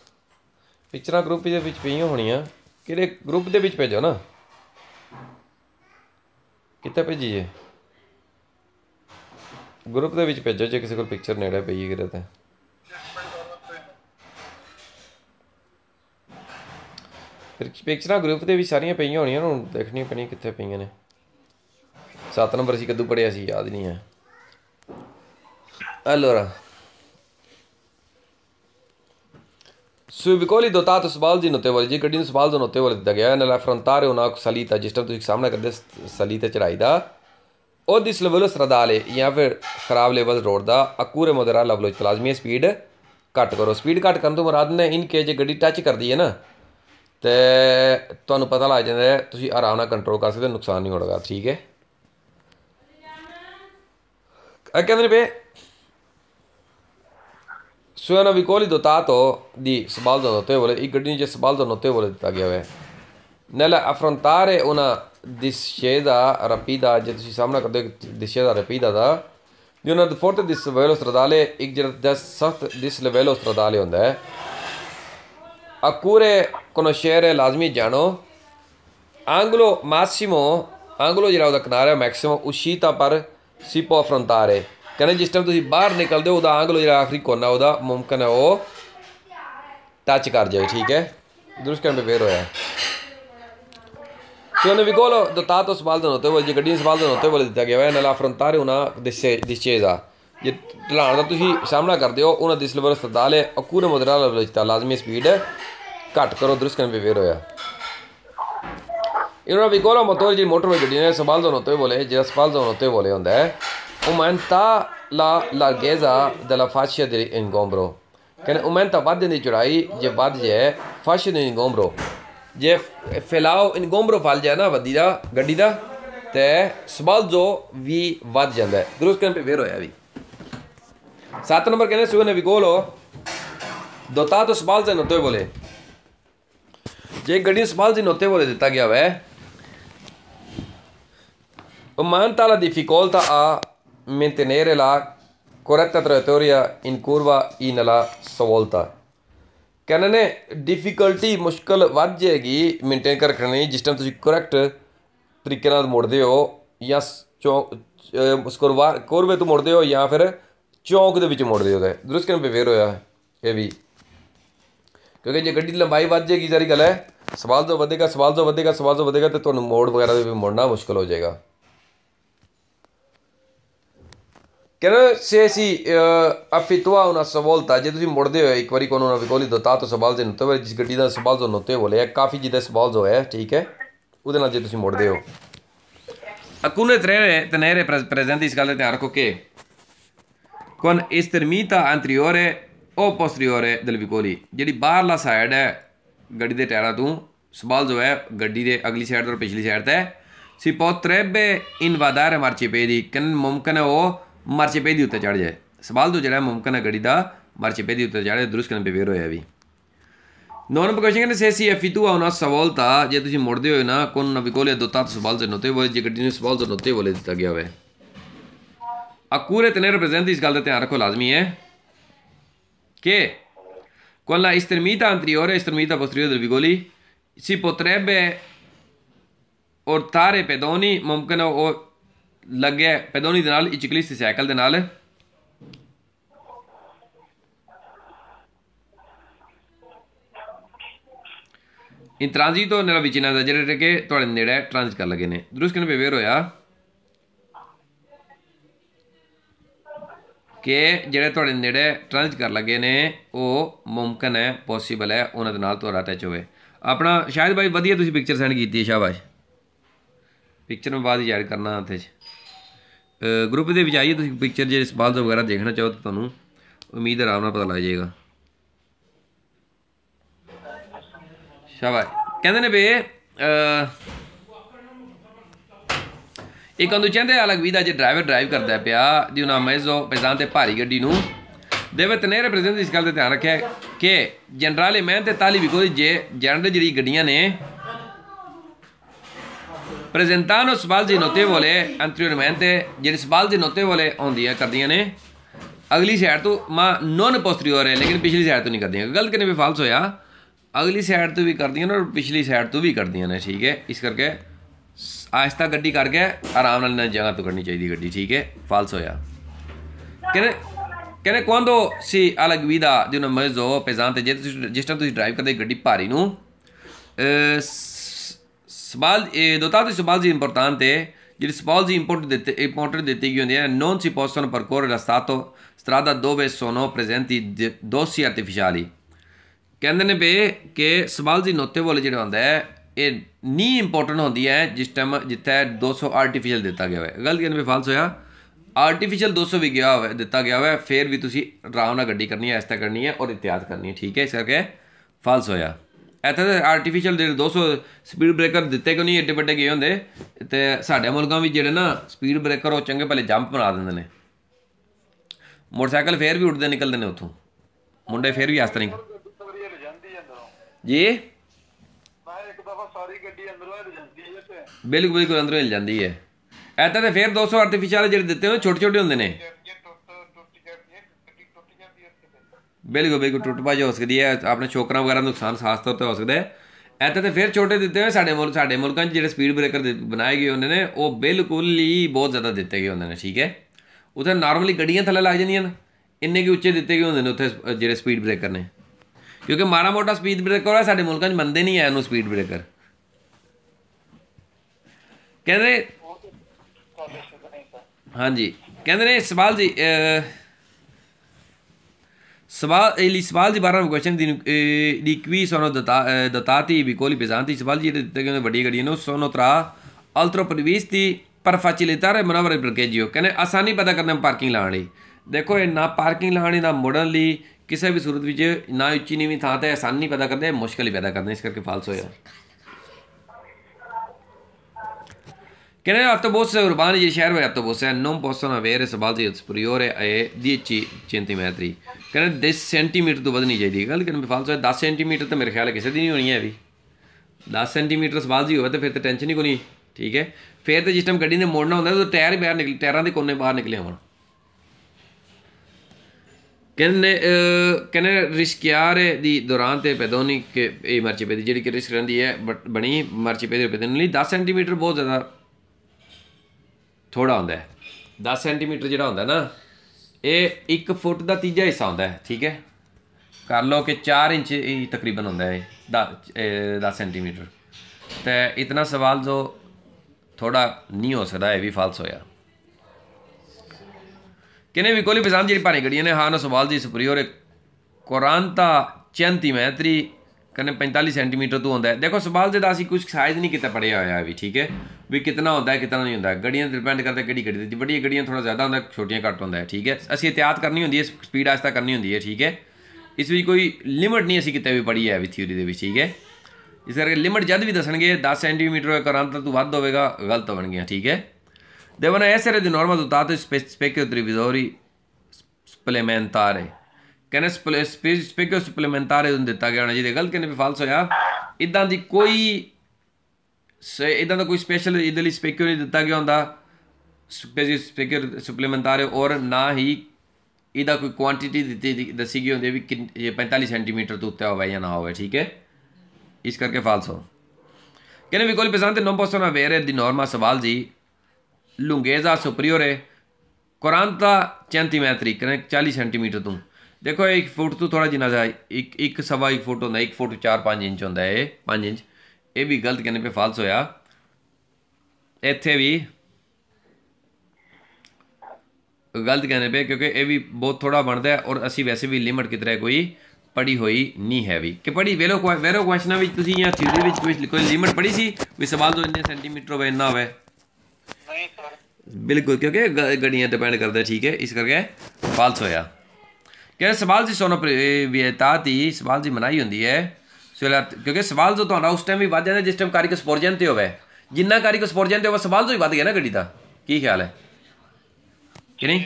Speaker 1: ਪਿਕਚਰਾਂ ਗਰੁੱਪ ਦੇ ਵਿੱਚ ਪਈਆਂ ਹੋਣੀਆਂ ਕਿਹੜੇ ਗਰੁੱਪ ਦੇ ਵਿੱਚ ਭੇਜੋ ਨਾ ਕਿੱਥੇ ਭੇਜੀ ਜੇ ਗਰੁੱਪ ਦੇ ਵਿੱਚ ਭੇਜੋ ਜੇ ਕਿਸੇ ਕੋਲ ਪਿਕਚਰ ਨੇੜੇ ਪਈ ਹੈ ਕਿਰੇ ਤਾਂ ਫਿਰ ਪਿਕਚਰਾਂ ਗਰੁੱਪ ਦੇ ਵੀ ਸਾਰੀਆਂ ਪਈਆਂ ਹੋਣੀਆਂ ਉਹਨੂੰ ਦੇਖਣੀ ਪਣੀ ਕਿੱਥੇ ਪਈਆਂ ਨੇ 7 ਨੰਬਰ ਸੀ ਕਦੋਂ ਪੜਿਆ ਸੀ ਯਾਦ ਨਹੀਂ ਹੈ allora sui vicoli dotato sbalzi notevoli ਜੀ ਗੱਡੀ ਨੂੰ ਨੋਤੇ ਵਾਲੀ ਦਿੱਤਾ ਗਿਆ ਨਲ ਉਹਨਾਂ una ਸਲੀਤਾ ਜਿਸ ਤਰ੍ਹਾਂ ਤੁਸੀਂ ਸਾਹਮਣੇ ਕਰਦੇ ਸਲੀਤਾ ਚੜਾਈ ਦਾ ਉਹਦੀ ਸਲਵਲੋ ਸਰਦਾਲੇ ਜਾਂ ਫਿਰ ਖਰਾਬ ਲੈਵਲ ਰੋਡ ਦਾ ਅਕੂਰੇ ਮਦਰਾ ਲਵਲੋ ਲਾਜ਼ਮੀ ਸਪੀਡ ਘੱਟ ਕਰੋ ਸਪੀਡ ਘੱਟ ਕਰਨ ਤੋਂ ਮਰਾਦ ਨੇ ਇਨ ਕੇ ਜੇ ਗੱਡੀ ਟੱਚ ਕਰਦੀ ਹੈ ਨਾ ਤੇ ਤੁਹਾਨੂੰ ਪਤਾ ਲੱਗ ਜਾਂਦਾ ਤੁਸੀਂ ਆਰਾਮ ਨਾਲ ਕੰਟਰੋਲ ਕਰ ਸਕਦੇ ਨੁਕਸਾਨ ਨਹੀਂ ਹੋਣਾਗਾ ਠੀਕ ਹੈ ਅ ਕਹਿੰਦੇ ਬੇ ਸੁਆਨ ਵੀ ਕੋਲੀ ਦੋ ਤਾ ਤੋ ਦੀ ਸਬਾਲ ਦੋ ਤੇ ਬੋਲੇ ਇੱਕ ਗੱਡੀ ਜੇ ਸਬਾਲ ਦੋ ਨੋਤੇ ਬੋਲੇ ਦਿੱਤਾ ਗਿਆ ਵੇ ਨਲਾ ਅਫਰੰਤਾਰੇ ਉਹਨਾਂ ਦਿਸ ਸ਼ੇਦਾ ਰਪੀਦਾ ਜੇ ਤੁਸੀਂ ਸਾਹਮਣਾ ਕਰਦੇ ਦਿਸ ਸ਼ੇਦਾ ਰਪੀਦਾ ਦਾ ਜਿਉਂ ਨਾ ਫੋਰਥ ਦਿਸ ਵੈਲੋ ਸਰਦਾਲੇ ਇੱਕ ਜਿਹੜਾ ਦਸ ਸਖਤ ਦਿਸ ਲੈਵਲੋ ਸਰਦਾਲੇ ਹੁੰਦਾ ਹੈ ਅਕੂਰੇ conoscere ਲਾਜ਼ਮੀ ਜਾਣੋ ਆਂਗਲੋ ਮਾਸਿਮੋ ਆਂਗਲੋ ਜਿਹੜਾ ਉਹਦਾ ਕਿਨਾਰਾ ਹੈ ਮੈਕਸਿਮਮ ਉਸ਼ੀਤਾ ਪਰ ਸਿਪੋ ਫਰੰਟਾਰੇ ਕਹਿੰਦੇ ਜਿਸ ਟਾਈਮ ਤੁਸੀਂ ਬਾਹਰ ਨਿਕਲਦੇ ਹੋ ਉਹਦਾ ਆਂਗਲੋ ਜਿਹੜਾ ਆਖਰੀ ਕੋਨਾ ਉਹਦਾ ਮੁਮਕਨ ਹੈ ਉਹ ਟੱਚ ਕਰ ਜਾਵੇ ਠੀਕ ਹੈ ਦਰੁਸਤ ਕਰਨ ਤੇ ਵੇਰ ਹੋਇਆ Sono vi golo dotato sbaldo notevole di gradini ਹੋਤੇ notevole ਦਿੱਤਾ ਗਿਆ ਹੈ ਨਾਲ affrontare ਦਿਸੇ discesa ਜੇ ਢਲਾਣ ਦਾ ਤੁਸੀਂ ਸਾਹਮਣਾ ਕਰਦੇ ਹੋ ਉਹਨਾਂ ਦਿਸਲਵਰ ਸਦਾਲੇ ਅਕੂਰ ਮਦਰਾ ਲਵਲਚਤਾ ਲਾਜ਼ਮੀ ਸਪੀਡ ਘਟ ਕਰੋ ਕਰਨ ਵੀ ਹੋਇਆ ਇਹਨਾਂ ਕੋਲੋਂ ਮਤੋਰ ਜੀ ਮੋਟਰ ਵਿੱਚ ਨੇ ਸੰਭਾਲ ਦੋ ਨੋਤੇ ਬੋਲੇ ਜੇ ਸੰਭਾਲ ਦੋ ਨੋਤੇ ਬੋਲੇ ਹੁੰਦਾ ਹੈ ਉਮਨਤਾ ਲਾ ਲਾਗੇਜ਼ਾ ਦਲਾ ਫਾਸ਼ੀਆ ਦੇ ਗੋਮਰੋ ਕਹਿੰਦੇ ਉਮੈਂਤਾ ਵਾਦਨ ਦੀ ਚੜਾਈ ਜੇ ਵੱਧ ਜੇ ਫਾਸ਼ੀ ਦੇ ਗੋਮਰੋ ਜੇ ਫੈਲਾਓ ਗੋਮਰੋ ਫਲ ਜਾ ਨਾ ਵੱਡੀ ਦਾ ਗੱਡੀ ਦਾ ਤੇ ਸੰਭਾਲ ਜੋ ਵੀ ਵੱਧ ਜਾਂਦਾ ਹੈ ਗਰੂਸ ਕਰਨ ਤੇ ਵੇਰ ਹੋਇਆ ਵੀ 7 ਨੰਬਰ ਕਹਿੰਦੇ ਸੁਗਨ ਵਿਗੋਲੋ ਦੋਤਾ ਤੋਂ ਸਵਾਲ ਜਨ ਤੋਏ ਬੋਲੇ ਜੇ ਗਣੇਸ਼ ਮਾਲ ਜੀ ਨੂੰ ਬੋਲੇ ਦਿੱਤਾ ਗਿਆ ਵੈ ਉਹ ਮਾਨ ਤਾਲਾ ਦੀ ਫਿਕੋਲਤਾ ਆ ਮੈਂ ਤੇ ਨੇਰੇ ਲਾ ਕੋਰੈਕਟ ਟ੍ਰੈਟੋਰੀਆ ਇਨ ਕੁਰਵਾ ਇਨ ਲਾ ਸਵੋਲਤਾ ਕਹਿੰਦੇ ਨੇ ਡਿਫਿਕਲਟੀ ਮੁਸ਼ਕਲ ਵੱਧ ਜਾਏਗੀ ਮੇਨਟੇਨ ਕਰਕਣੀ ਜਿਸ ਟਾਈਮ ਤੁਸੀਂ ਕੋਰੈਕਟ ਤਰੀਕੇ ਨਾਲ ਮੋੜਦੇ ਹੋ ਜਾਂ ਚੌਕ ਕੋਰਵੇ ਤੋਂ ਮੋੜਦੇ ਹੋ ਜਾਂ ਫਿਰ ਚੌਕ ਦੇ ਵਿੱਚ ਮੋੜਦੇ ਹੋ ਤੇ ਦਰਸਕਨ ਪੇ ਹੋਇਆ ਹੈ ਇਹ ਵੀ ਕਿਉਂਕਿ ਜੇ ਗੱਡੀ ਦੀ ਲੰਬਾਈ ਵੱਧ ਜੇਗੀ ਜਾਰੀ ਗੱਲ ਹੈ ਸਵਾਲ ਜੋ ਵਧੇਗਾ ਸਵਾਲ ਜੋ ਵਧੇਗਾ ਸਵਾਲ ਜੋ ਵਧੇਗਾ ਤੇ ਤੁਹਾਨੂੰ ਮੋੜ ਵਗੈਰਾ ਦੇ ਵੀ ਮੋੜਨਾ ਮੁਸ਼ਕਲ ਹੋ ਜਾਏਗਾ ਸੇ ਸੇਸੀ ਅਫਿਤਵਾ ਉਹਨਾਂ ਸਵਾਲ ਤਾਂ ਜੇ ਤੁਸੀਂ ਮੁੜਦੇ ਹੋ ਇੱਕ ਵਾਰੀ ਕੋਨੋਂ ਨਾ ਵਿਕੋਲੀ ਦਤਾ ਤੋਂ ਸਵਾਲ ਦੇ ਨੋਤੇ ਵਾਰੀ ਜਿਸ ਗੱਡੀ ਦਾ ਸਵਾਲ ਜੋ ਨੋਤੇ ਬੋਲੇ ਆ ਕਾਫੀ ਜਿਹਦੇ ਸਵਾਲ ਜੋ ਹੈ ਠੀਕ ਹੈ ਉਹਦੇ ਨਾਲ ਜੇ ਤੁਸੀਂ ਮੁੜਦੇ ਹੋ ਅਕੂਨੇ ਤਰੇ ਤਨੇਰੇ ਪ੍ਰੈਜ਼ੈਂਟ ਇਸ ਗੱਲ ਤੇ ਧਿਆਨ ਰੱਖੋ ਕਿ ਕੋਨ ਇਸ ਤਰਮੀਤਾ ਅੰਤਰੀਓਰੇ ਉਹ ਪੋਸਟਰੀਓਰ del vicoli ਜਿਹੜੀ ਬਾਹਰਲਾ ਸਾਈਡ ਹੈ ਗੱਡੀ ਦੇ ਟਾਇਰਾਂ ਤੋਂ ਸਵਾਲ ਜੋ ਹੈ ਗੱਡੀ ਦੇ ਅਗਲੀ ਸਾਈਡ ਤੋਂ ਪਿਛਲੀ ਸਾਈਡ ਤੇ ਸੀ ਪੋਤਰੇਬੇ ਇਨਵਾਦਾਰ ਮਰਚੀਪੇਦੀ ਕਿੰਨ ਮੁਮਕਨ ਹੈ ਉਹ ਮਰਚੀਪੇਦੀ ਉੱਤੇ ਚੜ ਜਾਏ ਸਵਾਲ ਤੋਂ ਜਿਹੜਾ ਮੁਮਕਨ ਹੈ ਗੱਡੀ ਦਾ ਮਰਚੀਪੇਦੀ ਉੱਤੇ ਚੜੇ ਦਰੁਸਤ ਕਰਨ ਬੇਵੇਰ ਹੋਇਆ ਵੀ ਨੋਨ ਪ੍ਰਕਾਸ਼ਨ ਕਹਿੰਦੇ ਸੇ ਸੀ ਐਫੀ ਤੂ ਆਉਣਾ ਸਵਾਲ ਤਾਂ ਜੇ ਤੁਸੀਂ ਮੁੜਦੇ ਹੋ ਨਾ ਕੋਨ ਨਾ ਵਿਕੋਲੇ ਦੋ ਤਾਂ ਸਵਾਲ ਜਨ ਨੋਤੇ ਹੋਏ ਜੇ ਗੱਡੀ ਨੂੰ ਸਵਾਲ ਜਨ ਨੋਤੇ ਬੋਲੇ ਦਿੱਤਾ ਗਿਆ ਹੋਵੇ ਅਕੂਰੇ ਤਨੇ ਰਿਪਰੈਜ਼ੈਂਟ ਇਸ ਗੱਲ ਦਾ ਧਿਆਨ ਰੱਖੋ ਲਾਜ਼ਮੀ ਹੈ ¿Qué? Con la extremidad anterior, extremidad posteriore del vigoli si potrebbe ortare pedoni, mumkin o ਲੱਗੇ pedoni ਦੇ i ciclisti ਸਾਈਕਲ ਦੇ ਨਾਲ in transito nella vicinanza di ਦਾ ਜਿਹੜੇ ਕਿ ਤੁਹਾਡੇ ਨੇੜੇ ਟ੍ਰਾਂਜ਼ਿਟ ਕਰ ਲਗੇ ਨੇ ਦਰੁਸਤ ਕਿ ਜਿਹੜੇ ਤੁਹਾਡੇ ਨੇੜੇ ਟ੍ਰਾਂਜ਼ਿਟ ਕਰ ਲੱਗੇ ਨੇ ਉਹ ਮਮਕਨ ਹੈ ਪੋਸੀਬਲ ਹੈ ਉਹਨਾਂ ਦੇ ਨਾਲ ਤੁਹਾਡਾ ਅਟੈਚ ਹੋਵੇ ਆਪਣਾ ਸ਼ਾਇਦ ਭਾਈ ਵਧੀਆ ਤੁਸੀਂ ਪਿਕਚਰ ਸੈਂਡ ਕੀਤੀ ਹੈ ਸ਼ਾਬਾਸ਼ ਪਿਕਚਰ ਨੂੰ ਬਾਅਦ ਯਾਦ ਕਰਨਾ ਉੱਥੇ ਗਰੁੱਪ ਦੇ ਵਿੱਚ ਆਈਏ ਤੁਸੀਂ ਪਿਕਚਰ ਜੇ ਸਵਾਲਸ ਵਗੈਰਾ ਦੇਖਣਾ ਚਾਹੋ ਤਾਂ ਤੁਹਾਨੂੰ ਉਮੀਦ ਆਰਾਮ ਨਾਲ ਪਤਾ ਲੱਗ ਜਾਏਗਾ ਸ਼ਾਬਾਸ਼ ਕਹਿੰਦੇ ਨੇ ਬੇ 195 ala ਦਾ ਜੇ ਡਰਾਈਵਰ ਡਰਾਈਵ ਕਰਦਾ ਪਿਆ ਹੈ ਜੋ mezzo ਤੇ ਭਾਰੀ ਗੱਡੀ ਨੂੰ ਦੇਵੇ ਨੇ ਰਿਪਰੈਜ਼ੈਂਟ ਇਸ ਗੱਲ ਤੇ ਧਿਆਨ ਰੱਖਿਆ ਕਿ ਜਨਰਲ ਮੈਂ ਤੇ ਵੀ ਕੋਈ ਜੇ ਜਨਰਲ ਜਿਹੜੀ ਗੱਡੀਆਂ ਨੇ presentano sbalzi ਮੈਂ ਤੇ ਜਿਹੜੇ ਨੋਤੇ notevole ਹੁੰਦੀਆਂ ਕਰਦੀਆਂ ਨੇ ਅਗਲੀ ਸਾਈਡ ਤੋਂ ਮਾ ਨੋਨ ਪੋਸਟਰੀਓਰ ਹੈ ਲੇਕਿਨ ਪਿਛਲੀ ਸਾਈਡ ਤੋਂ ਨਹੀਂ ਕਰਦੀਆਂ ਗਲਤ ਕਿਨੇ ਵੀ ਫਾਲਸ ਹੋਇਆ ਅਗਲੀ ਸਾਈਡ ਤੋਂ ਵੀ ਕਰਦੀਆਂ ਨੇ ਔਰ ਪਿਛਲੀ ਸਾਈਡ ਤੋਂ ਵੀ ਕਰਦੀਆਂ ਨੇ ਠੀਕ ਹੈ ਇਸ ਕਰਕੇ ਆਇਸਤਾ ਗੱਡੀ ਕਰ ਗਿਆ ਆਰਾਮ ਨਾਲ ਨਾ ਜਗ੍ਹਾ ਤੋਂ ਕਰਨੀ ਚਾਹੀਦੀ ਗੱਡੀ ਠੀਕ ਹੈ ਫਾਲਸ ਹੋਇਆ ਕਹਿੰਦੇ ਕਹਿੰਦੇ ਕੋਂਦੋ ਸੀ ਅਲਗਵੀਦਾ ਜਿਹਨੂੰ ਮਜ਼ੋ ਪੈਜ਼ਾਂ ਤੇ ਜੇ ਤੁਸੀਂ ਜਿਸ ਟਾਈਮ ਤੁਸੀਂ ਡਰਾਈਵ ਕਰਦੇ ਗੱਡੀ ਭਾਰੀ ਨੂੰ ਸਵਾਲ ਇਹ ਦੋਤਾ ਤੁਸੀਂ ਸਵਾਲ ਜੀ ਇੰਪੋਰਟੈਂਟ ਹੈ ਜਿਹੜੀ ਸਵਾਲ ਜੀ ਇੰਪੋਰਟ ਦਿੱਤੇ ਇੰਪੋਰਟਰ ਦਿੱਤੀ ਗਈ ਹੁੰਦੀ ਹੈ ਨੋਨ ਸੀ ਪੋਸਟਨ ਪਰਕੋਰ ਰਸਤਾਤੋ ਸਟਰਾਦਾ ਦੋਵੇ ਸੋਨੋ ਪ੍ਰੈਜ਼ੈਂਟੀ ਦੋਸੀ ਆਰਟੀਫੀਸ਼ੀਅਲੀ ਕਹਿੰਦੇ ਨੇ ਬੇ ਕਿ ਸਵਾਲ ਜੀ ਨੋਤੇ ਬੋਲੇ ਜਿਹੜਾ ਹੁੰਦਾ ਹੈ ਇਹ ਨੀ ਇੰਪੋਰਟੈਂਟ ਹੁੰਦੀ ਹੈ ਜਿਸ ਟਾਈਮ ਜਿੱਥੇ 200 ਆਰਟੀਫੀਸ਼ੀਅਲ ਦਿੱਤਾ ਗਿਆ ਹੋਵੇ ਗਲਤ ਕਹਿੰਦੇ ਫਾਲਸ ਹੋਇਆ ਆਰਟੀਫੀਸ਼ੀਅਲ 200 ਵੀ ਗਿਆ ਹੋਵੇ ਦਿੱਤਾ ਗਿਆ ਹੋਵੇ ਫੇਰ ਵੀ ਤੁਸੀਂ ਆਰਾਮ ਨਾਲ ਗੱਡੀ ਕਰਨੀ ਹੈ ਤਰ੍ਹਾਂ ਕਰਨੀ ਹੈ ਔਰ ਇਤਿਆਦ ਕਰਨੀ ਹੈ ਠੀਕ ਹੈ ਇਸ ਕਰਕੇ ਫਾਲਸ ਹੋਇਆ ਇੱਥੇ ਤਾਂ ਆਰਟੀਫੀਸ਼ੀਅਲ ਦੇ 200 ਸਪੀਡ ਬ੍ਰੇਕਰ ਦਿੱਤੇ ਕਿਉਂ ਨਹੀਂ ਏਡੇ ਵੱਡੇ ਗਏ ਹੁੰਦੇ ਤੇ ਸਾਡੇ ਮੁਲਕਾਂ ਵੀ ਜਿਹੜੇ ਨਾ ਸਪੀਡ ਬ੍ਰੇਕਰ ਉਹ ਚੰਗੇ ਪਹਿਲੇ ਜੰਪ ਬਣਾ ਦਿੰਦੇ ਨੇ ਮੋਟਰਸਾਈਕਲ ਫੇਰ ਵੀ ਉੱਡਦੇ ਨਿਕਲਦੇ ਨੇ ਉੱਥੋਂ ਮੁੰਡੇ ਫੇਰ ਵੀ ਆਸਤਰੀ ਜੀ ਸਾਰੀ ਗੱਡੀ ਅੰਦਰੋਂ ਹਿਲ ਜਾਂਦੀ ਹੈ ਬਿਲਕੁਲ ਬਿਲਕੁਲ ਅੰਦਰੋਂ ਹਿਲ ਜਾਂਦੀ ਹੈ ਐਤਾ ਤੇ ਫਿਰ 200 ਆਰਟੀਫੀਸ਼ਲ ਜਿਹੜੇ ਦਿੱਤੇ ਹੋਏ ਛੋਟੇ ਛੋਟੇ ਹੁੰਦੇ ਨੇ ਬਿਲਕੁਲ ਬਿਲਕੁਲ ਟੁੱਟ ਪਾ ਜਾ ਸਕਦੀ ਹੈ ਆਪਣੇ ਛੋਕਰਾਂ ਵਗੈਰਾ ਨੂੰ ਨੁਕਸਾਨ ਖਾਸ ਤੌਰ ਤੇ ਹੋ ਸਕਦਾ ਹੈ ਐਤਾ ਤੇ ਫਿਰ ਛੋਟੇ ਦਿੱਤੇ ਹੋਏ ਸਾਡੇ ਮੁਲਕ ਸਾਡੇ ਮੁਲਕਾਂ 'ਚ ਜਿਹੜੇ ਸਪੀਡ ਬ੍ਰੇਕਰ ਬਣਾਏ ਗਏ ਉਹਨੇ ਨੇ ਉਹ ਬਿਲਕੁਲ ਹੀ ਬਹੁਤ ਜ਼ਿਆਦਾ ਦਿੱਤੇ ਗਏ ਹੁੰਦੇ ਨੇ ਠੀਕ ਹੈ ਉਥੇ ਨਾਰਮਲੀ ਗੱਡੀਆਂ ਥੱਲੇ ਲੱਗ ਜਾਂਦੀਆਂ ਨੇ ਇੰਨੇ ਕਿ ਉੱਚੇ ਦਿੱਤੇ ਗਏ ਹੁੰਦੇ ਨੇ ਉਥੇ ਜਿਹੜੇ ਸਪੀਡ ਬ੍ਰੇਕਰ ਨੇ ਕਿਉਂਕਿ ਮਾਰਾ ਮੋਟਾ ਸਪੀਡ ਬ੍ਰੇਕਰ ਹੈ ਸਾਡੇ ਮੁਲਕਾਂ 'ਚ ਮੰਨਦੇ ਨਹੀਂ ਆ ਇਹਨੂੰ ਸਪੀਡ ਬ੍ਰੇਕਰ ਕਹਿੰਦੇ ਹਾਂਜੀ ਕਹਿੰਦੇ ਨੇ ਸਵਾਲ ਜੀ ਸਵਾਲ ਇਹ ਸਵਾਲ ਦੀ ਬਾਰੇ ਕੁਐਸਚਨ ਦੀ ਦੀ ਕਵੀ ਸੋਨੋ ਦਤਾ ਦਤਾਤੀ ਕੋਲੀ ਬਿਜ਼ਾਂਤੀ ਸਵਾਲ ਜੀ ਦਿੱਤੇ ਗਏ ਵੱਡੀ ਗੜੀ ਨੂੰ ਸੋਨੋ ਤਰਾ ਅਲਟਰੋ ਪਰਵੀਸ ਦੀ ਪਰ ਫੈਸਿਲਿਟਾਰ ਮਨਵਰ ਜੀਓ ਕਹਿੰਦੇ ਆਸਾਨੀ ਪਤਾ ਕਰਨੇ ਪਾਰਕਿੰਗ ਲਾਉਣ ਲਈ ਦੇਖੋ ਇਹ ਨਾ ਪਾਰਕਿੰਗ ਲਾਉਣ ਦਾ ਮੋੜਨ ਲਈ ਕਿਸੇ ਵੀ ਸੂਰਤ ਵਿੱਚ ਨਾ ਉੱਚੀ ਨੀਵੀਂ ਥਾਂ ਤੇ ਆਸਾਨੀ ਪਤਾ ਕਰਦੇ ਮੁਸ਼ਕਲ ਹੀ ਪੈਦਾ ਕਰਦੇ ਇਸ ਕਰਕੇ ਫਾਲਸ ਹੋਇਆ ਸ਼ਹਿਰ ਆਪ Querido autobús urbano ਨੋਮ serve autobus e eh, non possono avere sobbalzi superiore e a 10 cm. ਕਹਿੰਦੇ 10 ਸੈਂਟੀਮੀਟਰ ਤੋਂ ਵੱਧ ਨਹੀਂ ਚਾਹੀਦੀ ਗੱਲ ਕਰਨ ਬਿਫਾਲਸ ਹੈ 10 ਸੈਂਟੀਮੀਟਰ ਤਾਂ ਮੇਰੇ ਖਿਆਲ ਕਿਸੇ ਦੀ ਨਹੀਂ ਹੋਣੀ ਹੈ ਵੀ 10 ਸੈਂਟੀਮੀਟਰ ਸਬਾਲਜੀ ਹੋਵੇ ਤਾਂ ਫਿਰ ਤਾਂ ਟੈਨਸ਼ਨ ਹੀ ਕੋਈ ਨਹੀਂ ਠੀਕ ਹੈ ਫਿਰ ਤਾਂ ਜਿਸ ਟਾਈਮ ਗੱਡੀ ਨੇ ਮੋੜਨਾ ਹੁੰਦਾ ਤਾਂ ਟਾਇਰ ਬਾਹਰ ਨਿਕਲੇ ਟਾਇਰਾਂ ਦੇ ਕੋਨੇ ਬਾਹਰ ਨਿਕਲੇ ਹੋਣ ਕਹਿੰਦੇ ਕਹਿੰਦੇ ਰਿਸਕਿਆਰ ਦੀ ਦੌਰਾਨ ਤੇ ਪੈਦੋਨੀ ਇਹ ਮਰਚੀ ਪੇ ਦੀ ਜਿਹੜੀ ਕਿ ਰਿਸਕ ਰਹਿੰਦੀ ਹੈ ਬਣੀ ਮਰਚੀ ਪੇ ਦੇ ਰੁਪਏ ਦੇ ਲਈ 10 ਸੈਂਟੀਮੀਟਰ ਬਹੁਤ ਜ਼ਿਆਦਾ ਥੋੜਾ ਹੁੰਦਾ ਹੈ 10 ਸੈਂਟੀਮੀਟਰ ਜਿਹੜਾ ਹੁੰਦਾ ਨਾ ਇਹ 1 ਫੁੱਟ ਦਾ ਤੀਜਾ ਹਿੱਸਾ ਹੁੰਦਾ ਹੈ ਠੀਕ ਹੈ ਕਰ ਲਓ ਕਿ 4 ਇੰਚ ਹੀ ਤਕਰੀਬਨ ਹੁੰਦਾ ਹੈ 10 ਸੈਂਟੀਮੀਟਰ ਤੇ ਇਤਨਾ ਸਵਾਲ ਜੋ ਥੋੜਾ ਨਹੀਂ ਹੋ ਸਕਦਾ ਇਹ ਵੀ ਫਾਲਸ ਹੋਇਆ ਕਿਨੇ ਵੀ ਕੋਲੀ ਪਸੰਦ ਜਿਹੜੀ ਪਾਣੀ ਗੜੀਆਂ ਨੇ ਹਾਂ ਨਾ ਸਵਾਲ ਜੀ ਸੁਪਰੀਓਰ ਕੁਰਾਨ ਤਾਂ ਚੰਤੀ ਮੈਤਰੀ ਕਹਿੰਦੇ 45 ਸੈਂਟੀਮੀਟਰ ਤੋਂ ਹੁੰਦਾ ਹੈ ਦੇਖੋ ਸਵਾਲ ਜਿਹਦਾ ਅਸੀਂ ਕੁਝ ਸਾਈਜ਼ ਨਹੀਂ ਕੀਤਾ ਪੜਿਆ ਹੋਇਆ ਵੀ ਠੀਕ ਹੈ ਵੀ ਕਿੰਨਾ ਹੁੰਦਾ ਹੈ ਕਿੰਨਾ ਨਹੀਂ ਹੁੰਦਾ ਗੱਡੀਆਂ ਤੇ ਡਿਪੈਂਡ ਕਰਦਾ ਕਿਹੜੀ ਗੱਡੀ ਤੇ ਵੱਡੀਆਂ ਗੱਡੀਆਂ ਥੋੜਾ ਜ਼ਿਆਦਾ ਹੁੰਦਾ ਛੋਟੀਆਂ ਘੱਟ ਹੁੰਦਾ ਹੈ ਠੀਕ ਹੈ ਅਸੀਂ ਇਤਿਆਤ ਕਰਨੀ ਹੁੰਦੀ ਹੈ ਸਪੀਡ ਆਸਤਾ ਕਰਨੀ ਹੁੰਦੀ ਹੈ ਠੀਕ ਹੈ ਇਸ ਵਿੱਚ ਕੋਈ ਲਿਮਟ ਨਹੀਂ ਅਸੀਂ ਕਿਤੇ ਵੀ ਪੜੀ ਹੈ ਵੀ ਥਿਊਰੀ ਦੇ ਵਿੱਚ ਠੀਕ ਹੈ ਇਸ ਕਰਕੇ ਲਿਮਟ ਜਦ ਵੀ ਦੱਸਣਗੇ 10 ਸੈਂਟੀਮੀਟਰ ਕਰਾਂ ਤਾਂ ਤੂੰ ਵੱਧ ਹੋਵੇਗਾ ਗਲਤ ਗਿਆ ਠੀਕ ਹੈ ਦੇਵਨ ਐਸੇ ਦੇ ਨੋਰਮਲ ਤੋਂ ਸਪੈਕ ਉਤਰੀ ਵਿਜ਼ੋਰੀ ਸਪਲੀਮੈਂਟਾਰੇ ਕਹਿੰਦੇ ਸਪੈਸਿਫਿਕ ਸਪਲੀਮੈਂਟਾਰੀ ਨੂੰ ਦਿੱਤਾ ਗਿਆ ਹੋਣਾ ਜਿਹਦੇ ਗਲਤ ਕਹਿੰਦੇ ਵੀ ਫਾਲਸ ਹੋਇਆ ਇਦਾਂ ਦੀ ਕੋਈ ਇਦਾਂ ਦਾ ਕੋਈ ਸਪੈਸ਼ਲ ਇਹਦੇ ਲਈ ਸਪੈਕਿਓ ਨਹੀਂ ਦਿੱਤਾ ਗਿਆ ਹੁੰਦਾ ਸਪੈਸਿਫਿਕ ਸਪਲੀਮੈਂਟਾਰੀ ਔਰ ਨਾ ਹੀ ਇਹਦਾ ਕੋਈ ਕੁਆਂਟੀਟੀ ਦਿੱਤੀ ਦੱਸੀ ਗਈ ਹੁੰਦੀ ਵੀ 45 ਸੈਂਟੀਮੀਟਰ ਤੋਂ ਉੱਤੇ ਹੋਵੇ ਜਾਂ ਨਾ ਹੋਵੇ ਠੀਕ ਹੈ ਇਸ ਕਰਕੇ ਫਾਲਸ ਹੋ ਕਹਿੰਦੇ ਵੀ ਕੋਈ ਪਸੰਦ ਨੋ ਪਸੰਦ ਅਵੇਅਰ ਹੈ ਦੀ ਨੋਰਮਾ ਸਵਾਲ ਜੀ ਲੁੰਗੇਜ਼ਾ ਸੁਪਰੀਅਰ ਹੈ ਕੁਰਾਨ ਦਾ 34 ਮੈਤਰੀ ਕਹਿੰਦੇ 40 ਸੈਂਟੀਮੀਟਰ ਤੋਂ ਦੇਖੋ ਇੱਕ ਫੁੱਟ ਤੋਂ ਥੋੜਾ ਜਿਨਾ ਜਾ ਇੱਕ ਇੱਕ ਸਵਾ ਇੱਕ ਫੁੱਟ ਹੁੰਦਾ ਇੱਕ ਫੁੱਟ 4-5 ਇੰਚ ਹੁੰਦਾ ਏ 5 ਇੰਚ ਇਹ ਵੀ ਗਲਤ ਕਹਿੰਦੇ ਪੇ ਫਾਲਸ ਹੋਇਆ ਇੱਥੇ ਵੀ ਗਲਤ ਕਹਿੰਦੇ ਪੇ ਕਿਉਂਕਿ ਇਹ ਵੀ ਬਹੁਤ ਥੋੜਾ ਬਣਦਾ ਹੈ ਔਰ ਅਸੀਂ ਵੈਸੇ ਵੀ ਲਿਮਟ ਕਿਤਰੇ ਕੋਈ ਪੜੀ ਹੋਈ ਨਹੀਂ ਹੈ ਵੀ ਕਿ ਪੜੀ ਵੇਲੋ ਵੇਰੋ ਕੁਐਸਚਨਾਂ ਵਿੱਚ ਤੁਸੀਂ ਜਾਂ ਥਿਊਰੀ ਵਿੱਚ ਕੁਝ ਕੋਈ ਲਿਮਟ ਪੜੀ ਸੀ ਵੀ ਸਵਾਲ ਤੋਂ ਇੰਨੇ ਸੈਂਟੀਮੀਟਰ ਹੋਵੇ ਇੰਨਾ ਹੋਵੇ ਬਿਲਕੁਲ ਕਿਉਂਕਿ ਗੜੀਆਂ ਡਿਪੈਂਡ ਕਰਦਾ ਠੀਕ ਹੈ ਇਸ ਕਰਕੇ ਫਾਲਸ ਹੋਇਆ ਕਿ ਸਵਾਲ ਜੀ ਸਾਨੂੰ ਵਿਅਤਾਤ ਹੀ ਸਵਾਲ ਜੀ ਮਨਾਈ ਹੁੰਦੀ ਹੈ ਸਵਾਲਤ ਕਿਉਂਕਿ ਸਵਾਲ ਜੋ ਤੁਹਾਡਾ ਉਸ ਟਾਈਮ ਵੀ ਵੱਧ ਜਾਂਦਾ ਜਿਸ ਟਾਈਮ ਕਾਰੀ ਕੋ ਸਪੋਰਜਨ ਤੇ ਹੋਵੇ ਜਿੰਨਾ ਕਾਰੀ ਕੋ ਸਪੋਰਜਨ ਤੇ ਹੋਵੇ ਸਵਾਲ ਜੋ ਹੀ ਵੱਧ ਗਿਆ ਨਾ ਗੱਡੀ ਦਾ ਕੀ ਖਿਆਲ ਹੈ ਕਿ ਨਹੀਂ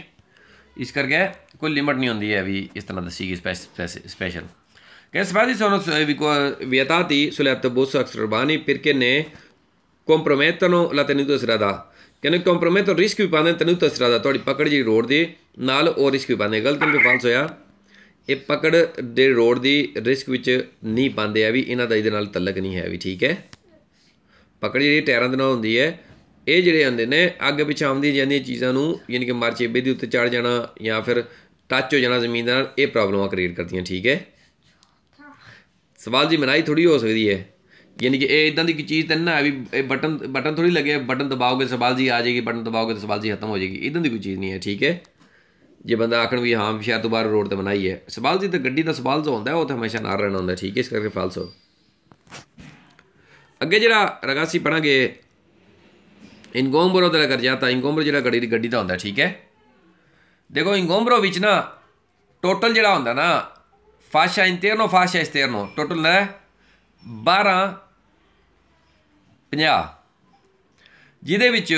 Speaker 1: ਇਸ ਕਰਕੇ ਕੋਈ ਲਿਮਟ ਨਹੀਂ ਹੁੰਦੀ ਹੈ ਵੀ ਇਸ ਤਰ੍ਹਾਂ ਦੱਸੀ ਗਈ ਸਪੈਸ਼ਲ ਕਿ ਸਵਾਲ ਜੀ ਸਾਨੂੰ ਵਿਅਤਾਤ ਹੀ ਸੁਲੈਬ ਤਬੂਸ ਅਕਸਰ ਬਾਨੀ ਪਿਰਕੇ ਨੇ ਕੰਪਰੋਮੇਤਨੋ ਲਤਨੀ ਤੋਂ ਸਰਾਦਾ ਕਹਿੰਦੇ ਕੰਪਰੋਮਾਈਜ਼ ਤੋਂ ਰਿਸਕ ਵੀ ਪਾਉਂਦੇ ਤੈਨੂੰ ਤਸਰਾ ਦਾ ਤੁਹਾਡੀ ਪਕੜ ਜੀ ਰੋਡ ਦੀ ਨਾਲ ਉਹ ਰਿਸਕ ਵੀ ਪਾਉਂਦੇ ਗਲਤ ਵੀ ਫਾਲਸ ਹੋਇਆ ਇਹ ਪਕੜ ਦੇ ਰੋਡ ਦੀ ਰਿਸਕ ਵਿੱਚ ਨਹੀਂ ਪਾਉਂਦੇ ਆ ਵੀ ਇਹਨਾਂ ਦਾ ਇਹਦੇ ਨਾਲ ਤਲਕ ਨਹੀਂ ਹੈ ਵੀ ਠੀਕ ਹੈ ਪਕੜ ਜਿਹੜੀ ਟਾਇਰਾਂ ਦੇ ਨਾਲ ਹੁੰਦੀ ਹੈ ਇਹ ਜਿਹੜੇ ਹੁੰਦੇ ਨੇ ਅੱਗੇ ਪਿਛਾਉਂਦੀ ਜਾਂਦੀਆਂ ਚੀਜ਼ਾਂ ਨੂੰ ਯਾਨੀ ਕਿ ਮਰਚੇ ਦੇ ਉੱਤੇ ਚੜ ਜਾਣਾ ਜਾਂ ਫਿਰ ਟੱਚ ਹੋ ਜਾਣਾ ਜ਼ਮੀਨ ਨਾਲ ਇਹ ਪ੍ਰੋਬਲਮਾਂ ਕ੍ਰੀਏਟ ਕਰਦੀਆਂ ਠੀਕ ਹੈ ਸਵਾਲ ਜੀ ਮਨਾਈ ਥੋੜੀ ਹੋ ਸਕਦੀ ਹੈ यानी कि ये इदा की चीज़ तो ना अभी बटन बटन थोड़ी लगे बटन दबाओगे तो सवाल जी आ जाएगी बटन दबाओगे तो सवाल जी खत्म हो जाएगी इदा की कोई चीज़ नहीं है ठीक है ਜੇ ਬੰਦਾ ਆਖਣ ਵੀ ਹਾਂ ਸ਼ਾਇਦ ਦੁਬਾਰਾ ਰੋਡ ਤੇ ਬਣਾਈ ਹੈ ਸਵਾਲ ਜੀ ਤਾਂ ਗੱਡੀ ਦਾ ਸਵਾਲ ਜੋ ਹੁੰਦਾ ਉਹ ਤਾਂ ਹਮੇਸ਼ਾ ਨਾਲ ਰਹਿਣਾ ਹੁੰਦਾ ਠੀਕ ਹੈ ਇਸ ਕਰਕੇ ਫਾਲਸੋ ਅੱਗੇ ਜਿਹੜਾ ਰਗਾਸੀ ਪੜਾਂਗੇ ਇਨਗੋਮਬਰੋ ਦਾ ਕਰ ਜਾਂਦਾ ਇਨਗੋਮਬਰੋ ਜਿਹੜਾ ਗੱਡੀ ਦੀ ਗੱਡੀ ਦਾ ਹੁੰਦਾ ਠੀਕ ਹੈ ਦੇਖੋ ਇਨਗੋਮਬਰੋ ਵਿੱਚ ਨਾ ਟੋਟਲ ਜਿਹੜਾ ਹੁੰਦਾ ਨਾ ਫਾਸ਼ਾ ਇੰਤੇਰਨੋ ਫਾਸ਼ਾ ਇਸਤੇਰਨੋ ਟੋਟਲ ਨਾ 12 50 ਜਿਹਦੇ ਵਿੱਚ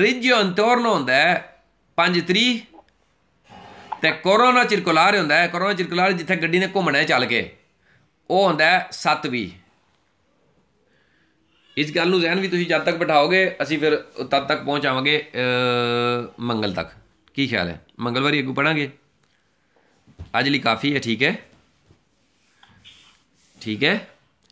Speaker 1: ਰਿਜਿਓ ਅੰਤੋਰਨੋ ਹੁੰਦਾ ਹੈ 5 ਤੇ ਕੋਰੋਨਾ ਸਰਕੂਲਰ ਹੁੰਦਾ ਹੈ ਕੋਰੋਨਾ ਸਰਕੂਲਰ ਜਿੱਥੇ ਗੱਡੀ ਨੇ ਘੁੰਮਣਾ ਚੱਲ ਕੇ ਉਹ ਹੁੰਦਾ ਹੈ 7 ਇਸ ਗੱਲ ਨੂੰ ਜ਼ਹਿਨ ਵੀ ਤੁਸੀਂ ਜਦ ਤੱਕ ਬਿਠਾਓਗੇ ਅਸੀਂ ਫਿਰ ਤਦ ਤੱਕ ਪਹੁੰਚਾਵਾਂਗੇ ਮੰਗਲ ਤੱਕ ਕੀ ਖਿਆਲ ਹੈ ਮੰਗਲਵਾਰੀ ਅੱਗੂ ਪੜਾਂਗੇ ਅੱਜ ਲਈ ਕਾਫੀ ਹੈ ਠੀਕ ਹੈ ਠੀਕ ਹੈ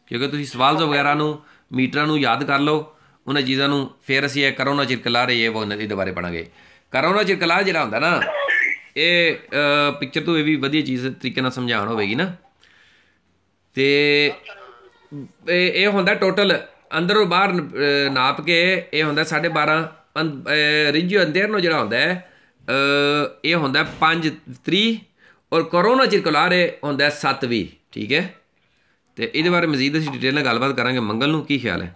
Speaker 1: ਕਿਉਂਕਿ ਤੁਸੀਂ ਸਵਾਲਸ ਵਗੈਰਾ ਨੂੰ ਮੀਟਰਾਂ ਨੂੰ ਯਾਦ ਕਰ ਲਓ ਉਹਨਾਂ ਚੀਜ਼ਾਂ ਨੂੰ ਫਿਰ ਅਸੀਂ ਇਹ ਕਰੋਨਾ ਚਿਰਕਲਾ ਰਹੇ ਇਹ ਉਹ ਨਦੀ ਦੁਬਾਰੇ ਪੜਾਂਗੇ ਕਰੋਨਾ ਚਿਰਕਲਾ ਜਿਹੜਾ ਹੁੰਦਾ ਨਾ ਇਹ ਪਿਕਚਰ ਤੋਂ ਇਹ ਵੀ ਵਧੀਆ ਚੀਜ਼ ਤਰੀਕੇ ਨਾਲ ਸਮਝਾਉਣ ਹੋਵੇਗੀ ਨਾ ਤੇ ਇਹ ਹੁੰਦਾ ਟੋਟਲ ਅੰਦਰੋਂ ਬਾਹਰ ਨਾਪ ਕੇ ਇਹ ਹੁੰਦਾ 12.5 ਰਿਜੂ ਅੰਦਰ ਨੂੰ ਜਿਹੜਾ ਹੁੰਦਾ ਇਹ ਹੁੰਦਾ 5 3 ਔਰ ਕਰੋਨਾ ਚਿਰਕਲਾ ਰੇ ਹੁੰਦਾ 7 ਵੀ ਠੀਕ ਹੈ ਤੇ ਇਹਦੇ ਬਾਰੇ ਮਜ਼ੀਦ ਅਸੀਂ ਡਿਟੇਲ ਨਾਲ ਗੱਲਬਾਤ ਕਰਾਂਗੇ ਮੰਗਲ ਨੂੰ ਕੀ ਖਿਆਲ ਹੈ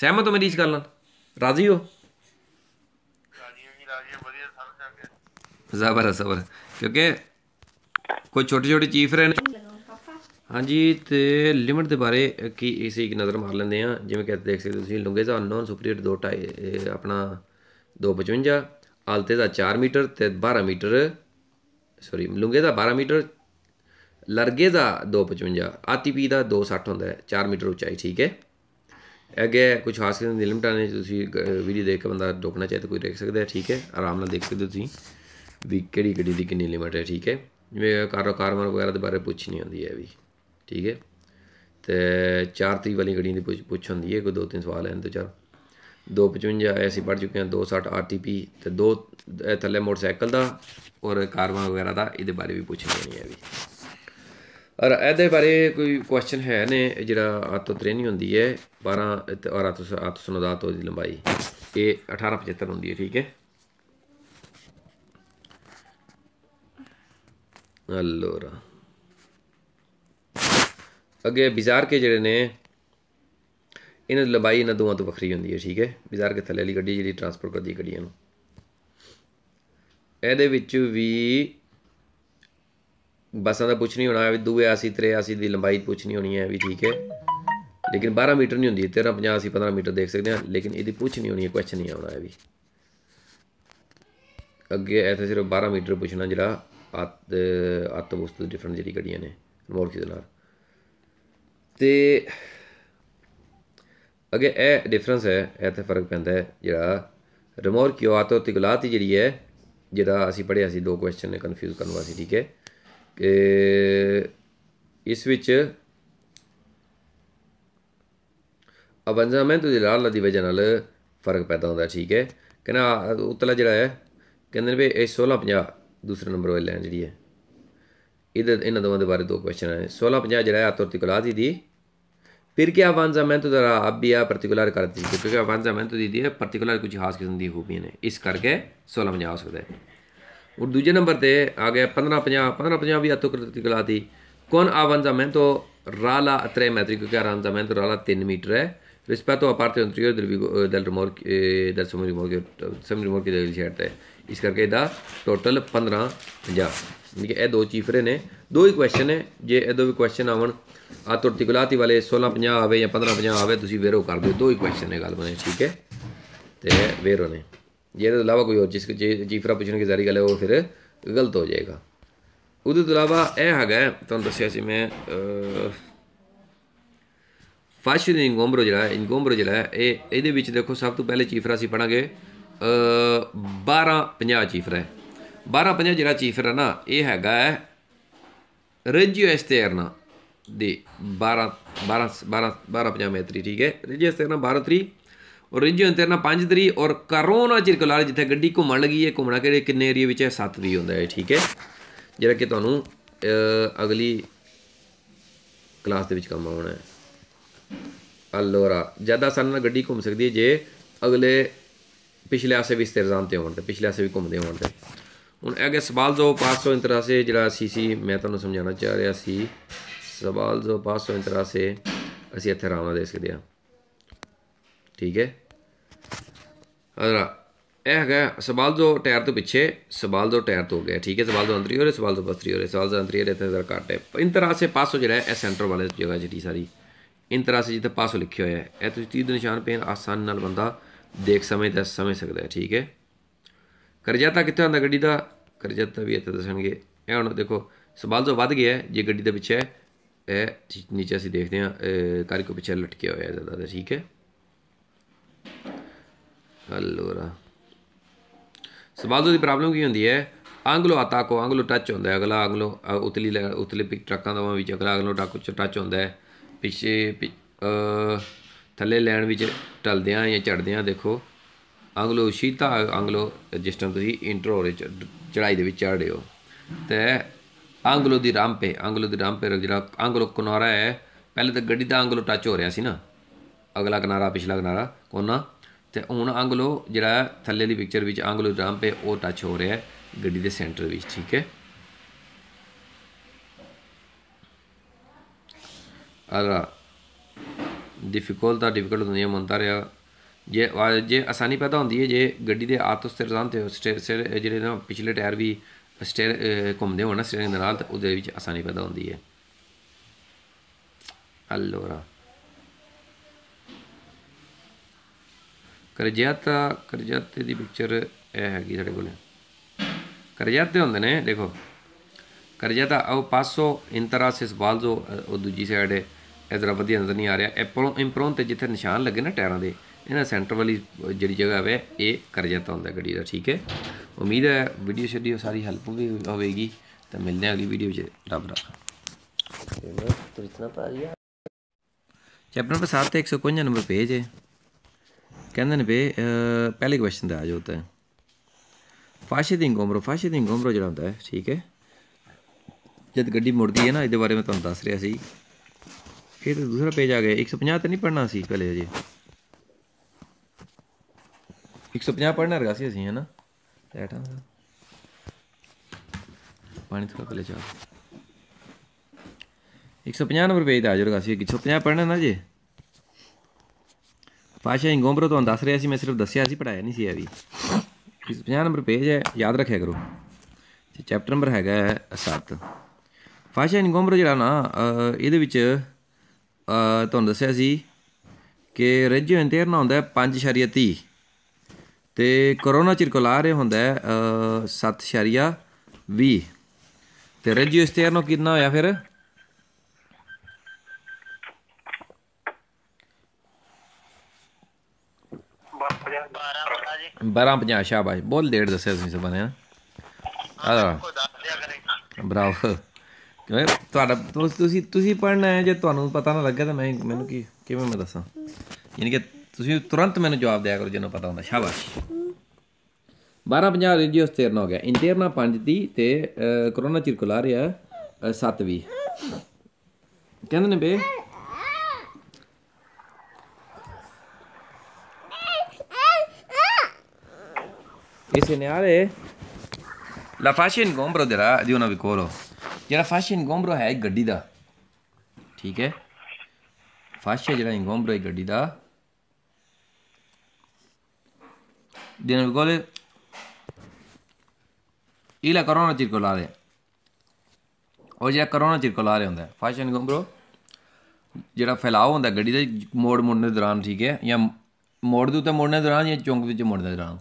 Speaker 1: ਸਹਿਮਤ ਹੋ ਮੇਰੀ ਇਸ ਗੱਲ ਨਾਲ ਰਾਜ਼ੀ ਹੋ ਰਾਜ਼ੀ ਰਾਜ਼ੀ ਜ਼ਬਰਦਸਤ ਜ਼ਬਰ ਕਿਉਂਕਿ ਕੋਈ ਛੋਟੇ ਛੋਟੇ ਚੀਫ ਰਹੇ ਨੇ ਹਾਂਜੀ ਤੇ ਲਿਮਟ ਦੇ ਬਾਰੇ ਕੀ ਇਸ ਇੱਕ ਨਜ਼ਰ ਮਾਰ ਲੈਂਦੇ ਆ ਜਿਵੇਂ ਕਿ ਦੇਖ ਸਕਦੇ ਤੁਸੀਂ ਦਾ ਲੁੰਗੇਜ਼ਾ ਨੌਨ ਸੁਪੀਰੀਅਰ ਟਾਈ ਆਪਣਾ 255 ਆਲਤੇ ਦਾ 4 ਮੀਟਰ ਤੇ 12 ਮੀਟਰ ਸੌਰੀ ਲੁੰਗੇ ਦਾ 12 ਮੀਟਰ ਲਰਗੇ ਦਾ 255 ਆਤੀਪੀ ਦਾ 260 ਹੁੰਦਾ ਹੈ 4 ਮੀਟਰ ਉਚਾਈ ਠੀਕ ਹੈ ਅੱਗੇ ਕੁਝ ਖਾਸ ਕਿਸਮ ਦੀ ਲਿਮਟਾਂ ਨੇ ਤੁਸੀਂ ਵੀਡੀਓ ਦੇਖ ਕੇ ਬੰਦਾ ਰੋਕਣਾ ਚਾਹੇ ਤਾਂ ਕੋਈ ਦੇਖ ਸਕਦਾ ਹੈ ਠੀਕ ਹੈ ਆਰਾਮ ਨਾਲ ਦੇਖ ਸਕਦੇ ਤੁਸੀਂ ਵੀ ਕਿਹੜੀ ਗੱਡੀ ਦੀ ਕਿੰਨੀ ਲਿਮਟ ਹੈ ਠੀਕ ਹੈ ਜਿਵੇਂ ਕਾਰੋਬਾਰ ਵਗੈਰਾ ਦੇ ਬਾਰੇ ਪੁੱਛ ਨਹੀਂ ਹੁੰਦੀ ਹੈ ਵੀ ਠੀਕ ਹੈ ਤੇ 4 ਤਰੀ ਵਾਲੀ ਗੱਡੀ ਦੀ ਪੁੱਛ ਪੁੱਛ ਹੁੰਦੀ ਹੈ ਕੋਈ ਦੋ ਤਿੰਨ ਸਵਾਲ ਹੈ ਤੇ ਚਲ 255 ਅਸੀਂ ਪੜ ਚੁੱਕੇ ਹਾਂ 260 ਆਰਟੀਪੀ ਤੇ ਦੋ ਥੱਲੇ ਮੋਟਰਸਾਈਕਲ ਦਾ ਔਰ ਕਾਰਵਾਂ ਵਗੈਰਾ ਦਾ ਇਹਦੇ ਬਾਰੇ ਵੀ ਪੁੱਛਣੀ ਹੈ ਵੀ ਔਰ ਇਹਦੇ ਬਾਰੇ ਕੋਈ ਕੁਐਸਚਨ ਹੈ ਨੇ ਜਿਹੜਾ ਆਤੋ ਤ੍ਰੇਣੀ ਹੁੰਦੀ ਹੈ 12 ਔਰ ਆਤੋ ਆਤੋ ਸੁਨਦਾਤੋ ਦੀ ਲੰਬਾਈ ਇਹ 1875 ਹੁੰਦੀ ਹੈ ਠੀਕ ਹੈ ਅੱਲੋਰਾ ਅੱਗੇ ਬਾਜ਼ਾਰ ਕੇ ਜਿਹੜੇ ਨੇ ਇਹਨਾਂ ਦੀ ਲੰਬਾਈ ਇਹਨਾਂ ਦੋਵਾਂ ਤੋਂ ਵੱਖਰੀ ਹੁੰਦੀ ਹੈ ਠੀਕ ਹੈ ਬਾਜ਼ਾਰ ਕੇ ਥੱਲੇ ਵਾਲੀ ਗੱਡੀ ਜਿਹੜੀ ਟਰਾਂਸਪੋਰਟ ਕਰਦੀ ਗੱਡੀਆਂ ਨੂੰ ਇਹਦੇ ਵਿੱਚ ਵੀ बसा ਦਾ ਪੁੱਛ ਨਹੀਂ ਹੋਣਾ ਵੀ 82 83 ਦੀ ਲੰਬਾਈ ਪੁੱਛਣੀ ਹੋਣੀ ਹੈ ਵੀ ਠੀਕ ਹੈ ਲੇਕਿਨ 12 ਮੀਟਰ ਨਹੀਂ ਹੁੰਦੀ 13 50 ਅਸੀਂ 15 ਮੀਟਰ ਦੇਖ ਸਕਦੇ ਹਾਂ ਲੇਕਿਨ ਇਹਦੀ ਪੁੱਛ ਨਹੀਂ ਹੋਣੀ ਹੈ ਕੁਐਸਚਨ ਨਹੀਂ ਆਉਣਾ ਹੈ ਵੀ ਅੱਗੇ ਇੱਥੇ ਸਿਰਫ 12 ਮੀਟਰ ਪੁੱਛਣਾ ਜਿਹੜਾ ਆਤ ਆਤ ਵਸਤੂ ਡਿਫਰੈਂਟ ਜਿਹੜੀ ਗੱਡੀਆਂ ਨੇ ਮੋਰਖੀ ਦੇ ਨਾਲ ਤੇ ਅਗੇ ਇਹ ਡਿਫਰੈਂਸ ਹੈ ਇੱਥੇ ਫਰਕ ਪੈਂਦਾ ਹੈ ਜਿਹੜਾ ਰਿਮੋਰ ਕਿਉ ਆਤੋ ਤਿਗਲਾਤੀ ਜਿਹੜੀ ਹੈ ਜਿਹੜਾ ਅਸੀਂ ਪੜਿਆ ਸੀ ਦੋ ਕੁਐਸਚਨ ਨੇ ਕਨਫਿਊਜ਼ ਕਰਨ ਵਾਸੀ ਠੀਕ ਹੈ ਇਸ ਵਿੱਚ ਅਵੰਜਾਮੈਂਟ ਦੇ ਲਾਲ ਦੀ ਵਜ੍ਹਾ ਨਾਲ ਫਰਕ ਪੈਦਾ ਹੁੰਦਾ ਠੀਕ ਹੈ ਕਹਿੰਦਾ ਉਤਲਾ ਜਿਹੜਾ ਹੈ ਕਹਿੰਦੇ ਨੇ ਵੀ ਇਹ 1650 ਦੂਸਰੇ ਨੰਬਰ ਵਾਲੀ ਲਾਈਨ ਜਿਹੜੀ ਹੈ ਇਹਦੇ ਇਹਨਾਂ ਦੋਵਾਂ ਦੇ ਬਾਰੇ ਦੋ ਕੁਐਸਚਨ ਹੈ 1650 ਜਿਹੜਾ ਹੈ ਆਤੋਰਤਿਕੁਲਾਦੀ ਦੀ ਫਿਰ ਕੀ ਆਵਾਂਜਾਮੈਂਟ ਦਾ ਆਪ ਵੀ ਆ ਪਾਰਟਿਕੂਲਰ ਕਰ ਕਿਉਂਕਿ ਆਵਾਂਜਾਮੈਂਟ ਦੀ ਦੀ ਹੈ ਪਾਰਟਿਕੂਲਰ ਕੁਝ ਖਾਸ ਕਿਸਮ ਦੀ ਹੋਪੀਆਂ ਨੇ ਇਸ ਕਰਕੇ 1650 ਹੋ ਸਕਦਾ ਹੈ ਔਰ ਦੂਜੇ ਨੰਬਰ ਤੇ ਆ ਗਿਆ 15 50 15 50 ਵੀ ਆਤੋ ਕਰਤੀ ਗਲਾਤੀ ਆਵਨ ਆਵੰਜਾ ਮੈਂ ਤੋ ਰਾਲਾ ਅਤਰੇ ਮੈਟ੍ਰਿਕ ਕੇ ਆਰਾਂਜਾ ਮੈਂ ਤੋ ਰਾਲਾ 3 ਮੀਟਰ ਹੈ ਰਿਸਪੈਕਟੋ ਅਪਾਰਟ ਦੇ ਅੰਤਰੀਓ ਦਿਲ ਵੀ ਦਲ ਰਮੋਰ ਦਲ ਸਮਰੀ ਮੋਰ ਕੇ ਸਮਰੀ ਮੋਰ ਕੇ ਦੇ ਸ਼ੇਟ ਤੇ ਇਸ ਕਰਕੇ ਦਾ ਟੋਟਲ 15 50 ਨਿਕ ਇਹ ਦੋ ਚੀਫਰੇ ਨੇ ਦੋ ਹੀ ਕੁਐਸਚਨ ਹੈ ਜੇ ਇਹਦੋ ਵੀ ਕੁਐਸਚਨ ਆਵਣ ਆ ਤੁਰਤੀ ਗਲਾਤੀ ਵਾਲੇ 16 50 ਆਵੇ ਜਾਂ 15 50 ਆਵੇ ਤੁਸੀਂ ਵੇਰੋ ਕਰ ਦਿਓ ਦੋ ਹੀ ਕੁਐਸਚਨ ਨੇ ਗੱਲ ਬਣੇ ਠੀਕ ਹੈ ਤੇ ਵੇਰੋ ਨੇ ਜੇ ਇਹਦੇ ਇਲਾਵਾ ਕੋਈ ਹੋਰ ਜਿਸ ਜੀਫਰਾ ਪੁੱਛਣ ਦੀ ਜ਼ਾਰੀ ਗੱਲ ਹੈ ਉਹ ਫਿਰ ਗਲਤ ਹੋ ਜਾਏਗਾ ਉਹਦੇ ਤੋਂ ਇਲਾਵਾ ਇਹ ਹੈਗਾ ਤੁਹਾਨੂੰ ਦੱਸਿਆ ਸੀ ਮੈਂ ਫਾਸ਼ੀ ਦੀ ਗੋਮਬਰੋ ਜਿਹੜਾ ਗੋਮਰੋ ਜਿਹੜਾ ਇਹ ਇਹਦੇ ਵਿੱਚ ਦੇਖੋ ਸਭ ਤੋਂ ਪਹਿਲੇ ਚੀਫਰਾ ਸੀ ਪੜਾਂਗੇ 1250 ਚੀਫਰਾ 1250 ਜਿਹੜਾ ਚੀਫਰਾ ਨਾ ਇਹ ਹੈਗਾ ਹੈ ਰਜਿਓ ਐਸਟੇਰਨਾ ਦੇ 12 12 12 1250 ਮੈਤਰੀ ਠੀਕ ਹੈ ਰਜਿਓ ਐਸਟੇਰਨਾ 12 3 ਔਰ ਰਿੰਜੋ ਇੰਟਰਨਾ ਨਾ 5 ਦਰੀ ਔਰ ਕਰੋਨਾ ਚਿਰਕਲਾਲ ਜਿੱਥੇ ਗੱਡੀ ਘੁੰਮਣ ਲੱਗੀ ਹੈ ਘੁੰਮਣਾ ਕਿਹੜੇ ਕਿੰਨੇ ਏਰੀਆ ਵਿੱਚ ਹੈ 7 ਦੀ ਹੁੰਦਾ ਹੈ ਠੀਕ ਹੈ ਜਿਹੜਾ ਕਿ ਤੁਹਾਨੂੰ ਅਗਲੀ ਕਲਾਸ ਦੇ ਵਿੱਚ ਕੰਮ ਆਉਣਾ ਹੈ ਅਲੋਰਾ ਜਿਆਦਾ ਆਸਾਨੀ ਗੱਡੀ ਘੁੰਮ ਸਕਦੀ ਹੈ ਜੇ ਅਗਲੇ ਪਿਛਲੇ ਆਸੇ ਵੀ ਇਸਤਿਰਜ਼ਾਮ ਤੇ ਹੋਣ ਤੇ ਪਿਛਲੇ ਆਸੇ ਵੀ ਘੁੰਮਦੇ ਹੋਣ ਤੇ ਹੁਣ ਅਗੇ ਸਵਾਲ ਜੋ 500 ਸੇ ਜਿਹੜਾ ਸੀਸੀ ਮੈਂ ਤੁਹਾਨੂੰ ਸਮਝਾਉਣਾ ਚਾਹ ਰਿਹਾ ਸੀ ਸਵਾਲ ਜੋ 500 ਸੇ ਅਸੀਂ ਇੱਥੇ ਆਰਾਮ ਦੇ ਸਕਦੇ ਆ ਠੀਕ ਹੈ ਅਦਰਾ ਇਹ ਹੈਗਾ ਸਵਾਲ ਦੋ ਟਾਇਰ ਤੋਂ ਪਿੱਛੇ ਸਵਾਲ ਟਾਇਰ ਤੋਂ ਗਿਆ ਠੀਕ ਹੈ सवाल दो अंतरी हो रहे सवाल दो पस्तरी हो रहे सवाल दो अंतरी रहते जरा काट है इन तरह से पास हो जरा है ਜਿਹੜੀ ਸਾਰੀ ਇਨ ਤਰ੍ਹਾਂ ਸੇ ਜਿੱਥੇ ਪਾਸੋ ਲਿਖਿਆ ਹੋਇਆ ਹੈ ਇਹ ਤੁਸੀਂ ਤੀਰ ਨਿਸ਼ਾਨ ਪੇਨ ਆਸਾਨ ਨਾਲ ਬੰਦਾ ਦੇਖ ਸਮੇਂ ਦਾ ਸਮਝ ਸਕਦਾ ਹੈ ਠੀਕ ਹੈ ਕਰਜਾਤਾ ਕਿੱਥੇ ਹੁੰਦਾ ਗੱਡੀ ਦਾ ਕਰਜਾਤਾ ਵੀ ਇੱਥੇ ਦੱਸਣਗੇ ਇਹ ਹੁਣ ਦੇਖੋ ਸਵਾਲ ਵੱਧ ਗਿਆ ਜੇ ਗੱਡੀ ਦੇ ਪਿੱਛੇ ਹੈ ਇਹ ਨੀਚੇ ਅਸੀਂ ਦੇਖਦੇ ਹਾਂ ਕਾਰੀ ਕੋ ਪਿੱਛੇ ਲਟਕਿਆ ਹੋਇਆ ਹੈ ਜ਼ਿਆਦਾ ਠੀਕ ਹੈ ਅਲੋਰਾ ਸਵਾਲ ਦੀ ਪ੍ਰੋਬਲਮ ਕੀ ਹੁੰਦੀ ਹੈ ਅੰਗਲੋ ਆਤਾ ਕੋ ਅੰਗਲੋ ਟੱਚ ਹੁੰਦਾ ਹੈ ਅਗਲਾ ਅੰਗਲੋ ਉਤਲੀ ਉਤਲੇ ਪਿਕ ਟਰੱਕਾਂ ਦਾ ਵਿੱਚ ਅਗਲਾ ਅੰਗਲੋ ਟੱਕ ਟੱਚ ਹੁੰਦਾ ਹੈ ਪਿੱਛੇ ਥੱਲੇ ਲੈਣ ਵਿੱਚ ਟਲਦੇ ਆ ਜਾਂ ਚੜਦੇ ਆ ਦੇਖੋ ਅੰਗਲੋ ਸ਼ੀਤਾ ਅੰਗਲੋ ਜਿਸ ਟਾਈਮ ਤੁਸੀਂ ਇੰਟਰੋ ਰੇ ਚੜਾਈ ਦੇ ਵਿੱਚ ਚੜ੍ਹਦੇ ਹੋ ਤੇ ਅੰਗਲੋ ਦੀ ਰਾਂਪੇ ਅੰਗਲੋ ਦੀ ਰਾਮਪੇ ਜਿਹੜਾ ਅੰਗਲੋ ਕਿਨਾਰਾ ਹੈ ਪਹਿਲੇ ਤਾਂ ਗੱਡੀ ਦਾ ਅੰਗਲੋ ਟੱਚ ਹੋ ਰਿਹਾ ਸੀ ਨਾ ਅਗਲਾ ਕਿਨਾਰਾ ਪਿਛਲਾ ਕਿਨਾਰਾ ਕੋਨਾ ਤੇ ਹੁਣ ਅੰਗਲੋ ਜਿਹੜਾ ਥੱਲੇ ਦੀ ਪਿਕਚਰ ਵਿੱਚ ਅੰਗਲੋ ਜੰਪ ਤੇ ਉਹ ਟੱਚ ਹੋ ਰਿਹਾ ਹੈ ਗੱਡੀ ਦੇ ਸੈਂਟਰ ਵਿੱਚ ਠੀਕ ਹੈ ਅਰਾ ਡਿਫਿਕਲਟ ਦਾ ਡਿਫਿਕਲਟ ਹੈ ਮੰਨਦਾ ਰਿਹਾ ਜੇ ਜੇ ਆਸਾਨੀ ਪੈਦਾ ਹੁੰਦੀ ਹੈ ਜੇ ਗੱਡੀ ਦੇ ਆਤ ਸਥਿਰ ਰਜ਼ਾਨ ਤੇ ਸਿਰ ਜਿਹੜੇ ਨਾ ਪਿਛਲੇ ਟਾਇਰ ਵੀ ਸਟੇਅਰ ਘੁੰਮਦੇ ਹੋਣ ਸਟੇਅਰਿੰਗ ਦੇ ਨਾਲ ਤੇ ਉਹਦੇ ਵਿੱਚ ਆਸਾਨੀ ਪੈਦਾ ਹੁੰਦੀ ਹੈ allora ਕਰਜ਼ਾਤਾ ਕਰਜ਼ਾਤੇ ਦੀ ਪਿਕਚਰ ਇਹ ਹੈਗੀ ਸਾਡੇ ਕੋਲ ਕਰਜ਼ਾਤੇ ਹੁੰਦੇ ਨੇ ਦੇਖੋ ਕਰਜ਼ਾਤਾ ਉਹ ਪਾਸੋ ਇੰਤਰਾਸਿਸ ਬਾਲਜੋ ਉਹ ਦੂਜੀ ਸਾਈਡ ਹੈ ਇਹ ਜ਼ਰਾ ਵਧੀਆ ਨਜ਼ਰ ਨਹੀਂ ਆ ਰਿਹਾ ਐਪਰੋਂ ਇੰਪਰੋਂ ਤੇ ਜਿੱਥੇ ਨਿਸ਼ਾਨ ਲੱਗੇ ਨਾ ਟਾਇਰਾਂ ਦੇ ਇਹਨਾਂ ਸੈਂਟਰ ਵਾਲੀ ਜਿਹੜੀ ਜਗ੍ਹਾ ਹੈ ਇਹ ਕਰਜ਼ਾਤਾ ਹੁੰਦਾ ਗੱਡੀ ਦਾ ਠੀਕ ਹੈ ਉਮੀਦ ਹੈ ਵੀਡੀਓ ਸ਼ੀਡੀਓ ਸਾਰੀ ਹੈਲਪ ਵੀ ਹੋਵੇਗੀ ਤਾਂ ਮਿਲਦੇ ਹਾਂ ਅਗਲੀ ਵੀਡੀਓ ਵਿੱਚ ਰੱਬ ਰੱਖਾ ਚੈਪਟਰ नंबर सात एक सौ इक्यावन नंबर पेज ਕਹਿੰਦੇ ਨੇ ਬੇ ਪਹਿਲੇ ਕੁਐਸਚਨ ਦਾ ਆ ਜੋ ਹੈ ਫਾਸ਼ੇ ਦੀ ਗੋਮਰੋ ਫਾਸ਼ੇ ਦੀ ਗੋਮਰੋ ਜਿਹੜਾ ਹੁੰਦਾ ਹੈ ਠੀਕ ਹੈ ਜਦ ਗੱਡੀ ਮੁੜਦੀ ਹੈ ਨਾ ਇਹਦੇ ਬਾਰੇ ਮੈਂ ਤੁਹਾਨੂੰ ਦੱਸ ਰਿਹਾ ਸੀ ਇਹ ਤਾਂ ਦੂਸਰਾ ਪੇਜ ਆ ਗਿਆ 150 ਤੇ ਨਹੀਂ ਪੜਨਾ ਸੀ ਪਹਿਲੇ ਅਜੇ 150 ਪੜਨਾ ਰਗਾ ਸੀ ਅਸੀਂ ਹੈ ਨਾ ਟੈਟਾ ਪਾਣੀ ਤੋਂ ਪਹਿਲੇ ਚਾਹ 150 ਨੰਬਰ ਪੇਜ ਤੇ ਆ ਜਾਓ ਰਗਾ ਸੀ 150 ਪੜਨਾ ਨਾ ਜੀ ਪਾਸ਼ਾ ਇੰਗੋਮਬਰੋ ਤੋਂ ਦੱਸ ਰਿਹਾ ਸੀ ਮੈਂ ਸਿਰਫ ਦੱਸਿਆ ਸੀ ਪੜਾਇਆ ਨਹੀਂ ਸੀ ਇਹ ਵੀ 50 ਨੰਬਰ ਪੇਜ ਹੈ ਯਾਦ ਰੱਖਿਆ ਕਰੋ ਤੇ ਚੈਪਟਰ ਨੰਬਰ ਹੈਗਾ 7 ਫਾਸ਼ਾ ਇੰਗੋਮਬਰੋ ਜਿਹੜਾ ਨਾ ਇਹਦੇ ਵਿੱਚ ਤੁਹਾਨੂੰ ਦੱਸਿਆ ਸੀ ਕਿ ਰੇਜੋ ਨਾ ਹੁੰਦਾ 5.30 ਤੇ ਕਰੋਨਾ ਚਿਰਕੁਲਾਰ ਇਹ ਹੁੰਦਾ 7.20 ਤੇ ਰੇਜੋ ਇੰਟਰਨੋ ਕਿੰਨਾ ਹੋਇਆ ਫਿਰ 12:50 ਸ਼ਾਬਾਸ਼ ਬਹੁਤ ਲੇਟ ਦੱਸਿਆ ਤੁਸੀਂ ਸਭ ਨੇ ਆ ਬਰਾਵੋ ਕਿਵੇਂ ਤੁਹਾਡਾ ਤੁਸੀਂ ਤੁਸੀਂ ਪੜਨਾ ਹੈ ਜੇ ਤੁਹਾਨੂੰ ਪਤਾ ਨਾ ਲੱਗਿਆ ਤਾਂ ਮੈਂ ਮੈਨੂੰ ਕੀ ਕਿਵੇਂ ਮੈਂ ਦੱਸਾਂ ਯਾਨੀ ਕਿ ਤੁਸੀਂ ਤੁਰੰਤ ਮੈਨੂੰ ਜਵਾਬ ਦਿਆ ਕਰੋ ਜਿੰਨੂੰ ਪਤਾ ਹੁੰਦਾ ਸ਼ਾਬਾਸ਼ 1250 ਰੇਡੀਓ ਸਟੇਰਨ ਹੋ ਗਿਆ ਇੰਟਰਨਾ 5 ਦੀ ਤੇ ਕਰੋਨਾ ਚਿਰਕੁਲਾ ਰਿਹਾ 7 ਵੀ ਕਹਿੰਦੇ ਨੇ ਬੇ segnale? La fascia ingombro della, di una vicolo. ਜਿਹੜਾ ਫਾਸ਼ਾ ਇੰਗੋਮਬਰੋ ਹੈ ਗੱਡੀ ਦਾ ਠੀਕ ਹੈ ਫਾਸ਼ਾ ਜਿਹੜਾ ਇੰਗੋਮਬਰੋ ਹੈ ਗੱਡੀ ਦਾ దీని గోలి ఇలా కరోనా చిరుకోలు ఆదే ਉਹ ਜਿਹੜਾ ਕਰੋਨਾ ਚਿਰਕਲ ਆ ਰਿਹਾ ਹੁੰਦਾ ਫੈਸ਼ਨ ਗੁੰਬਰੋ ਜਿਹੜਾ ਫੈਲਾਅ ਹੁੰਦਾ ਗੱਡੀ ਦੇ ਮੋੜ ਮੁੜਨ ਦੇ ਦੌਰਾਨ ਠੀਕ ਹੈ ਜਾਂ ਮੋੜ ਦੇ ਉੱਤੇ ਮੁੜਨ ਦੇ ਦੌਰਾਨ ਜਾਂ ਚੌਂਕ ਵਿੱਚ ਮੁੜਨ ਦੇ ਦੌਰਾਨ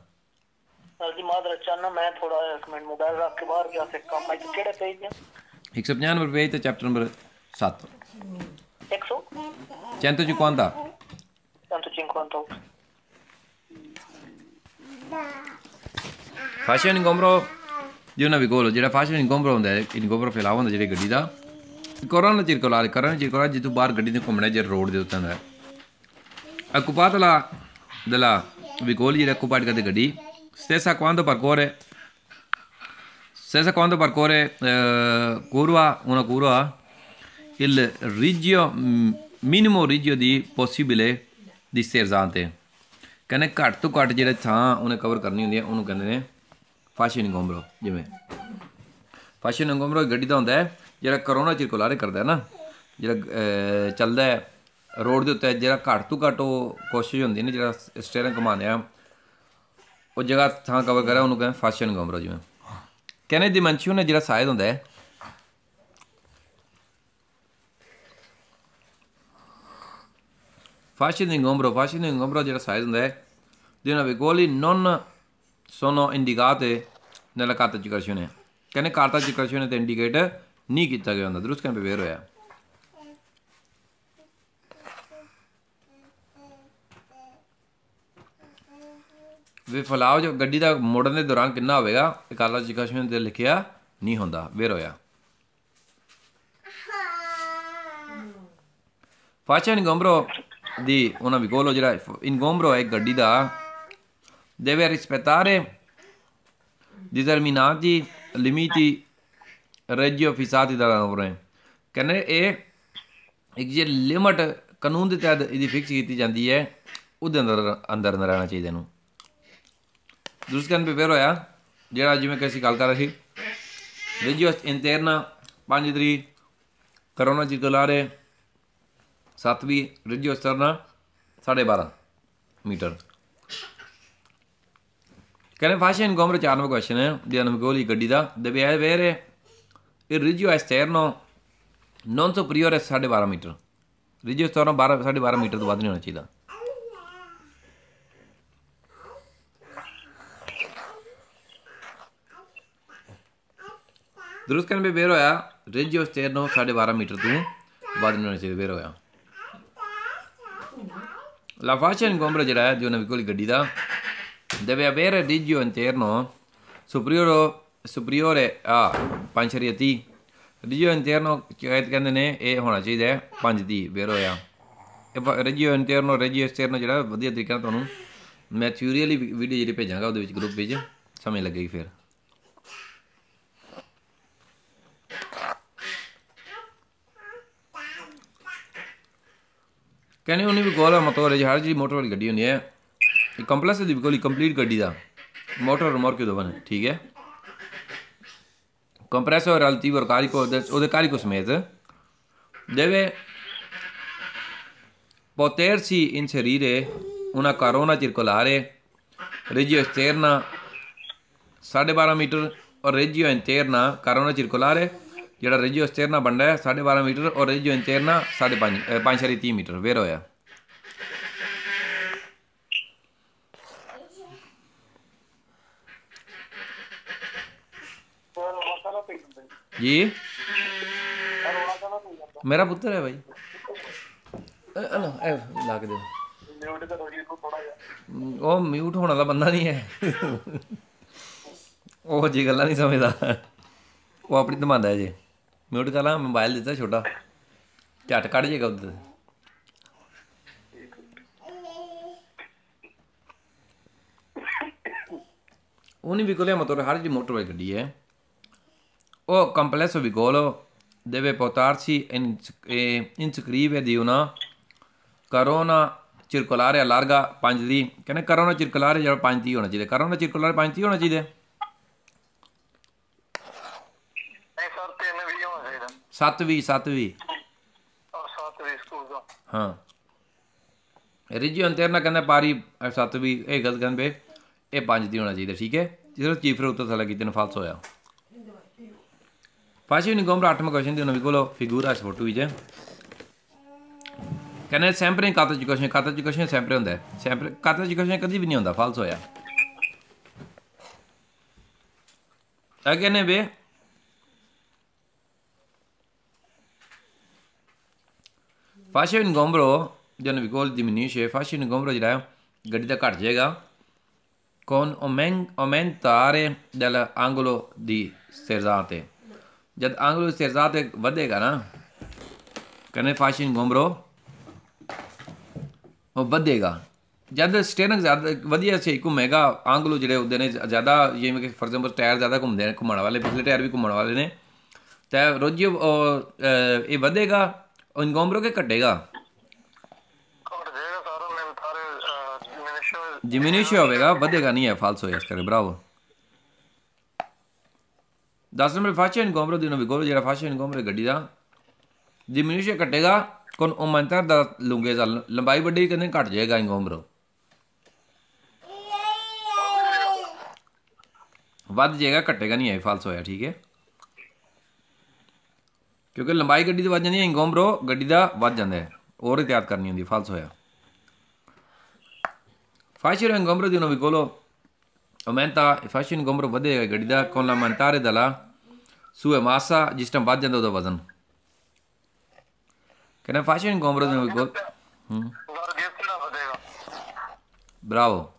Speaker 1: ਕਰਨਾ ਮੈਂ ਥੋੜਾ ਇੱਕ ਮਿੰਟ ਮੋਬਾਈਲ ਰੱਖ ਕੇ ਬਾਹਰ ਗਿਆ ਸੀ ਕੰਮ ਆਇਆ ਕਿਹੜੇ ਪੇਜ ਨੇ 195 ਨੰਬਰ ਪੇਜ ਤੇ ਚੈਪਟਰ ਨੰਬਰ 7 100 150 150 ਫਾਸ਼ਾ ਇਨਕੋਮਰੋ ਜਿਉਂ ਨਾ ਵੀ ਕੋਲ ਜਿਹੜਾ ਫਾਸ਼ਾ ਇਨਕੋਮਰੋ ਹੁੰਦਾ ਹੈ ਇਨਕੋਮਰੋ ਫੈਲਾਵਾ ਹੁੰਦਾ ਜਿਹੜੀ ਗੱਡੀ ਦਾ ਕੋਰਨ ਚਿਰ ਕੋਲ ਆ ਕਰਨ ਚਿਰ ਕੋਲ ਜਿੱਥੋਂ ਬਾਹਰ ਗੱਡੀ ਦੇ ਘੁੰਮਣਾ ਜੇ ਰੋਡ ਦੇ ਉੱਤੇ ਹੁੰਦਾ ਹੈ ਅਕੁਪਾਤਲਾ ਦਲਾ ਵਿਕੋਲ ਜਿਹੜਾ ਕੁਪਾਟ ਕਰਦੇ ਗੱਡੀ Stessa quando percorre, stessa quando percorre eh, curva, una curva, il riggio, mm, minimo riggio di possibile di sterzante. ਕਨੇ ਘੱਟ ਤੋਂ ਘੱਟ ਜਿਹੜੇ ਥਾਂ ਉਹਨੇ ਕਵਰ ਕਰਨੀ ਹੁੰਦੀ ਹੈ ਉਹਨੂੰ ਕਹਿੰਦੇ ਨੇ ਫਾਸ਼ੀਨ ਗੋਮਰੋ ਜਿਵੇਂ ਫਾਸ਼ੀਨ ਗੋਮਰੋ ਗੱਡੀ ਦਾ ਹੁੰਦਾ ਹੈ ਜਿਹੜਾ ਕਰੋਨਾ ਚਿਰਕੁਲਾਰੇ ਕਰਦਾ ਹੈ ਨਾ ਜਿਹੜਾ ਚੱਲਦਾ ਹੈ ਰੋਡ ਦੇ ਉੱਤੇ ਜਿਹੜਾ ਘੱਟ ਤੋਂ ਘੱਟ ਉਹ ਕੋਸ਼ਿਸ਼ ਹੁੰਦੀ ਨੇ ਜਿਹੜਾ ਸਟੇਅਰਿੰਗ ਘਮਾਉਂਦੇ ਆ ਉਹ ਜਗ੍ਹਾ ਥਾਂ ਕਵਰ ਕਰਾ ਉਹਨੂੰ ਕਹਿੰਦੇ ਫਾਸ਼ਨ ਗਮਰਾ ਜਿਵੇਂ ਕਹਿੰਦੇ ਦਿਮੰਚੀ ਨੇ ਜਿਹੜਾ ਸਾਇਦ ਹੁੰਦਾ ਹੈ ਫਾਸ਼ਨ ਦੀ ਗਮਰਾ ਫਾਸ਼ਨ ਦੇ ਗਮਰਾ ਜਿਹੜਾ ਸਾਇਦ ਹੁੰਦਾ ਹੈ ਦਿਨਾਂ ਵੀ ਗੋਲੀ ਨਨ ਸੋਨੋ ਇੰਡੀਗਾਤੇ ਨਲਕਾਤ ਚਿਕਰਸ਼ੋ ਨੇ ਕਹਿੰਦੇ ਕਾਰਤਾ ਚਿਕਰਸ਼ੋ ਨੇ ਤੇ ਇੰਡੀਕੇਟ ਨਹੀਂ ਕੀਤਾ ਗਿਆ ਹੁੰਦਾ ਦਰੁਸਤ ਕਹਿੰਦੇ ਵੇਰ ਹੋਇਆ ਵੇ ਫਲਾਵ ਜੋ ਗੱਡੀ ਦਾ ਮੋੜਨ ਦੇ ਦੌਰਾਨ ਕਿੰਨਾ ਹੋਵੇਗਾ ਇਕਾਲਾ ਜਿਗਾਸ਼ਨ ਦੇ ਲਿਖਿਆ ਨਹੀਂ ਹੁੰਦਾ ਵੇਰ ਹੋਇਆ ਫਾਚਾ ਗੰਬਰੋ ਦੀ ਉਹਨਾਂ ਵੀ ਕੋਲੋ ਜਿਹੜਾ ਇਨ ਗੰਬਰੋ ਹੈ ਗੱਡੀ ਦਾ ਦੇ ਵੇ ਰਿਸਪੈਟਾਰੇ ਲਿਮਿਟੀ ਰੈਜੀਓ ਫਿਸਾਤੀ ਦਾ dalla ਰਹੇ ਕਹਿੰਦੇ ਇਹ ਇੱਕ ਜੇ ਲਿਮਟ ਕਾਨੂੰਨ ਦੇ ਤਹਿਤ ਇਹਦੀ ਫਿਕਸ ਕੀਤੀ ਜਾਂਦੀ ਹੈ ਉਹਦੇ ਅੰਦਰ ਅੰਦਰ ਰਹਿਣਾ ਚਾਹੀਦਾ ਨੂੰ ਕੰਨ ਪੇਪਰ ਹੋਇਆ ਜਿਹੜਾ ਜਿਵੇਂ ਕਿ ਅਸੀਂ ਗੱਲ ਕਰ ਰਹੇ ਸੀ ਵੀਡੀਓ ਇੰਟਰਨਾ ਪੰਜ ਤਰੀ ਕਰੋਨਾ ਜੀ ਗਲਾਰੇ 7ਵੀਂ ਰਿਜੋ ਸਰਨਾ 12.5 ਮੀਟਰ ਕਹਿੰਦੇ ਫਾਸ਼ਨ ਗੋਮਰ ਚਾਰਨ ਕੁਐਸਚਨ ਹੈ 99 ਗੋਲੀ ਗੱਡੀ ਦਾ ਦਬਿਆ ਵੇਰੇ ਇਹ ਰਿਲੀਜੀਅਸ ਐਸਟਰਨੋ ਨੌਨ ਸੁਪਰੀਅਰ ਹੈ 12.5 ਮੀਟਰ ਰਿਜੋ ਸਰਨਾ 12 12.5 ਮੀਟਰ ਤੋਂ ਵੱਧ ਨਹੀਂ ਹੋਣਾ ਚਾਹੀਦਾ दुरुस्त करने पे बेर होया रिज उस चेयर नो साढ़े बारह मीटर तू बाद में चाहिए बेर होया लाफाशा इनकोम्बरो जेह्ड़ा ऐ जोन विकोली गड्डी दा deve avere riggio interno superiore, superiore a 5 rieti riggio interno ਕਹਿੰਦੇ ਨੇ ਇਹ ਹੋਣਾ ਚਾਹੀਦਾ ਹੈ 5 ਦੀ ਬੇਰ ਹੋਇਆ ਇਹ ਰਿਜੋ ਇੰਟਰਨੋ ਰਿਜੋ ਐਕਸਟਰਨੋ ਜਿਹੜਾ ਵਧੀਆ ਤਰੀਕੇ ਨਾਲ ਤੁਹਾਨੂੰ ਮੈਂ ਥਿਊਰੀਅਲੀ ਵੀਡੀਓ ਜਿਹੜੀ ਭੇਜਾਂਗਾ ਉਹਦੇ ਵਿੱਚ ਗਰੁੱਪ ਵਿੱਚ ਸਮੇਂ ਲੱਗੇਗੀ ਫਿਰ ਕਹਿੰਦੇ ਉਹਨੇ ਵੀ ਗੋਲਾ ਮਤੌਰ ਹੈ ਹਰ ਜੀ ਮੋਟਰ ਵਾਲੀ ਗੱਡੀ ਹੁੰਦੀ ਹੈ ਇਹ ਕੰਪਲੈਕਸ ਦੀ ਬਿਲਕੁਲ ਕੰਪਲੀਟ ਗੱਡੀ ਦਾ ਮੋਟਰ ਰਮੋਰ ਕਿਉਂ ਦਵਨ ਠੀਕ ਹੈ ਕੰਪਰੈਸਰ ਰਲਤੀ ਵਰ ਕਾਰੀ ਕੋ ਉਹਦੇ ਕਾਰੀ ਕੋ ਸਮੇਤ ਦੇਵੇ पोतेर सी इन शरीरे उन्हें कारोना चिरकोलारे रेजियो तेरना साढ़े बारह मीटर और रेजियो इन तेरना कारोना चिरकोलारे ਜਿਹੜਾ ਰੇਜੀਓ ਸਟੇਰਨਾ ਬਣਦਾ ਹੈ 12.5 ਮੀਟਰ ਔਰ ਰੇਜੀਓ ਇੰਚੇਰਨਾ 5.5 5.30 ਮੀਟਰ ਵੇਰ ਹੋਇਆ ਜੀ ਮੇਰਾ ਪੁੱਤਰ ਹੈ ਭਾਈ ਅਹ ਲਾ ਕੇ ਦੇ ਉਹ ਮਿਊਟ ਹੋਣ ਵਾਲਾ ਬੰਦਾ ਨਹੀਂ ਹੈ ਉਹ ਜੀ ਗੱਲਾਂ ਨਹੀਂ ਸਮਝਦਾ ਉਹ ਆਪਣੀ ਧਮਾਂਦਾ ਹੈ ਜੀ म्यूट उठ कह मोबाइल दिता छोटा झट कट जाएगा उधर उन्हीं विकोलिया मतोर हर जी मोटर बाइक गड्डी है ओ कंप्लेक्स विकोलो deve portarsi in, eh, inscrive di una corona circolare a larga 5D कहने करोना चिरकुलार जरा पाँच दी होना चाहिए करोना चिरकुलार पांच दी होना चाहिए ਸਤਵੀ ਸਤਵੀ ਸੱਤਵੀਂ ਸਕੂਲ ਦਾ ਹਾਂ ਰਿਜੀ ਹੁਣ ਤੇਰਨਾ ਕਹਿੰਦਾ ਪਾਰੀ ਸਤਵੀ ਇਹ ਗਲਤ ਗੰਨ ਬੇ ਇਹ ਪੰਜ ਦੀ ਹੋਣਾ ਚਾਹੀਦਾ ਠੀਕ ਹੈ ਸਿਰਫ ਚੀਫਰ ਉੱਤੇ ਥਲਾ ਕੀਤੇ ਨੂੰ ਫਾਲਸ ਹੋਇਆ ਪਾਸ਼ੀ ਨੂੰ ਗੋਮਰਾ 8ਵਾਂ ਕੁਐਸਚਨ ਦੀ ਉਹਨਾਂ ਕੋਲ ਫਿਗੂਰ ਆ ਫੋਟੋ ਵਿੱਚ ਕਹਿੰਦੇ ਸੈਂਪਲਿੰਗ ਕਾਤਾ ਚ ਕੁਐਸਚਨ ਕਾਤਾ ਚ ਕੁਐਸਚਨ ਸੈਂਪਲ ਹੁੰਦਾ ਹੈ ਸੈਂਪਲ ਕਾਤਾ ਚ ਕੁਐਸਚਨ ਕਦੀ ਵੀ ਨਹੀਂ ਹੁੰਦਾ ਫਾਲਸ ਹੋਇਆ ਅਗੇ ਨੇ ਬੇ फर्श गोमरो जन विकोल दिमनीश है फर्श गोमरो जरा गड्डी का घट जाएगा कौन ओमेन ओमेन तारे जल आंगलो दी सिरजात है जब आंगलो सिरजात बधेगा ना कने फर्श गोमरो बधेगा जब स्टेनक ज्यादा वजिए से घूमेगा आंगलो जोड़े उद्दे ने ज़्यादा जिमें फॉर एग्जाम्पल टायर ज़्यादा घूमते हैं घूम वाले पिछले टायर भी घूम वाले ने तो रोजी ये बधेगा इनकोम्बरों के कटेगा जिमिनिश होगा बढ़ेगा नहीं है फाल्सो यस करे ब्रावो दस नंबर फाशे इनकोम्बरो दिनों विगोरो जरा फाशे इनकोम्बरो गड्डी दा जिमिनिश कटेगा कौन उमंतर दा लूंगे लंबाई बड़ी कने घट जाएगा इनकोम्बरो ਵੱਧ ਜਾਏਗਾ ਘਟੇਗਾ ਨਹੀਂ ਹੈ ਫਾਲਸ ਹੋਇਆ ਠੀਕ ਹੈ ਕਿਉਂਕਿ ਲੰਬਾਈ ਗੱਡੀ ਦੀ ਵੱਜ ਜਾਂਦੀ ਹੈ ਇੰਗੋਮ ਬ్రో ਗੱਡੀ ਦਾ ਵੱਜ ਜਾਂਦਾ ਹੈ ਔਰ ਇਤਿਆਤ ਕਰਨੀ ਹੁੰਦੀ ਫਾਲਸ ਹੋਇਆ ਫਾਸ਼ਿਰ ਇੰਗੋਮ ਬ్రో ਦਿਨੋਂ ਵੀ ਕੋਲੋ ਅਮੈਂਤਾ ਫਾਸ਼ਿਰ ਇੰਗੋਮ ਬ్రో ਵਧੇਗਾ ਗੱਡੀ ਦਾ ਕੋਨ ਲਾ ਮੰਤਾਰੇ ਦਲਾ ਸੂਏ ਮਾਸਾ ਜਿਸ ਟਾਈਮ ਵੱਜ ਜਾਂਦਾ ਉਹਦਾ ਵਜ਼ਨ ਕਹਿੰਦਾ ਫਾਸ਼ਿਰ ਇੰਗੋਮ ਬ్రో ਦਿਨੋਂ ਵੀ ਕੋਲ ਹੂੰ ਬਰਾਵੋ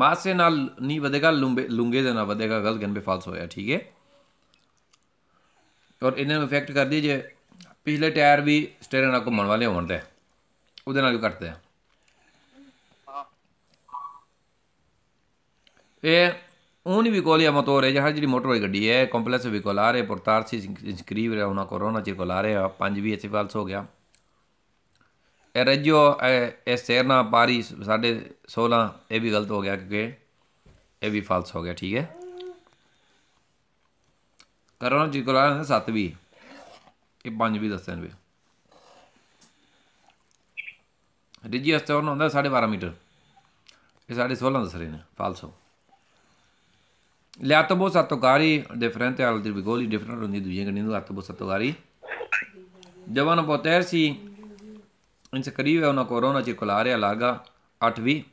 Speaker 1: ਮਾਸੇ ਨਾਲ ਨਹੀਂ ਵਧੇਗਾ ਲੁੰਬੇ ਲੁੰਗੇ ਦੇ ਨਾਲ ਵਧੇਗਾ ਗਲਤ ਗਨ ਬੇ ਫਾਲਸ ਹੋਇਆ ਠੀਕ ਹੈ ਔਰ ਇਹਨਾਂ ਨੂੰ ਇਫੈਕਟ ਕਰਦੀ ਜੇ ਪਿਛਲੇ ਟਾਇਰ ਵੀ ਸਟੇਅਰ ਨਾਲ ਘੁੰਮਣ ਵਾਲੇ ਹੋਣ ਤੇ ਉਹਦੇ ਨਾਲ ਵੀ ਕੱਟਦੇ ਆ ਇਹ ਉਹਨ ਵੀ ਕੋਲਿਆ ਮਤੋਰ ਹੈ ਜਿਹੜੀ ਮੋਟਰ ਵਾਲੀ ਗੱਡੀ ਹੈ ਕੰਪਲੈਕਸ ਵੀ ਕੋਲ ਆ ਰਹੇ ਪੁਰਤਾਰ ਸੀ ਇਨਸਕ੍ਰੀਵ ਰਿਹਾ ਉਹਨਾਂ ਕੋਰੋਨਾ ਚ ਕੋਲ ਆ ਰਹੇ ਆ ਪੰਜ ਵੀ ਇੱਥੇ ਫਾਲਸ ਹੋ ਗਿਆ ਇਹ ਰਜਿਓ ਇਹ ਸੇਰਨਾ ਪਾਰੀ ਸਾਡੇ 16 ਇਹ ਵੀ ਗਲਤ ਹੋ ਗਿਆ ਕਿਉਂਕਿ ਇਹ ਵੀ ਫਾਲਸ ਹੋ ਗਿਆ ਠੀਕ ਹੈ ਕਰੋਨਾ ਜੀ ਕੋਲ ਹੈ 7 ਵੀ ਇਹ 5 ਵੀ ਦੱਸਿਆ ਨੇ ਉਹਨਾਂ ਦਾ ਹੁੰਦਾ 12 ਮੀਟਰ ਇਹ ਸਾਡੇ 16 ਦੱਸ ਰਹੇ ਨੇ ਫਾਲਸ ਹੋ ਲਿਆ ਫਾਲਸੋ ਲਿਆਤਬੋ ਸਤੋਕਾਰੀ ਡਿਫਰੈਂਟ ਹੈ ਆਲ ਦੀ ਗੋਲੀ ਡਿਫਰੈਂਟ ਹੁੰਦੀ ਦੂਜੀ ਕੰਨੀ ਨੂੰ ਆਤਬੋ ਸਤੋਕਾਰੀ ਜਵਾਨ ਪੋਤੇਰ ਸੀ इनसे करीब Inscrive-una corona circolare a larga 8V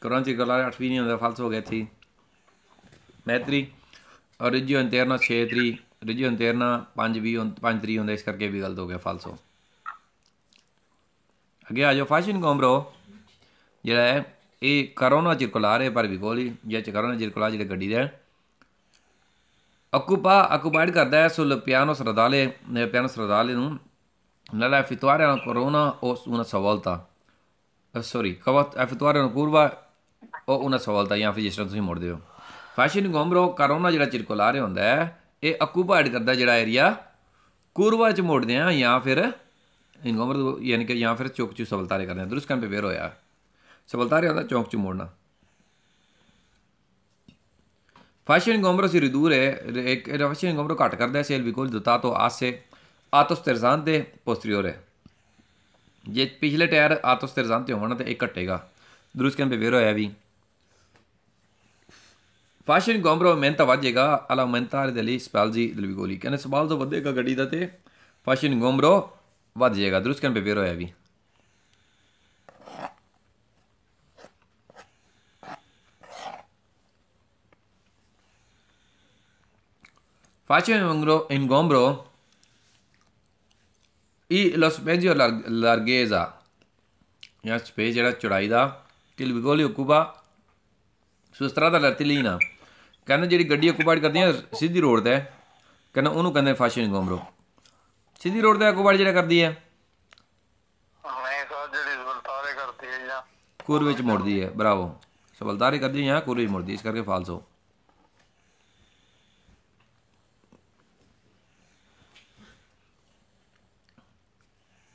Speaker 1: corona circolare 8V नहीं होता फालस हो गया थी मैत्री और रिज्यू तेरना छे थ्री रिज्यू तेरना पाँच भी पाँच थ्री होता इस करके भी गलत हो गया फालसो अगे आ जाओ फाशन कॉम्बरो जरा है ये करोना चिरकुलार रहे पर विकोल या करोना चिरकुलार जो गड्डी है अकुपा अकुपाइड करता है सुल पियानो सरदाले पियानो सरदाले Nella effettuare una corona o una stavolta. Uh, sorry, cavat effettuare una curva o una stavolta ਜਾਂ ਫਿਰ ਜਿਸ ਤਰ੍ਹਾਂ ਤੁਸੀਂ ਮੁੜਦੇ ਹੋ ਫੈਸ਼ਨ ਗੋਮਰੋ ਕਰੋਨਾ ਜਿਹੜਾ ਚਿਰਕੁਲਾਰੇ ਹੁੰਦਾ ਹੈ ਇਹ ਅਕੂਪਾਈਡ ਕਰਦਾ ਜਿਹੜਾ ਏਰੀਆ ਕੁਰਵਾ ਚ ਮੋੜਦੇ ਆ ਜਾਂ ਫਿਰ ਇਨਗੋਮਰ ਯਾਨੀ ਕਿ ਜਾਂ ਫਿਰ ਚੌਕ ਚ ਸਵਲਤਾਰੇ ਕਰਦੇ ਆ ਦਰੁਸਤ ਕੰਨ ਪੇ ਵੇਰ ਹੋਇਆ ਸਵਲਤਾਰੇ ਹੁੰਦਾ ਚੌਕ ਚ ਮੋੜਨਾ फैशन गोमरो से दूर है एक फैशन गोमरो काट करता है सेल बिकॉज दुता तो आज से आतोस तिरजान के पोस्टरियोर है जे पिछले टायर आतोस तिरजान से होना तो यह घटेगा दुरुस्त कैम बिवेयर होया भी फाशन गोमरो मेहनत वजेगा अला मेहनत दिल्ली स्पैलजी दिल्ली गोली कहने स्पाल तो वेगा गड्डी का तो फाशन गोमरो वजेगा दुरुस्त कैम बिवेयर होया भी फाशन इन गोमरो I lo spazio lar- larghezza, la specie era ਚੌੜਾਈ ਕਿ ਬਿਲਕੁਲ ਉਕੂਬਾ ਸੋ ਇਸ ਤਰ੍ਹਾਂ ਦਾ ਲਰਤਲੀਨਾ ਕਹਿੰਦਾ ਜਿਹੜੀ ਗੱਡੀ ਉਕੂਬਾਟ ਕਰਦੀਆਂ ਸਿੱਧੀ ਰੋਡ ਤੇ ਕਹਿੰਦਾ ਉਹਨੂੰ ਕਹਿੰਦੇ ਫਾਸ਼ਿੰਗ ਗੋਮਰੋ ਸਿੱਧੀ ਰੋਡ ਤੇ ਉਕੂਬਾਟ ਜਿਹੜਾ ਕਰਦੀ ਹੈ कुर विच मुड़ती है बरावो सबलदारी करती है यहाँ कुर विच मुड़ती है इस करके फालसो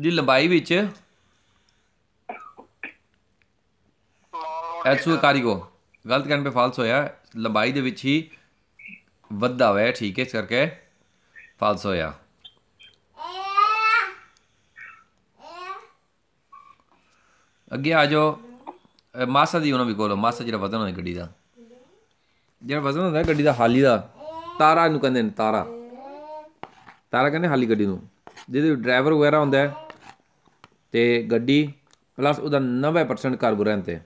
Speaker 1: ਦੀ ਲੰਬਾਈ ਵਿੱਚ ਕਾਰੀ ਕਾਰੀਗੋ ਗਲਤ ਕਹਿਣ ਪੇ ਫਾਲਸ ਹੋਇਆ ਲੰਬਾਈ ਦੇ ਵਿੱਚ ਹੀ ਵੱਧਾ ਹੋਇਆ ਠੀਕ ਹੈ ਇਸ ਕਰਕੇ ਫਾਲਸ ਹੋਇਆ ਅੱਗੇ ਆ ਜਾਓ ਮਾਸਾ ਦੀ ਉਹਨਾਂ ਵੀ ਕੋਲ ਮਾਸਾ ਜਿਹੜਾ ਵਜ਼ਨ ਹੁੰਦਾ ਗੱਡੀ ਦਾ ਜਿਹੜਾ ਵਜ਼ਨ ਹੁੰਦਾ ਗੱਡੀ ਦਾ ਹਾਲੀ ਦਾ ਤਾਰਾ ਨੂੰ ਕਹਿੰਦੇ ਨੇ ਤਾਰਾ ਤਾਰਾ ਕਹਿੰਦੇ ਹਾਲੀ ਗੱਡੀ ਨੂੰ ਜਿਹਦੇ ਡਰਾਈਵਰ ਵਗੈਰਾ ਹੁੰਦਾ ਹੈ ਤੇ ਗੱਡੀ ਪਲੱਸ ਉਹਦਾ 90% ਕਾਰਬੋਰੈਂਟ ਤੇ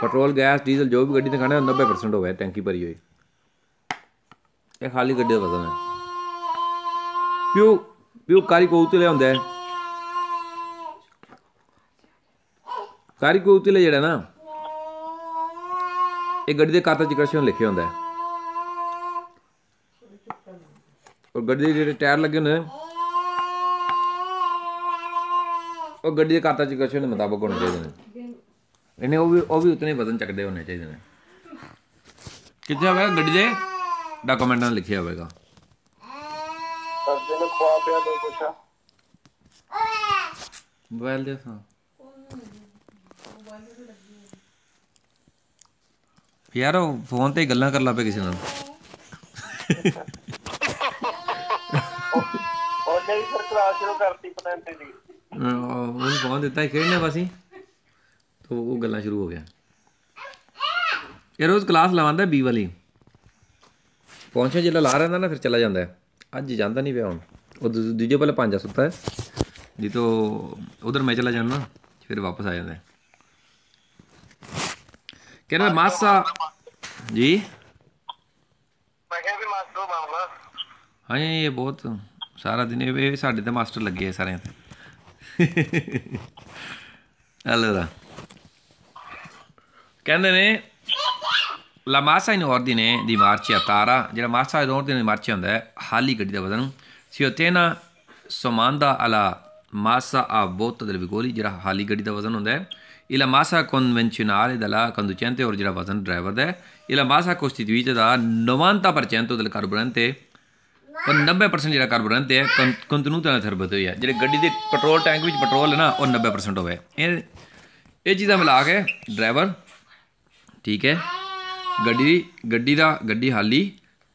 Speaker 1: ਪੈਟਰੋਲ ਗੈਸ ਡੀਜ਼ਲ ਜੋ ਵੀ ਗੱਡੀ ਤੇ ਖਾਣਾ 90% ਹੋਵੇ ਟੈਂਕੀ ਭਰੀ ਹੋਈ ਇਹ ਖਾਲੀ ਗੱਡੀ ਦਾ ਵਜ਼ਨ ਹੈ ਪਿਓ ਪਿਓ ਕਾਰੀ ਕੋ ਉਤਲੇ ਹੁੰਦਾ ਹੈ ਕਾਰੀ ਕੋ ਉਤਲੇ ਜਿਹੜਾ ਨਾ ਇਹ ਗੱਡੀ ਦੇ ਕਾਤਾ ਚ ਲਿਖਿਆ ਹੁੰਦਾ ਹੈ ਔਰ ਗੱਡੀ ਦੇ ਜਿਹੜੇ ਟਾਇਰ ਲੱਗੇ ਨੇ ਉਹ ਗੱਡੀ ਦੇ ਕਾਰਤਾ ਚ ਕੁਸ਼ਨ ਦੇ ਮੁਤਾਬਕ ਹੋਣੇ ਚਾਹੀਦੇ ਨੇ ਇਹਨੇ ਉਹ ਵੀ ਉਹ ਵੀ ਉਤਨੇ ਵਜ਼ਨ ਚੱਕਦੇ ਹੋਣੇ ਚਾਹੀਦੇ ਨੇ ਕਿੱਥੇ ਹੋਵੇਗਾ ਗੱਡੀ ਦੇ ਡਾਕੂਮੈਂਟਾਂ ਲਿਖਿਆ ਹੋਵੇਗਾ ਸਰਦੇ ਨੇ ਖਵਾ ਪਿਆ ਦੋ ਕੁਛਾ ਮੋਬਾਈਲ ਦੇ ਸਾਂ ਯਾਰ ਉਹ ਫੋਨ ਤੇ ਗੱਲਾਂ ਕਰ ਲਾ ਪਏ ਕਿਸੇ ਨਾਲ ਉਹ ਨਹੀਂ ਸਰ ਕਲਾਸ ਸ਼ੁਰੂ ਕਰਤੀ ਪਤਾ ਨਹੀਂ ਉਹਨੂੰ ਪਾਉਣ ਦਿੱਤਾ ਹੀ ਖੇਡਣੇ ਬਸ ਤੋ ਉਹ ਗੱਲਾਂ ਸ਼ੁਰੂ ਹੋ ਗਿਆ ਇਹ ਰੋਜ਼ ਕਲਾਸ ਲਵਾਉਂਦਾ ਬੀ ਵਾਲੀ ਪਹੁੰਚੇ ਜਿਹੜਾ ਲਾ ਰਹਿੰਦਾ ਨਾ ਫਿਰ ਚਲਾ ਜਾਂਦਾ ਹੈ ਅੱਜ ਜਾਂਦਾ ਨਹੀਂ ਪਿਆ ਹੁਣ ਉਹ ਦੂਜੇ ਪਹਿਲੇ ਪੰਜਾ ਸੁੱਤਾ ਹੈ ਜੀ ਤੋ ਉਧਰ ਮੈਂ ਚਲਾ ਜਾਂਦਾ ਫਿਰ ਵਾਪਸ ਆ ਜਾਂਦਾ ਕਹਿੰਦਾ ਮਾਸਾ ਜੀ ਮੈਂ ਕਿਹਾ ਵੀ ਮਾਸਟਰ ਬਣਵਾ ਹਾਂ ਇਹ ਬਹੁਤ ਸਾਰਾ ਦਿਨ ਇਹ ਸਾਡੇ ਤੇ ਮਾਸਟਰ ਲੱਗੇ ਸਾਰੇ ਤੇ allora, ਕਹਿੰਦੇ ਨੇ ਲਾ ਮਾਸਾ ਇਨ ਆਰਡੀਨੇ ਦੀ ਮਾਰਚੀ ਤਾਰਾ ਜਿਹੜਾ ਮਾਸਾ ਇਨ ਆਰਡੀਨੇ ਦੀ ਮਾਰਚੀ ਹੁੰਦਾ ਹੈ ਹਾਲੀ ਗੱਡੀ ਦਾ ਵਜ਼ਨ ਸਿਓ ਤੇਨਾ ਸਮਾਂਦਾ ਅਲਾ ਮਾਸਾ ਆ ਬੋਤ ਦੇ ਵਿਗੋਲੀ ਜਿਹੜਾ ਹਾਲੀ ਗੱਡੀ ਦਾ ਵਜ਼ਨ ਹੁੰਦਾ ਹੈ ਇਲਾ ਮਾਸਾ ਕਨਵੈਨਸ਼ਨਲ ਦਲਾ ਕੰਦੂਚੈਂਤੇ ਔਰ ਜਿਹੜਾ ਵਜ਼ਨ ਡਰਾਈਵਰ ਦਾ ਇਲਾ ਮਾਸਾ ਕੋਸਟੀਟਿਊਟ ਦਾ 90% del carburante ਉਹ 90% ਜਿਹੜਾ ਕਾਰਬੋਰੈਂਟ ਹੈ ਕੰਟੀਨਿਊ ਤਾਂ ਥਰਬਤ ਹੋਈ ਹੈ ਜਿਹੜੇ ਗੱਡੀ ਦੇ ਪੈਟਰੋਲ ਟੈਂਕ ਵਿੱਚ ਪੈਟਰੋਲ ਹੈ ਨਾ ਉਹ 90% ਹੋਵੇ ਇਹ ਇਹ ਚੀਜ਼ਾਂ ਮਿਲਾ ਕੇ ਡਰਾਈਵਰ ਠੀਕ ਹੈ ਗੱਡੀ ਗੱਡੀ ਦਾ ਗੱਡੀ ਹਾਲੀ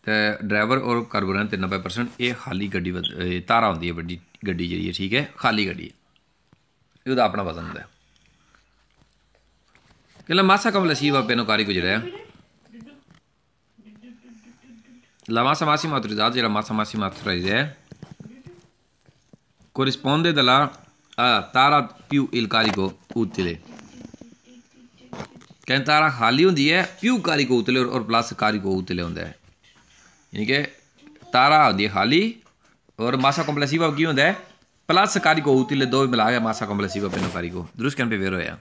Speaker 1: ਤੇ ਡਰਾਈਵਰ ਔਰ ਕਾਰਬੋਰੈਂਟ ਤੇ 90% ਇਹ ਖਾਲੀ ਗੱਡੀ ਤਾਰਾ ਹੁੰਦੀ ਹੈ ਵੱਡੀ ਗੱਡੀ ਜਿਹੜੀ ਹੈ ਠੀਕ ਹੈ ਖਾਲੀ ਗੱਡੀ ਇਹਦਾ ਆਪਣਾ ਵਜ਼ਨ ਹੁੰਦਾ ਕਿਲਾ ਮਾਸਾ ਸੀ ਵਾਪੇ ਪੈਨੋ ਕਾਰੀ ਗੁਜਰਿਆ La massa massima autorizzata e la massa massima autorizzata corrisponde dalla uh, tara più il carico utile. ਕਹਿੰਦੇ ਤਾਰਾ ਖਾਲੀ ਹੁੰਦੀ ਹੈ ਪਿਊ ਕਾਰੀ ਕੋ ਉਤਲੇ ਔਰ ਪਲੱਸ ਕਾਰੀ ਕੋ ਉਤਲੇ ਹੁੰਦਾ ਹੈ ਯਾਨੀ ਕਿ ਤਾਰਾ ਹੁੰਦੀ ਹੈ ਖਾਲੀ ਔਰ ਮਾਸਾ ਕੰਪਲੈਸਿਵਾ ਕੀ ਹੁੰਦਾ ਹੈ प्लस कार्य को उतले दो मिला गया मासा कॉम्प्लेक्सिव अपने कार्य को दुरुस्त कैन पे वेर होया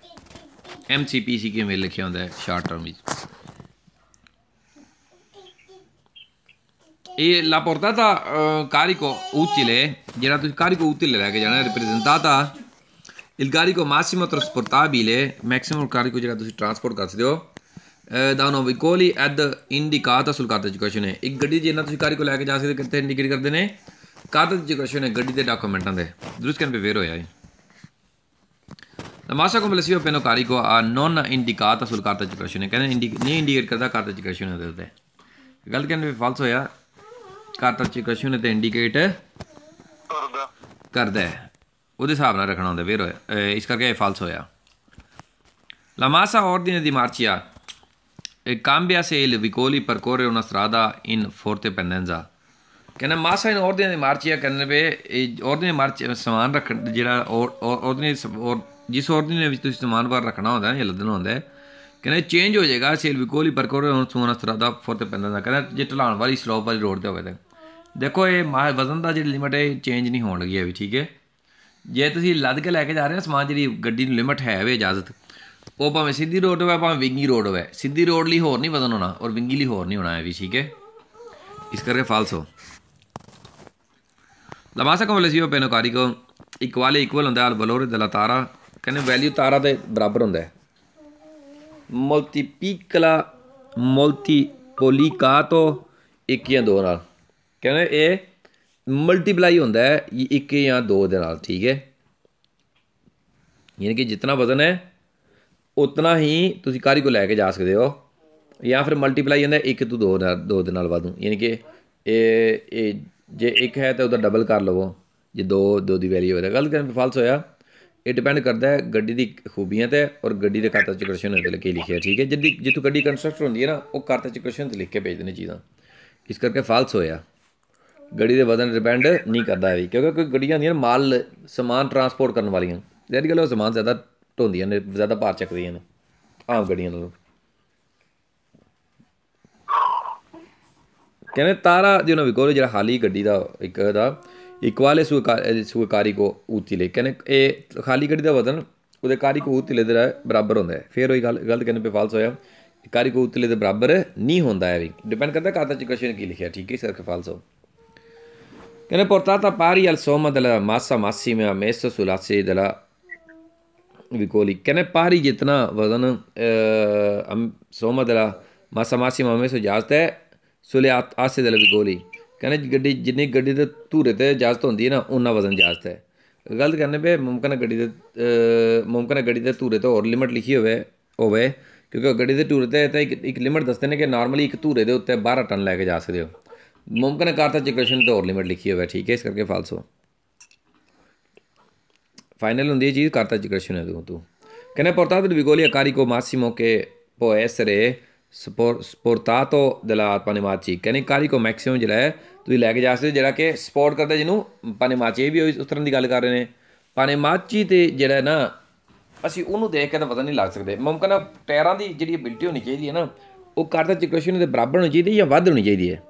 Speaker 1: एम सी पी सी के मेल लिखे होंगे short term E la portata eh, carico utile, generato carico utile che è rappresentata il carico massimo trasportabile, maximum carico generato si trasporta, eh, da uno veicoli ed indicata sul carta di circolazione. ਇੱਕ ਗੱਡੀ ਜਿੰਨਾ ਤੁਸੀਂ ਕਾਰੀ ਕੋ ਲੈ ਕੇ ਜਾ ਸਕਦੇ ਕਿੱਥੇ ਇੰਡੀਕੇਟ ਕਰਦੇ ਨੇ ਕਾਰਤ ਦੀ circolazione ਗੱਡੀ ਦੇ ਡਾਕੂਮੈਂਟਾਂ ਦੇ ਦਰੁਸਤ ਕਰਨ ਪੇ ਵੇਰ ਹੋਇਆ ਹੈ ਤਮਾਸ਼ਾ ਕੰਪਲਸੀਓ ਪੈਨੋ ਕਾਰੀ ਕੋ ਆ ਨੋਨ ਇੰਡੀਕਾਤਾ ਸੁਲ ਕਾਰਤ ਦੀ circolazione ਕਹਿੰਦੇ ਨਹੀਂ ਇੰਡੀਕੇਟ ਕਰਦਾ ਕਾਰਤ ਦੀ circolazione ਦੇ ਉੱਤੇ ਗਲਤ ਕਰਨ ਪੇ ਫਾਲਸ ਹੋਇਆ ਨੇ ਤੇ ਇੰਡੀਕੇਟ ਕਰਦਾ ਹੈ ਉਹਦੇ ਹਿਸਾਬ ਨਾਲ ਰੱਖਣਾ ਹੁੰਦਾ ਵੇਰ ਇਸ ਕਰਕੇ ਇਹ ਫਾਲਸ ਹੋਇਆ ਲਮਾਸਾ ਹੋਰ ਦਿਨ ਦੀ ਮਾਰਚੀਆ ਕਾਂਬਿਆ ਸੇ ਇਲ ਵਿਕੋਲੀ ਪਰਕੋਰੇ ਉਹਨਾਂ ਸਰਾਦਾ ਇਨ ਫੋਰਤੇ ਪੈਨੈਂਜ਼ਾ ਕਹਿੰਦਾ ਮਾਸਾ ਇਨ ਹੋਰ ਦਿਨ ਦੀ ਮਾਰਚੀਆ ਕਰਨ ਵੇ ਇਹ ਹੋਰ ਦਿਨ ਮਾਰਚ ਸਮਾਨ ਰੱਖ ਜਿਹੜਾ ਹੋਰ ਦਿਨ ਜਿਸ ਹੋਰ ਦਿਨ ਵਿੱਚ ਤੁਸੀਂ ਸਮਾਨ ਬਾਰ ਰੱਖਣਾ ਹੁੰਦਾ ਜਾਂ ਲੱਦਣਾ ਹੁੰਦਾ ਹੈ ਕਹਿੰਦਾ ਚੇਂਜ ਹੋ ਜਾਏਗਾ ਸੇਲ ਵਿਕੋਲੀ ਪਰਕੋਰੇ ਉਹਨਾਂ ਸਰਾਦਾ ਫੋਰਤੇ ਪੈਨੈਂਜ਼ਾ ਕਹਿੰਦਾ ਜੇ ਢਲਾਣ ਵਾਲੀ ਸਲੋਪ ਵਾਲੀ ਰੋਡ ਤੇ ਹੋਵੇ ਤਾਂ ਦੇਖੋ ਇਹ ਵਜ਼ਨ ਦਾ ਜਿਹੜੀ ਲਿਮਟ ਹੈ ਚੇਂਜ ਨਹੀਂ ਹੋਣ ਲੱਗੀ ਹੈ ਵੀ ਠੀਕ ਹੈ ਜੇ ਤੁਸੀਂ ਲੱਦ ਕੇ ਲੈ ਕੇ ਜਾ ਰਹੇ ਹੋ ਸਮਾਨ ਜਿਹੜੀ ਗੱਡੀ ਨੂੰ ਲਿਮਟ ਹੈ ਵੇ ਇਜਾਜ਼ਤ ਉਹ ਭਾਵੇਂ ਸਿੱਧੀ ਰੋਡ ਹੋਵੇ ਭਾਵੇਂ ਵਿੰਗੀ ਰੋਡ ਹੋਵੇ ਸਿੱਧੀ ਰੋਡ ਲਈ ਹੋਰ ਨਹੀਂ ਵਜ਼ਨ ਹੋਣਾ ਔਰ ਵਿੰਗੀ ਲਈ ਹੋਰ ਨਹੀਂ ਹੋਣਾ ਹੈ ਵੀ ਠੀਕ ਹੈ ਇਸ ਕਰਕੇ ਫਾਲਸ ਹੋ ਲਮਾਸਾ ਕੋ ਪੈਨੋ ਕਾਰੀ ਕੋ ਇਕਵਲ ਇਕੁਅਲ ਹੁੰਦਾ ਹੈ ਬਲੋਰ ਲਾ ਤਾਰਾ ਕਹਿੰਦੇ ਵੈਲਿਊ ਤਾਰਾ ਦੇ ਬਰਾਬਰ ਹੁੰਦਾ ਹੈ ਮਲਟੀਪੀਕਲਾ ਮਲਟੀਪੋਲਿਕਾ ਤੋਂ ਇੱਕ ਜਾਂ ਦੋ ਨਾਲ ਕਹਿੰਦੇ ਇਹ ਮਲਟੀਪਲਾਈ ਹੁੰਦਾ ਹੈ ਇੱਕ ਜਾਂ ਦੋ ਦੇ ਨਾਲ ਠੀਕ ਹੈ ਯਾਨੀ ਕਿ ਜਿੰਨਾ ਵਜ਼ਨ ਹੈ ਉਤਨਾ ਹੀ ਤੁਸੀਂ ਕਾਰੀ ਕੋ ਲੈ ਕੇ ਜਾ ਸਕਦੇ ਹੋ ਜਾਂ ਫਿਰ ਮਲਟੀਪਲਾਈ ਹੁੰਦਾ ਇੱਕ ਤੋਂ ਦੋ ਨਾਲ ਦੋ ਦੇ ਨਾਲ ਵਧੂ ਯਾਨੀ ਕਿ ਇਹ ਇਹ ਜੇ ਇੱਕ ਹੈ ਤਾਂ ਉਹਦਾ ਡਬਲ ਕਰ ਲਵੋ ਜੇ ਦੋ ਦੋ ਦੀ ਵੈਲਿਊ ਹੋਵੇ ਗੱਲ ਕਰਨ ਫਾਲਸ ਹੋਇਆ ਇਹ ਡਿਪੈਂਡ ਕਰਦਾ ਹੈ ਗੱਡੀ ਦੀ ਖੂਬੀਆਂ ਤੇ ਔਰ ਗੱਡੀ ਦੇ ਕਾਰਤਾ ਚ ਕ੍ਰਿਸ਼ਨ ਤੇ ਲਿਖਿਆ ਠੀਕ ਹੈ ਜਿੱਦੀ ਜਿੱਥੋਂ ਗੱਡੀ ਕੰਸਟਰਕਟ ਹੁੰਦੀ ਹੈ ਨਾ ਉਹ ਕਾਰਤਾ ਚ ਕ੍ਰਿਸ਼ਨ ਤੇ ਲਿਖ ਕੇ ਭੇਜਦੇ ਨੇ ਚੀਜ਼ਾਂ ਇਸ ਕਰਕੇ ਫਾਲਸ ਹੋਇਆ ਗੱਡੀ ਦੇ ਵਜ਼ਨ ਡਿਪੈਂਡ ਨਹੀਂ ਕਰਦਾ ਵੀ ਕਿਉਂਕਿ ਕੋਈ ਗੱਡੀਆਂ ਨਹੀਂ ਮਾਲ ਸਮਾਨ ਟਰਾਂਸਪੋਰਟ ਕਰਨ ਵਾਲੀਆਂ ਜਿਹੜੀ ਗੱਲ ਉਹ ਸਮਾਨ ਜ਼ਿਆਦਾ ਢੋਂਦੀਆਂ ਨੇ ਜ਼ਿਆਦਾ ਭਾਰ ਚੱਕਦੀਆਂ ਨੇ ਆਮ ਗੱਡੀਆਂ ਨਾਲੋਂ ਕਹਿੰਦੇ ਤਾਰਾ ਜੀ ਵੀ ਕੋਲ ਜਿਹੜਾ ਹਾਲੀ ਗੱਡੀ ਦਾ ਇੱਕ ਦਾ ਇਕਵਾਲੇ ਸੁਕਾਰੀ ਕੋ ਲੈ ਕਹਿੰਦੇ ਇਹ ਖਾਲੀ ਗੱਡੀ ਦਾ ਵਜ਼ਨ ਉਹਦੇ ਕਾਰੀ ਕੋ ਲੈ ਦੇ ਬਰਾਬਰ ਹੁੰਦਾ ਹੈ ਫਿਰ ਉਹੀ ਗੱਲ ਗਲਤ ਕਹਿੰਦੇ ਪੇ ਫਾਲਸ ਹੋਇਆ ਕਾਰੀ ਕੋ ਲੈ ਦੇ ਬਰਾਬਰ ਨਹੀਂ ਹੁੰਦਾ ਹੈ ਵੀ ਡਿਪੈਂਡ ਕਰਦਾ ਕਾਤਾ ਚ ਕੁਐਸਚਨ ਕੀ ਲਿਖਿਆ ਠੀਕ ਹੈ ਸਰ ਕੇ ਫਾਲਸ ਹੋ ne portata pari al somma della massa massima ammessa sulla sull'asse della vicoli, che ne pari jitna वजन eh, somma della massa massima ammessa इजाजत है सुले आसे दल विकोली कहने गड्डी जिन्नी गड्डी दे धूरे ते इजाजत होंदी है ना उन्ना वजन इजाजत है गलत कहने पे मुमकिन है गड्डी दे मुमकिन है गड्डी दे धूरे तो और लिखी होवे क्योंकि गड्डी दे धूरे एक, एक लिमिट दसते ने कि नॉर्मली एक धूरे के उत्ते बारह टन लैके जा सकते हो मुमकिन ਤੇ ਹੋਰ इक्वेशन ਲਿਖੀ ਹੋਵੇ ਠੀਕ ਹੈ ਇਸ ਕਰਕੇ ਫਾਲਸ ਹੋ ਫਾਈਨਲ ਹੁੰਦੀ ਹੈ ਚੀਜ਼ होंगी ये ਹੈ ਤੂੰ ਤੂੰ ਕਹਿੰਦੇ तू ਦੇ ਵਿਗੋਲੀ ਅਕਾਰੀ ਕੋ ਮਾਸਿਮੋ ਕੇ ਪੋ ਐਸਰੇ ਸਪੋਰਟਾਤੋ ਦੇ ਲਾ ਆਪਣੇ ਮਾਚੀ ਕਹਿੰਦੇ ਕਾਰੀ ਕੋ ਮੈਕਸਿਮਮ ਜਿਹੜਾ ਹੈ ਤੁਸੀਂ ਲੈ ਕੇ ਜਾ ਸਕਦੇ ਜਿਹੜਾ ਕਿ ਸਪੋਰਟ ਕਰਦਾ ਜਿਹਨੂੰ ਮਾਚੀ ਇਹ ਵੀ ਉਸ ਤਰ੍ਹਾਂ ਦੀ ਗੱਲ ਕਰ ਰਹੇ ਨੇ ਮਾਚੀ ਤੇ ਜਿਹੜਾ ਨਾ ਅਸੀਂ ਉਹਨੂੰ ਦੇਖ ਕੇ ਤਾਂ ਪਤਾ ਨਹੀਂ ਲੱਗ ਸਕਦੇ ਮਮਕਨ ਟਾਇਰਾਂ ਦੀ ਜਿਹੜੀ ਐਬਿਲਟੀ ਹੋਣੀ ਚਾਹੀਦੀ ਹੈ ਨਾ ਉਹ ਕਰਦਾ ਚਿਕਸ਼ਨ ਦੇ ਬਰਾਬਰ ਹੋਣੀ ਚਾਹੀਦੀ ਹੈ ਜਾਂ ਵੱਧ ਹੋਣੀ ਚਾਹੀਦੀ ਹੈ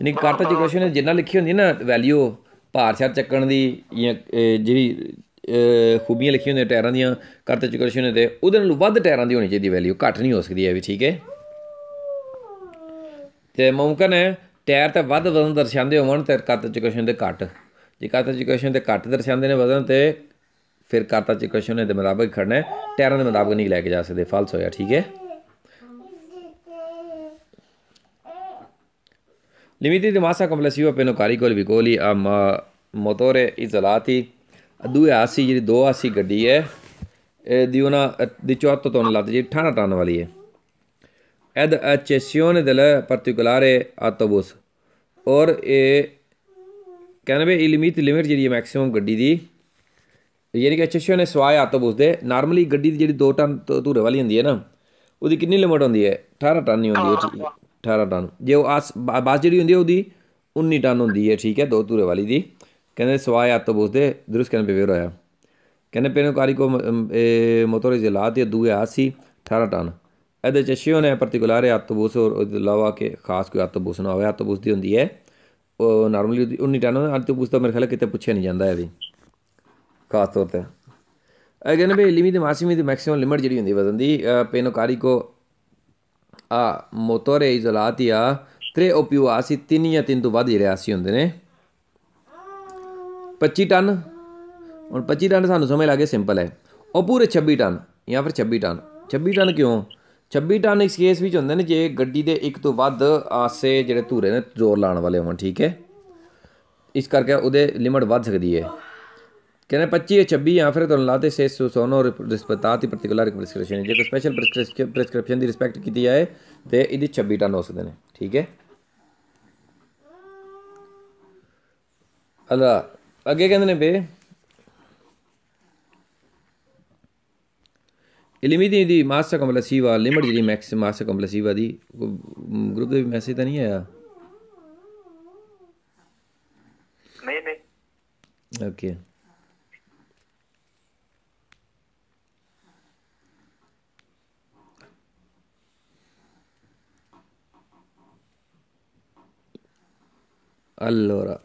Speaker 1: ਯਾਨੀ ਕਰਤਾ ਚਿਕੋਸ਼ਨ ਜਿੰਨਾ ਲਿਖੀ ਹੁੰਦੀ ਨਾ ਵੈਲਿਊ ਭਾਰ ਛੱਡ ਚੱਕਣ ਦੀ ਜਾਂ ਜਿਹੜੀ ਖੂਬੀਆਂ ਲਿਖੀਆਂ ਹੁੰਦੀਆਂ ਟਾਇਰਾਂ ਦੀਆਂ ਕਰਤਾ ਚਿਕੋਸ਼ਨ ਤੇ ਉਹਦੇ ਨਾਲੋਂ ਵੱਧ ਟਾਇਰਾਂ ਦੀ ਹੋਣੀ ਚਾਹੀਦੀ ਵੈਲਿਊ ਘੱਟ ਨਹੀਂ ਹੋ ਸਕਦੀ ਹੈ ਵੀ ਠੀਕ ਹੈ ਤੇ ਮੁਮਕਨ ਹੈ ਟਾਇਰ ਤਾਂ ਵੱਧ ਵਜ਼ਨ ਦਰਸਾਉਂਦੇ ਹੋਣ ਤੇ ਕਰਤਾ ਕੁਐਸਚਨ ਦੇ ਘੱਟ ਜੇ ਕਰਤਾ ਕੁਐਸਚਨ ਤੇ ਘੱਟ ਦਰਸਾਉਂਦੇ ਨੇ ਵਜ਼ਨ ਤੇ ਫਿਰ ਕਰਤਾ ਕੁਐਸਚਨ ਦੇ ਮੁਤਾਬਕ ਖੜਨਾ ਟਾਇਰਾਂ ਦੇ ਮੁਤਾਬਕ ਨਹੀਂ ਲੈ ਕੇ ਜਾ ਸਕਦੇ ਫਾਲਸ ਹੋਇਆ ਠੀਕ ਹੈ limiti masa complessiva per carico il vicoli a motore isolati a due assi ਜਿਹੜੀ ਦੋ ਆਸੀ ਗੱਡੀ ਹੈ ਇਹਦੀ ਉਹਨਾਂ ਦੀ 74 ਤੋਂ ਲੱਤ ਜੀ 18 ਟਨ ਵਾਲੀ ਹੈ ਐਦ ਅਚੇਸੀਓਨ ਦਲ ਪਾਰਟਿਕੂਲਾਰੇ ਆਟੋਬਸ ਔਰ ਇਹ 91 ਲਿਮਿਟ ਲਿਮਿਟ ਜਿਹੜੀ ਮੈਕਸਿਮਮ ਗੱਡੀ ਦੀ ਯਾਨੀ ਕਿ ਅਚੇਸੀਓਨ ਹੈ ਸਵਾਏ ਆਟੋਬਸ ਦੇ ਨਾਰਮਲੀ ਗੱਡੀ ਦੀ ਜਿਹੜੀ 2 ਟਨ ਧੂਰੇ ਵਾਲੀ ਹੁੰਦੀ ਹੈ ਨਾ ਉਹਦੀ ਕਿੰਨੀ ਲਿਮਿਟ ਹੁੰਦੀ ਹੈ 18 ਟਨ ਨਹੀਂ ਹੁੰਦੀ ਉਹ 18 ਟਨ ਜੇ ਉਹ ਆਸ ਬਾਸ ਜਿਹੜੀ ਹੁੰਦੀ ਹੈ ਉਹਦੀ 19 ਟਨ ਹੁੰਦੀ ਹੈ ਠੀਕ ਹੈ ਦੋ ਧੂਰੇ ਵਾਲੀ ਦੀ ਕਹਿੰਦੇ ਸਵਾਏ ਤੋਂ ਦੇ ਦਰਸ ਕਰਨ ਬੇਵੇਰ ਆਇਆ ਕਹਿੰਦੇ ਪੈਨੋਕਾਰੀ ਕੋ ਜੇ ਜ਼ਿਲ੍ਹਾ ਤੇ ਦੂਏ ਆਸੀ 18 ਟਨ ਇਹਦੇ ਚ ਸ਼ਿਓ ਨੇ ਤੋਂ ਆਤਬੂਸ ਔਰ ਉਹਦੇ ਇਲਾਵਾ ਕੇ ਖਾਸ ਕੋਈ ਤੋਂ ਨਾ ਹੋਇਆ ਤੋਂ ਦੀ ਹੁੰਦੀ ਹੈ ਉਹ ਨਾਰਮਲੀ 19 ਟਨ ਤੋਂ ਤਾਂ ਮੇਰੇ ਖਿਆਲ ਕਿਤੇ ਪੁੱਛਿਆ ਨਹੀਂ ਜਾਂਦਾ ਇਹ ਵੀ ਖਾਸ ਤੌਰ ਤੇ ਅਗੇ ਨੇ ਲਿਮਿਟ ਮਾਸੀ ਦੀ ਮੈਕਸਿਮਮ ਲਿਮਿਟ ਜਿਹੜੀ ਹੁੰਦੀ ਵਜ਼ਨ ਦੀ ਪੈਨੋਕਾਰੀ ਕੋ ਆ ਮੋਟੋਰੇ ਇਜ਼ਲਾਤੀਆ a tre ਆਸੀ ਤਿੰਨ ਜਾਂ ਤਿੰਨ ਤੋਂ ਵੱਧ ਜਿਹੜੇ ਆਸੀ ਹੁੰਦੇ ਨੇ 25 ਟਨ ਹੁਣ 25 ਟਨ ਸਾਨੂੰ ਸਮਝ ਲੱਗੇ ਸਿੰਪਲ ਹੈ ਉਹ ਪੂਰੇ 26 ਟਨ ਜਾਂ ਫਿਰ 26 ਟਨ 26 ਟਨ ਕਿਉਂ 26 ਟਨ ਇਸ ਕੇਸ ਵਿੱਚ ਹੁੰਦੇ ਨੇ ਜੇ ਗੱਡੀ ਦੇ ਇੱਕ ਤੋਂ ਵੱਧ ਆਸੇ ਜਿਹੜੇ ਧੂਰੇ ਨੇ ਜ਼ੋਰ ਲਾਉਣ ਵਾਲੇ ਹੋਣ ਠੀਕ ਹੈ ਇਸ ਕਰਕੇ ਉਹਦੇ ਲਿਮਟ ਵੱਧ ਸਕਦੀ ਹੈ Can I purchase a bee after the latte says to sono rispettati particolari prescrizioni? जेको स्पेशल प्रिस्क्रिप्शन दी रिस्पेक्ट कीती जाए ते इदी 26 टन हो सकदे ने ठीक है अला ਅੱਗੇ ਕਹਿੰਦੇ ਨੇ ਬੇ ਇਲਮੀ ਦੀ ਦੀ ਮਾਸਾ ਕੰਪਲਸੀਵਾ ਲਿਮਟ ਜਿਹੜੀ ਮੈਕਸ ਮਾਸਾ ਕੰਪਲਸੀਵਾ ਦੀ ਗਰੁੱਪ ਦੇ ਮੈਸੇਜ ਤਾਂ ਨਹੀਂ ਆਇਆ ਨਹੀਂ ਨਹੀਂ ਓਕੇ Allora,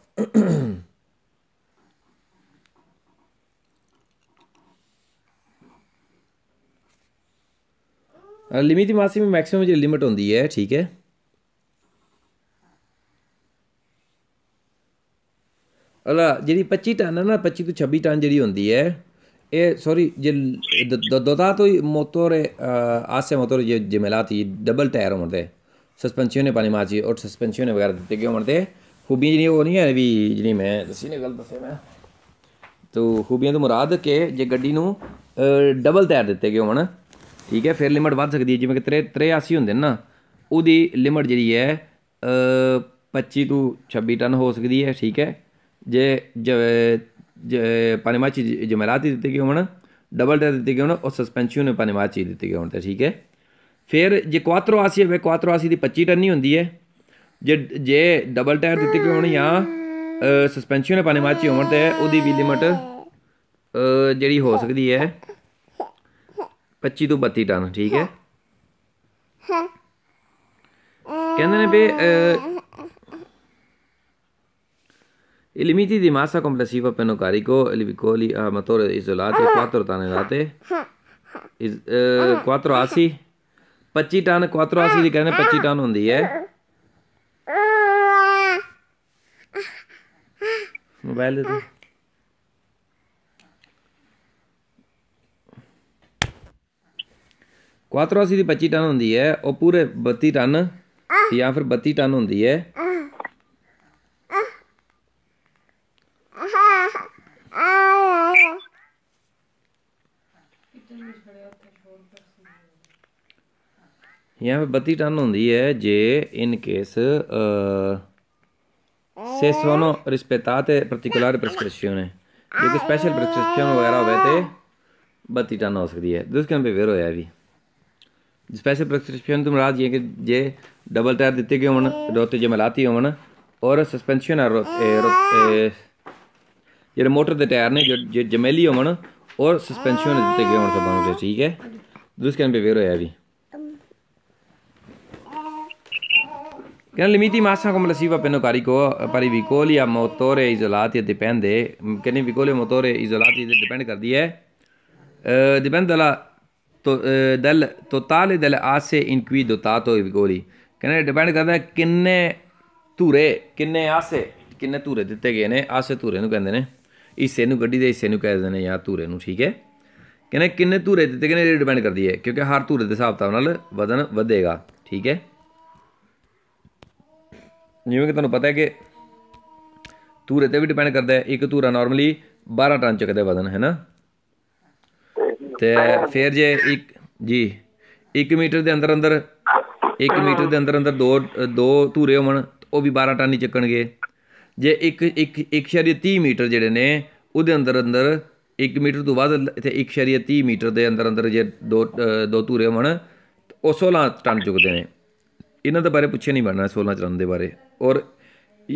Speaker 1: ਲਿਮਿਟ ਦੀ ਮਾਸੀ ਵਿੱਚ ਮੈਕਸਿਮਮ ਜੇ ਲਿਮਿਟ ਹੁੰਦੀ ਹੈ ਠੀਕ ਹੈ ਅਲਾ ਜਿਹੜੀ 25 ਟਨ ਹੈ ਨਾ 25 ਤੋਂ 26 ਟਨ ਜਿਹੜੀ ਹੁੰਦੀ ਹੈ ਇਹ ਸੌਰੀ ਜੇ ਦੋਤਾ ਤੋਂ ਮੋਟਰ ਆਸੇ ਮੋਟਰ ਜੇ ਜਮਲਾਤੀ ਡਬਲ ਟਾਇਰ ਹੁੰਦੇ ਸਸਪੈਂਸ਼ਨ ਨੇ ਪਾਣੀ ਮਾਜੀ ਔਰ ਸਸਪੈਂਸ਼ਨ ਵਗੈਰਾ ਦਿੱਤੇ ਗਏ ਹੁੰਦੇ ਖੂਬੀਆਂ ਜਿਹੜੀਆਂ ਉਹ ਨਹੀਂ ਹੈ ਵੀ ਜਿਹੜੀ ਮੈਂ ਦੱਸੀ ਨੇ ਗੱਲ ਦੱਸੇ ਮੈਂ ਤੋ ਖੂਬੀਆਂ ਤੋਂ ਮੁਰਾਦ ਕਿ ਜੇ ਗੱਡੀ ਨੂੰ ਡਬਲ ਟਾਇਰ ਦਿੱਤੇ ਗਏ ਹੋਣ ਠੀਕ ਹੈ ਫਿਰ ਲਿਮਟ ਵੱਧ ਸਕਦੀ ਹੈ ਜਿਵੇਂ ਕਿ 383 ਹੁੰਦੇ ਨਾ ਉਹਦੀ ਲਿਮਟ ਜਿਹੜੀ ਹੈ 25 ਤੋਂ 26 ਟਨ ਹੋ ਸਕਦੀ ਹੈ ਠੀਕ ਹੈ ਜੇ ਜੇ ਜੇ ਮਰਾਤੀ ਦਿੱਤੇ ਗਏ ਹੋਣ ਡਬਲ ਟਾਇਰ ਦਿੱਤੇ ਗਏ ਹੋਣ ਉਹ ਸਸਪੈਂਸ਼ਨ ਨੇ ਮਾਚੀ ਦਿੱਤੇ ਗਏ ਹੋਣ ਤਾਂ ਠੀਕ ਹੈ ਫਿਰ ਜੇ ਕੁਆਟਰੋ ਆਸੀ ਹੈ ਕੁਆਟਰੋ ਆਸੀ ਦੀ 25 ਟਨ ਨਹੀਂ ਹੁੰਦੀ ਹੈ ਜੇ ਜੇ ਡਬਲ ਟਾਇਰ ਦਿੱਤੀ ਕੋਈ ਹੋਣੀ ਆ ਸਸਪੈਂਸ਼ਨ ਪਾਣੇ ਮਾਚੀ ਹੋਣ ਤੇ ਉਹਦੀ ਵੀ ਲਿਮਟ ਜਿਹੜੀ ਹੋ ਸਕਦੀ ਹੈ 25 ਤੋਂ 32 ਟਨ ਠੀਕ ਹੈ ਕਹਿੰਦੇ ਨੇ ਵੀ Il limite di massa complessiva per carico i veicoli a motore isolato 4 tonnellate, is, eh, 4 assi, 25 ton 4 assi di cane 25 ton होती है मोबाइल दे दो ਕੁਆਟਰੋਸੀ ਦੀ 25 ਟਨ ਹੁੰਦੀ ਹੈ ਉਹ ਪੂਰੇ 32 ਟਨ ਜਾਂ ਫਿਰ 32 ਟਨ ਹੁੰਦੀ ਹੈ यहाँ पे बत्ती टन होती है जे इन केस आ, se sono rispettate particolari prescrizioni. Due specie di prescrizioni vero avete batita nosri è. Dus kan be vero è vi. Special Di तुम रात ये कि ये डबल टायर दिते गए di रोते जे मलाती होन और सस्पेंशन है ਜਿਹੜੇ ਮੋਟਰ di ਟਾਇਰ ਨੇ ਜੇ ਜਮੈਲੀ ਹੋਣ ਔਰ ਸਸਪੈਂਸ਼ਨ ਦਿੱਤੇ ਗਏ ਹੋਣ ਸਭ ਨੂੰ ਠੀਕ ਹੈ ਦੂਸਰੇ ਕੰਨ ਬੇਵੇਰ ਹੋਇਆ ਵੀ Kenali masa complasiva penocarico parivicolia motore isolati dipende Kenalivicolia motore isolati dipende कर दी है dipende dalla तो del totale delle asse in cui dotato i vicoli कहने डिपेंड करता है किन्ने धुरे किन्ने आसे किन्ने धुरे दिते गए ने आसे धुरे ਨੂੰ ਕਹਿੰਦੇ ਨੇ ਹਿੱਸੇ ਨੂੰ ਗੱਡੀ ਦੇ ਹਿੱਸੇ ਨੂੰ ਕਹਿੰਦੇ ਨੇ ਜਾਂ ਧੁਰੇ ਨੂੰ ਠੀਕ ਹੈ ਕਹਿੰਦੇ ਕਿੰਨੇ ਧੁਰੇ ਦਿੱਤੇ ਕਹਿੰਦੇ ਡਿਪੈਂਡ ਕਰਦੀ ਹੈ ਕਿਉਂਕਿ ਹਰ ਧੁਰੇ ਦੇ ਹਿਸਾਬ ਨਾਲ ਵਜ਼ਨ ਵਧੇਗਾ ਠੀਕ ਹੈ ਜਿਵੇਂ ਕਿ ਤੁਹਾਨੂੰ ਪਤਾ ਹੈ ਕਿ ਧੂਰੇ ਤੇ ਵੀ ਡਿਪੈਂਡ ਕਰਦਾ ਹੈ ਇੱਕ ਧੂਰਾ ਨਾਰਮਲੀ 12 ਟਨ ਚੱਕਦਾ ਵਜ਼ਨ ਹੈ ਨਾ ਤੇ ਫਿਰ ਜੇ ਇੱਕ ਜੀ 1 ਮੀਟਰ ਦੇ ਅੰਦਰ ਅੰਦਰ 1 ਮੀਟਰ ਦੇ ਅੰਦਰ ਅੰਦਰ ਦੋ ਦੋ ਧੂਰੇ ਹੋਣ ਉਹ ਵੀ 12 ਟਨ ਹੀ ਚੱਕਣਗੇ ਜੇ ਇੱਕ ਇੱਕ 1.30 ਮੀਟਰ ਜਿਹੜੇ ਨੇ ਉਹਦੇ ਅੰਦਰ ਅੰਦਰ 1 ਮੀਟਰ ਤੋਂ ਵੱਧ ਤੇ 1.30 ਮੀਟਰ ਦੇ ਅੰਦਰ ਅੰਦਰ ਜੇ ਦੋ ਦੋ ਧੂਰੇ ਹੋਣ ਉਹ 16 ਟਨ ਚੁੱਕਦੇ ਨੇ ਇਹਨਾਂ ਦੇ ਬਾਰੇ ਪੁੱਛੇ ਨਹੀਂ ਬਣਨਾ 16 ਟਨ ਦੇ ਬਾਰੇ ਔਰ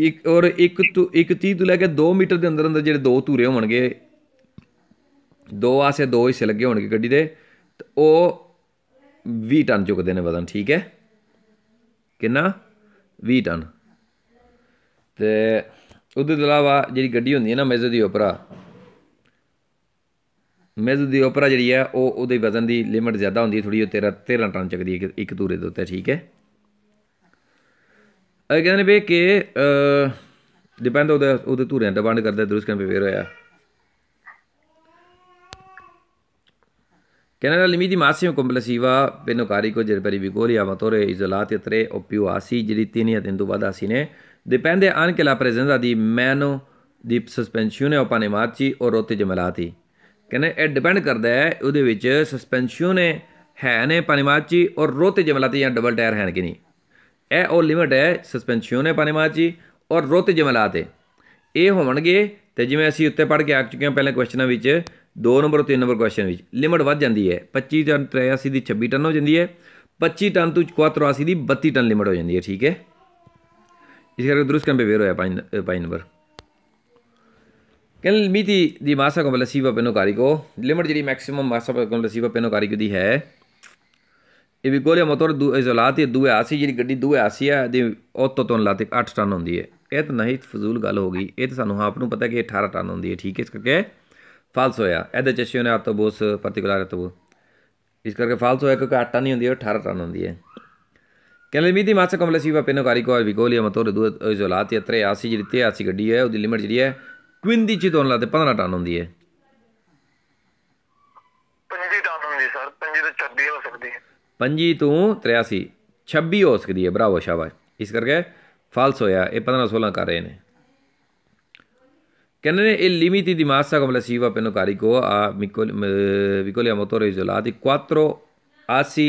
Speaker 1: ਇੱਕ ਔਰ ਇੱਕ ਤੋਂ ਇੱਕ 30 ਤੋਂ ਲੈ ਕੇ 2 ਮੀਟਰ ਦੇ ਅੰਦਰ ਅੰਦਰ ਜਿਹੜੇ ਦੋ ਧੂਰੇ ਹੋਣਗੇ ਦੋ ਆਸੇ ਦੋ ਹਿੱਸੇ ਲੱਗੇ ਹੋਣਗੇ ਗੱਡੀ ਦੇ ਉਹ 20 ਟਨ ਚੁੱਕਦੇ ਨੇ ਵਜ਼ਨ ਠੀਕ ਹੈ ਕਿੰਨਾ 20 ਟਨ ਤੇ ਉਹਦੇ ਇਲਾਵਾ ਜਿਹੜੀ ਗੱਡੀ ਹੁੰਦੀ ਹੈ ਨਾ ਮੈਜ਼ ਦੀ ਉਪਰਾ ਮੈਜ਼ ਦੀ ਉਪਰਾ ਜਿਹੜੀ ਹੈ ਉਹ ਉਹਦੇ ਵਜ਼ਨ ਦੀ ਲਿਮਟ ਜ਼ਿਆਦਾ ਹੁੰਦੀ ਹੈ ਥੋੜੀ ਉਹ 13 13 ਟਨ ਚੱਕਦੀ ਹੈ ਇੱਕ ਧੂਰੇ ਦੇ ਉੱਤੇ ਠੀਕ ਹੈ ਅਜ ਕਹਿੰਦੇ ਨੇ ਵੀ ਕਿ ਡਿਪੈਂਡ ਉਹਦੇ ਉਹਦੇ ਧੂਰੇ ਦਾ ਵੰਡ ਕਰਦਾ ਦਰੁਸ ਕੰਪੇ ਫੇਰ ਹੋਇਆ ਕੈਨੇਡਾ ਲਿਮੀ ਦੀ ਮਾਸੀ ਕੰਪਲਸੀਵਾ ਬਿਨੋ ਕਾਰੀ ਕੋ ਜਰਪਰੀ ਵੀ ਗੋਲੀਆ ਮਤੋਰੇ ਇਜ਼ਲਾਤ ਇਤਰੇ ਓਪੀਓ ਆਸੀ ਜਿਹੜੀ ਤਿੰਨ ਜਾਂ ਦਿਨ ਤੋਂ ਬਾਅਦ ਆਸੀ ਨੇ ਡਿਪੈਂਡੇ ਆਨ ਕੇ ਲਾ ਪ੍ਰੈਜ਼ੈਂਸ ਆ ਦੀ ਮੈਨੋ ਦੀ ਸਸਪੈਂਸ਼ਨ ਹੈ ਆਪਾਂ ਨੇ ਮਾਰਚੀ ਔਰ ਉਤੇ ਜਮਲਾਤੀ ਕਹਿੰਦੇ ਇਹ ਡਿਪੈਂਡ ਕਰਦਾ ਹੈ ਉਹਦੇ ਵਿੱਚ ਸਸਪੈਂਸ਼ਨ ਹੈ ਨੇ ਪਨਿਮਾਚੀ ਔਰ ਰੋਤੇ ਜਮਲਾਤੀ ਜਾਂ ਡਬਲ ਟਾਇਰ ਹੈ ਕਿ ਨਹੀਂ ਇਹ ਉਹ ਲਿਮਟ ਹੈ ਸਸਪੈਂਸ਼ਿਓਨੇ ਜੀ ਔਰ ਰੋਤੇ ਜਮਲਾਤ ਇਹ ਹੋਣਗੇ ਤੇ ਜਿਵੇਂ ਅਸੀਂ ਉੱਤੇ ਪੜ ਕੇ ਆ ਚੁੱਕੇ ਹਾਂ ਪਹਿਲੇ ਕੁਐਸਚਨਾਂ ਵਿੱਚ 2 ਨੰਬਰ ਤੇ 3 ਨੰਬਰ ਕੁਐਸਚਨ ਵਿੱਚ ਲਿਮਟ ਵੱਧ ਜਾਂਦੀ ਹੈ 25 ਟਨ 83 ਦੀ 26 ਟਨ ਹੋ ਜਾਂਦੀ ਹੈ 25 ਟਨ ਤੋਂ 84 ਦੀ 32 ਟਨ ਲਿਮਟ ਹੋ ਜਾਂਦੀ ਹੈ ਠੀਕ ਹੈ ਇਸ ਕਰਕੇ ਦਰੁਸਤ ਕੰਪੇ ਵੇਰ ਹੋਇਆ 5 ਨੰਬਰ ਕਹਿੰਦੇ ਮੀਤੀ ਦੀ ਮਾਸਾ ਪੈਨੋ ਕਾਰੀ ਕੋ ਲਿਮਟ ਜਿਹੜੀ ਮੈਕਸਿਮਮ ਮਾਸਾ ਕਾਰੀ ਪੈਨੋਕਾਰੀ ਦੀ ਹੈ ਇਹ ਵੀ ਗੋਲੇ ਮੋਟਰ ਦੂ ਇਜ਼ਲਾਤ ਇਹ ਦੂਏ ਆਸੀ ਜਿਹੜੀ ਗੱਡੀ ਦੂਏ ਆ ਦੀ ਉਤੋਂ ਤੋਂ ਲਾਤੇ 8 ਟਨ ਹੁੰਦੀ ਹੈ ਇਹ ਤਾਂ ਨਹੀਂ ਫਜ਼ੂਲ ਗੱਲ ਹੋ ਗਈ ਇਹ ਤਾਂ ਸਾਨੂੰ ਆਪ ਨੂੰ ਪਤਾ ਕਿ 18 ਟਨ ਹੁੰਦੀ ਹੈ ਠੀਕ ਹੈ ਇਸ ਕਰਕੇ ਫਾਲਸ ਹੋਇਆ ਇਹਦੇ ਚਸ਼ਿਓ ਨੇ ਆਟੋਬਸ ਪਾਰਟਿਕੂਲਰ ਤੋਂ ਇਸ ਕਰਕੇ ਫਾਲਸ ਹੋਇਆ ਕਿਉਂਕਿ 8 ਟਨ ਨਹੀਂ ਹੁੰਦੀ ਉਹ 18 ਟਨ ਹੁੰਦੀ ਹੈ ਕਹਿੰਦੇ ਮੀਦੀ ਮਾਸਾ ਕਮਲਾ ਵਾ ਪੈਨੋ ਕਾਰੀਕੋ ਵਿਗੋਲੀਆ ਮਤੌਰ ਦੂ ਇਜ਼ਲਾਤ ਇਹ 83 ਜਿਹੜੀ 83 ਗੱਡੀ ਹੈ ਉਹਦੀ ਲਿਮਟ ਜਿਹੜੀ ਹੈ 25 ਚ ਤੋਂ ਲਾਤੇ 15 ਟਨ ਹੁੰਦੀ ਹੈ 25 ਤੋਂ 83 26 ਹੋ ਸਕਦੀ ਹੈ ਬਰਾਵੋ ਸ਼ਾਬਾਸ਼ ਇਸ ਕਰਕੇ ਫਾਲਸ ਹੋਇਆ ਇਹ 15 16 ਕਰ ਰਹੇ ਨੇ ਕਹਿੰਦੇ ਨੇ ਇਹ ਲਿਮਿਤੀ ਦੀ ਮਾਸਾ ਕਮਲਸੀਵਾ ਪੈਨੋ ਕੋ ਆ ਮਿਕੋਲ ਵਿਕੋਲਿਆ ਦੀ 4 480 40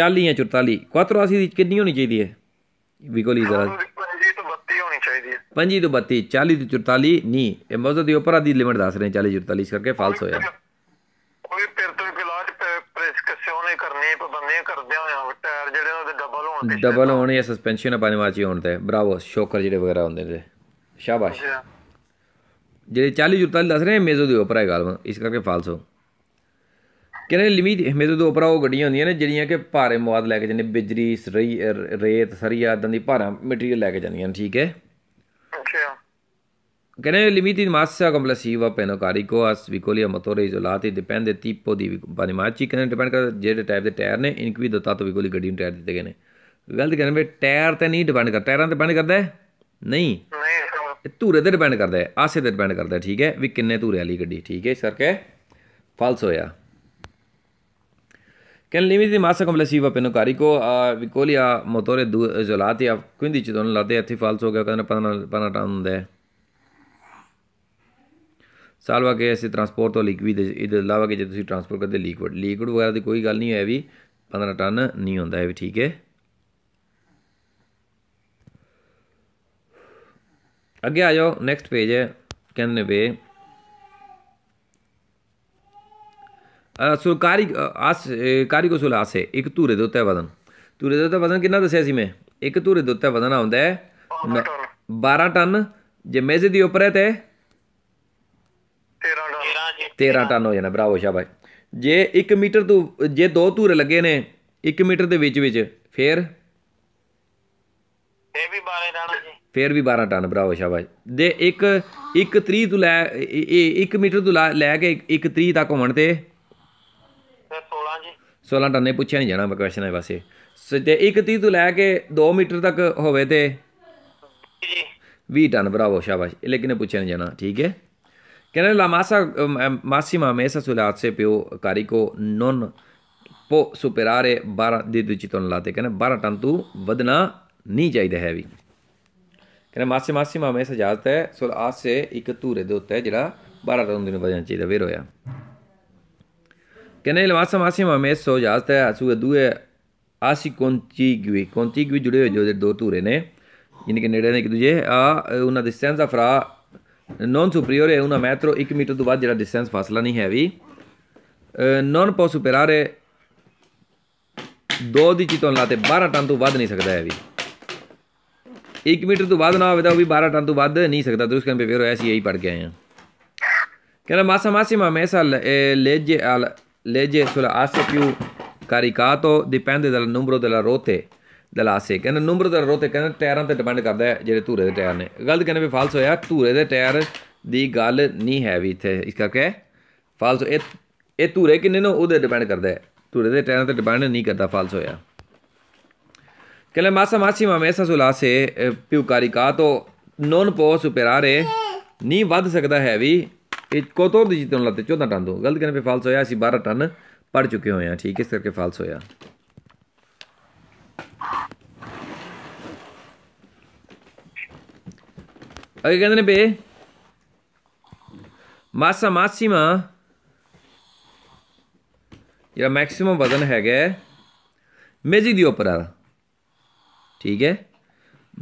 Speaker 1: ਜਾਂ 44 480 ਦੀ ਕਿੰਨੀ ਹੋਣੀ ਚਾਹੀਦੀ ਹੈ ਵਿਕੋਲੀ ਜਰਾ ਪੰਜੀ ਤੋਂ 32 ਹੋਣੀ ਚਾਹੀਦੀ ਹੈ ਪੰਜੀ ਤੋਂ 32 40 ਤੋਂ 44 ਨਹੀਂ ਇਹ ਮੌਜੂਦ ਦੀ ਉਪਰ ਦੀ ਲਿਮਿਟ ਦੱਸ ਰਹੇ 40 44 ਕਰਕੇ ਫਾਲਸ ਹੋਇਆ ਕੋਈ ਕਰਦੇ ਹੋਇਆ ਟਾਇਰ ਜਿਹੜੇ ਉਹ ਡਬਲ ਹੋਣ ਤੇ ਡਬਲ ਹੋਣ ਜਾਂ ਸਸਪੈਂਸ਼ਨ ਆਪਾਂ ਵਾਚੀ ਹੋਣ ਤੇ ਬਰਾਵੋ ਸ਼ੋਕਰ ਜਿਹੜੇ ਵਗੈਰਾ ਹੁੰਦੇ ਨੇ ਸ਼ਾਬਾਸ਼ ਜਿਹੜੇ 40 44 ਦੱਸ ਰਹੇ ਮੇਜ਼ੋ ਦੇ ਉੱਪਰ ਹੈ ਗੱਲ ਇਸ ਕਰਕੇ ਫਾਲਸੋ ਕਿਹਨੇ ਲਿਮਿਟ ਮੇਜ਼ੋ ਦੇ ਉੱਪਰ ਉਹ ਗੱਡੀਆਂ ਹੁੰਦੀਆਂ ਨੇ ਜਿਹੜੀਆਂ ਕਿ ਭਾਰੇ ਮਵਾਦ ਲੈ ਕੇ ਜਾਂਦੇ ਬਿਜਰੀ ਰੇਤ ਸਰੀਆ ਆਦਾਂ ਦੀ ਭਾਰਾ ਮਟੀਰੀਅਲ ਲੈ ਕੇ ਜਾਂਦੀਆਂ ਠੀਕ ਹੈ ਅੱਛਾ Ganelimitin massa complasiva penocaricoas vicolia motore isolati dipende tipo di panimaci कहने डिपेंड कर जेड टाइप दे टायर ने इनकी भी दोता तो विकोली गड्डी टायर दिते गए ने गलत कहने पे टायर ते नहीं डिपेंड कर टायरां ते डिपेंड करदा है नहीं धूरे ते डिपेंड करदा है आसे ते डिपेंड करदा है ठीक है भी किन्ने धूरे वाली गड्डी ठीक है इस करके फाल्स होया Can limiti di massa complessiva per un carico a vicolia motore 2 isolati a 15 tonnellate è falso che è una panatanda. ਸਾਲਵਾ ਅਸੀਂ ਟਰਾਂਸਪੋਰਟ ਤੋਂ ਲਿਕਵਿਡ ਇਹਦੇ ਇਲਾਵਾ ਕਿ ਜੇ ਤੁਸੀਂ ਟਰਾਂਸਪੋਰਟ ਕਰਦੇ ਲਿਕਵਿਡ ਲਿਕਵਿਡ ਵਗੈਰਾ ਦੀ ਕੋਈ ਗੱਲ ਨਹੀਂ ਹੈ ਵੀ 15 ਟਨ ਨਹੀਂ ਹੁੰਦਾ ਹੈ ਵੀ ਠੀਕ ਹੈ ਅੱਗੇ ਆ ਜਾਓ ਨੈਕਸਟ ਪੇਜ ਹੈ ਕਹਿੰਦੇ ਵੇ ਸਰਕਾਰੀ ਆਸ ਕਾਰੀ ਕੋ ਸੁਲਾਸ ਹੈ ਇੱਕ ਧੂਰੇ ਦੇ ਉੱਤੇ ਵਜ਼ਨ ਧੂਰੇ ਦੇ ਉੱਤੇ ਵਜ਼ਨ ਕਿੰਨਾ ਦੱਸਿਆ ਸੀ ਮੈਂ ਇੱਕ ਧੂਰੇ ਦੇ ਉੱਤੇ ਵਜ਼ਨ ਆਉਂਦਾ ਹੈ 12 ਟਨ ਜੇ ਮੇਜ਼ੇ ਦੀ ਉੱਪਰ ਹੈ ਤੇ 13 ਟਨ ਹੋ ਜਾਣਾ ਬਰਾਵੋ ਸ਼ਾਬਾਸ਼ ਜੇ 1 ਮੀਟਰ ਤੋਂ ਜੇ ਦੋ ਧੂਰੇ ਲੱਗੇ ਨੇ 1 ਮੀਟਰ ਦੇ ਵਿੱਚ ਵਿੱਚ ਫੇਰ ਫੇਰ ਵੀ 12 ਟਨ ਜੀ ਫੇਰ ਵੀ 12 ਟਨ ਬਰਾਵੋ ਸ਼ਾਬਾਸ਼ ਦੇ ਇੱਕ ਇੱਕ 30 ਤੋਂ ਲੈ 1 ਮੀਟਰ ਤੋਂ ਲੈ ਕੇ 1 30 ਤੱਕ ਹੋਣ ਤੇ ਫੇਰ 16 ਜੀ 16 ਟਨ ਨੇ ਪੁੱਛਿਆ ਨਹੀਂ ਜਾਣਾ ਕੁਐਸਚਨ ਹੈ ਵਾਸੇ ਤੇ 1 30 ਤੋਂ ਲੈ ਕੇ 2 ਮੀਟਰ ਤੱਕ ਹੋਵੇ ਤੇ ਜੀ 20 ਟਨ ਬਰਾਵੋ ਸ਼ਾਬਾਸ਼ ਲੇਕਿਨ ਪੁੱਛਿਆ ਨਹੀਂ ਜਾਣਾ ਠੀਕ ਹੈ Kenellä massa, um, um, massima mesa sulle atsepio carico non può superare barra di digitonnellate. Kenellä barra tantu vadna नहीं चाहिए है भी कहना मासी मासीमा हमेशा जाता है सोल आज से एक धूरे दे उत्ते जरा बारह टन दिन बजना चाहिए फिर होया कहने मासा मासीमा हमेशा सो जाता है सुबह दूए आसी कॉन्टिग्वी कॉन्टिग्वी जुड़े हुए जो दो धूरे ने जिनके नेड़े ने एक दूजे ਨੋਨ ਸੁਪਰੀਓਰ ਹੈ ਉਹਨਾਂ ਮੈਟਰੋ 1 ਮੀਟਰ ਤੋਂ ਬਾਅਦ ਜਿਹੜਾ ਡਿਸਟੈਂਸ ਫਾਸਲਾ ਨਹੀਂ ਹੈ ਵੀ ਨੋਨ ਪੋ ਸੁਪਰਾਰ ਹੈ 2 ਦੀ ਚਿਤੋਂ ਲਾਤੇ 12 ਟਨ ਤੋਂ ਵੱਧ ਨਹੀਂ ਸਕਦਾ ਹੈ ਵੀ 1 ਮੀਟਰ ਤੋਂ ਵੱਧ ਨਾ ਹੋਵੇ ਤਾਂ ਉਹ ਵੀ 12 ਟਨ ਤੋਂ ਵੱਧ ਨਹੀਂ ਸਕਦਾ ਤੇ ਉਸ ਕੰਮ ਪੇਪਰ ਹੋਇਆ ਸੀ ਇਹੀ ਪੜ ਗਏ ਆ ਕਹਿੰਦਾ ਮਾਸਾ ਮਾਸੀਮਾ ਮੈਸਾ ਲੇਜੇ ਅਲ ਲੇਜੇ ਸੁਲਾ ਆਸਪਿਊ ਕਾਰਿਕਾਤੋ dipende ਦਲ ਨੰਬਰੋ ਦਲ ਰੋਤੇ ਦਾ ਲਾਸਟ ਇੱਕ ਨੰਬਰ ਦਾ ਰੋ ਤੇ ਕਹਿੰਦਾ ਟਾਇਰਾਂ ਤੇ ਡਿਪੈਂਡ ਕਰਦਾ ਹੈ ਜਿਹੜੇ ਧੂਰੇ ਦੇ ਟਾਇਰ ਨੇ ਗਲਤ ਕਹਿੰਦੇ ਵੀ ਫਾਲਸ ਹੋਇਆ ਧੂਰੇ ਦੇ ਟਾਇਰ ਦੀ ਗੱਲ ਨਹੀਂ ਹੈ ਵੀ ਇੱਥੇ ਇਸ ਕਰਕੇ ਫਾਲਸ ਇਹ ਇਹ ਧੂਰੇ ਕਿੰਨੇ ਨੇ ਉਹਦੇ ਡਿਪੈਂਡ ਕਰਦਾ ਹੈ ਧੂਰੇ ਦੇ ਟਾਇਰਾਂ ਤੇ ਡਿਪੈਂਡ ਨਹੀਂ ਕਰਦਾ ਫਾਲਸ ਹੋਇਆ ਕਹਿੰਦੇ ਮਾਸਾ ਮਾਸੀ ਮਾਮੇਸਾ ਸੁਲਾਸੇ ਕਾ ਤੋਂ ਨੋਨ ਪੋਸ ਉਪਰਾਰੇ ਨਹੀਂ ਵੱਧ ਸਕਦਾ ਹੈ ਵੀ ਇਹ ਕੋਤੋਂ ਦੀ ਜਿੱਤਣ ਲੱਤੇ 14 ਟਨ ਤੋਂ ਗਲਤ ਕਹਿੰਦੇ ਫਾਲਸ ਹੋਇਆ ਅਸੀਂ 12 ਟਨ ਪੜ ਚੁੱਕੇ ਹੋਏ ਆ ਠੀਕ ਇਸ ਕਰਕੇ ਫਾਲਸ ਹੋਇਆ ਅਗੇ ਕਹਿੰਦੇ ਨੇ ਬੇ ਮਾਸਾ ਮਾਸੀਮਾ ਇਹਦਾ ਮੈਕਸਿਮਮ ਵਜ਼ਨ ਹੈਗਾ ਮੇਜੀ ਦੀ ਉੱਪਰ ਆ ਠੀਕ ਹੈ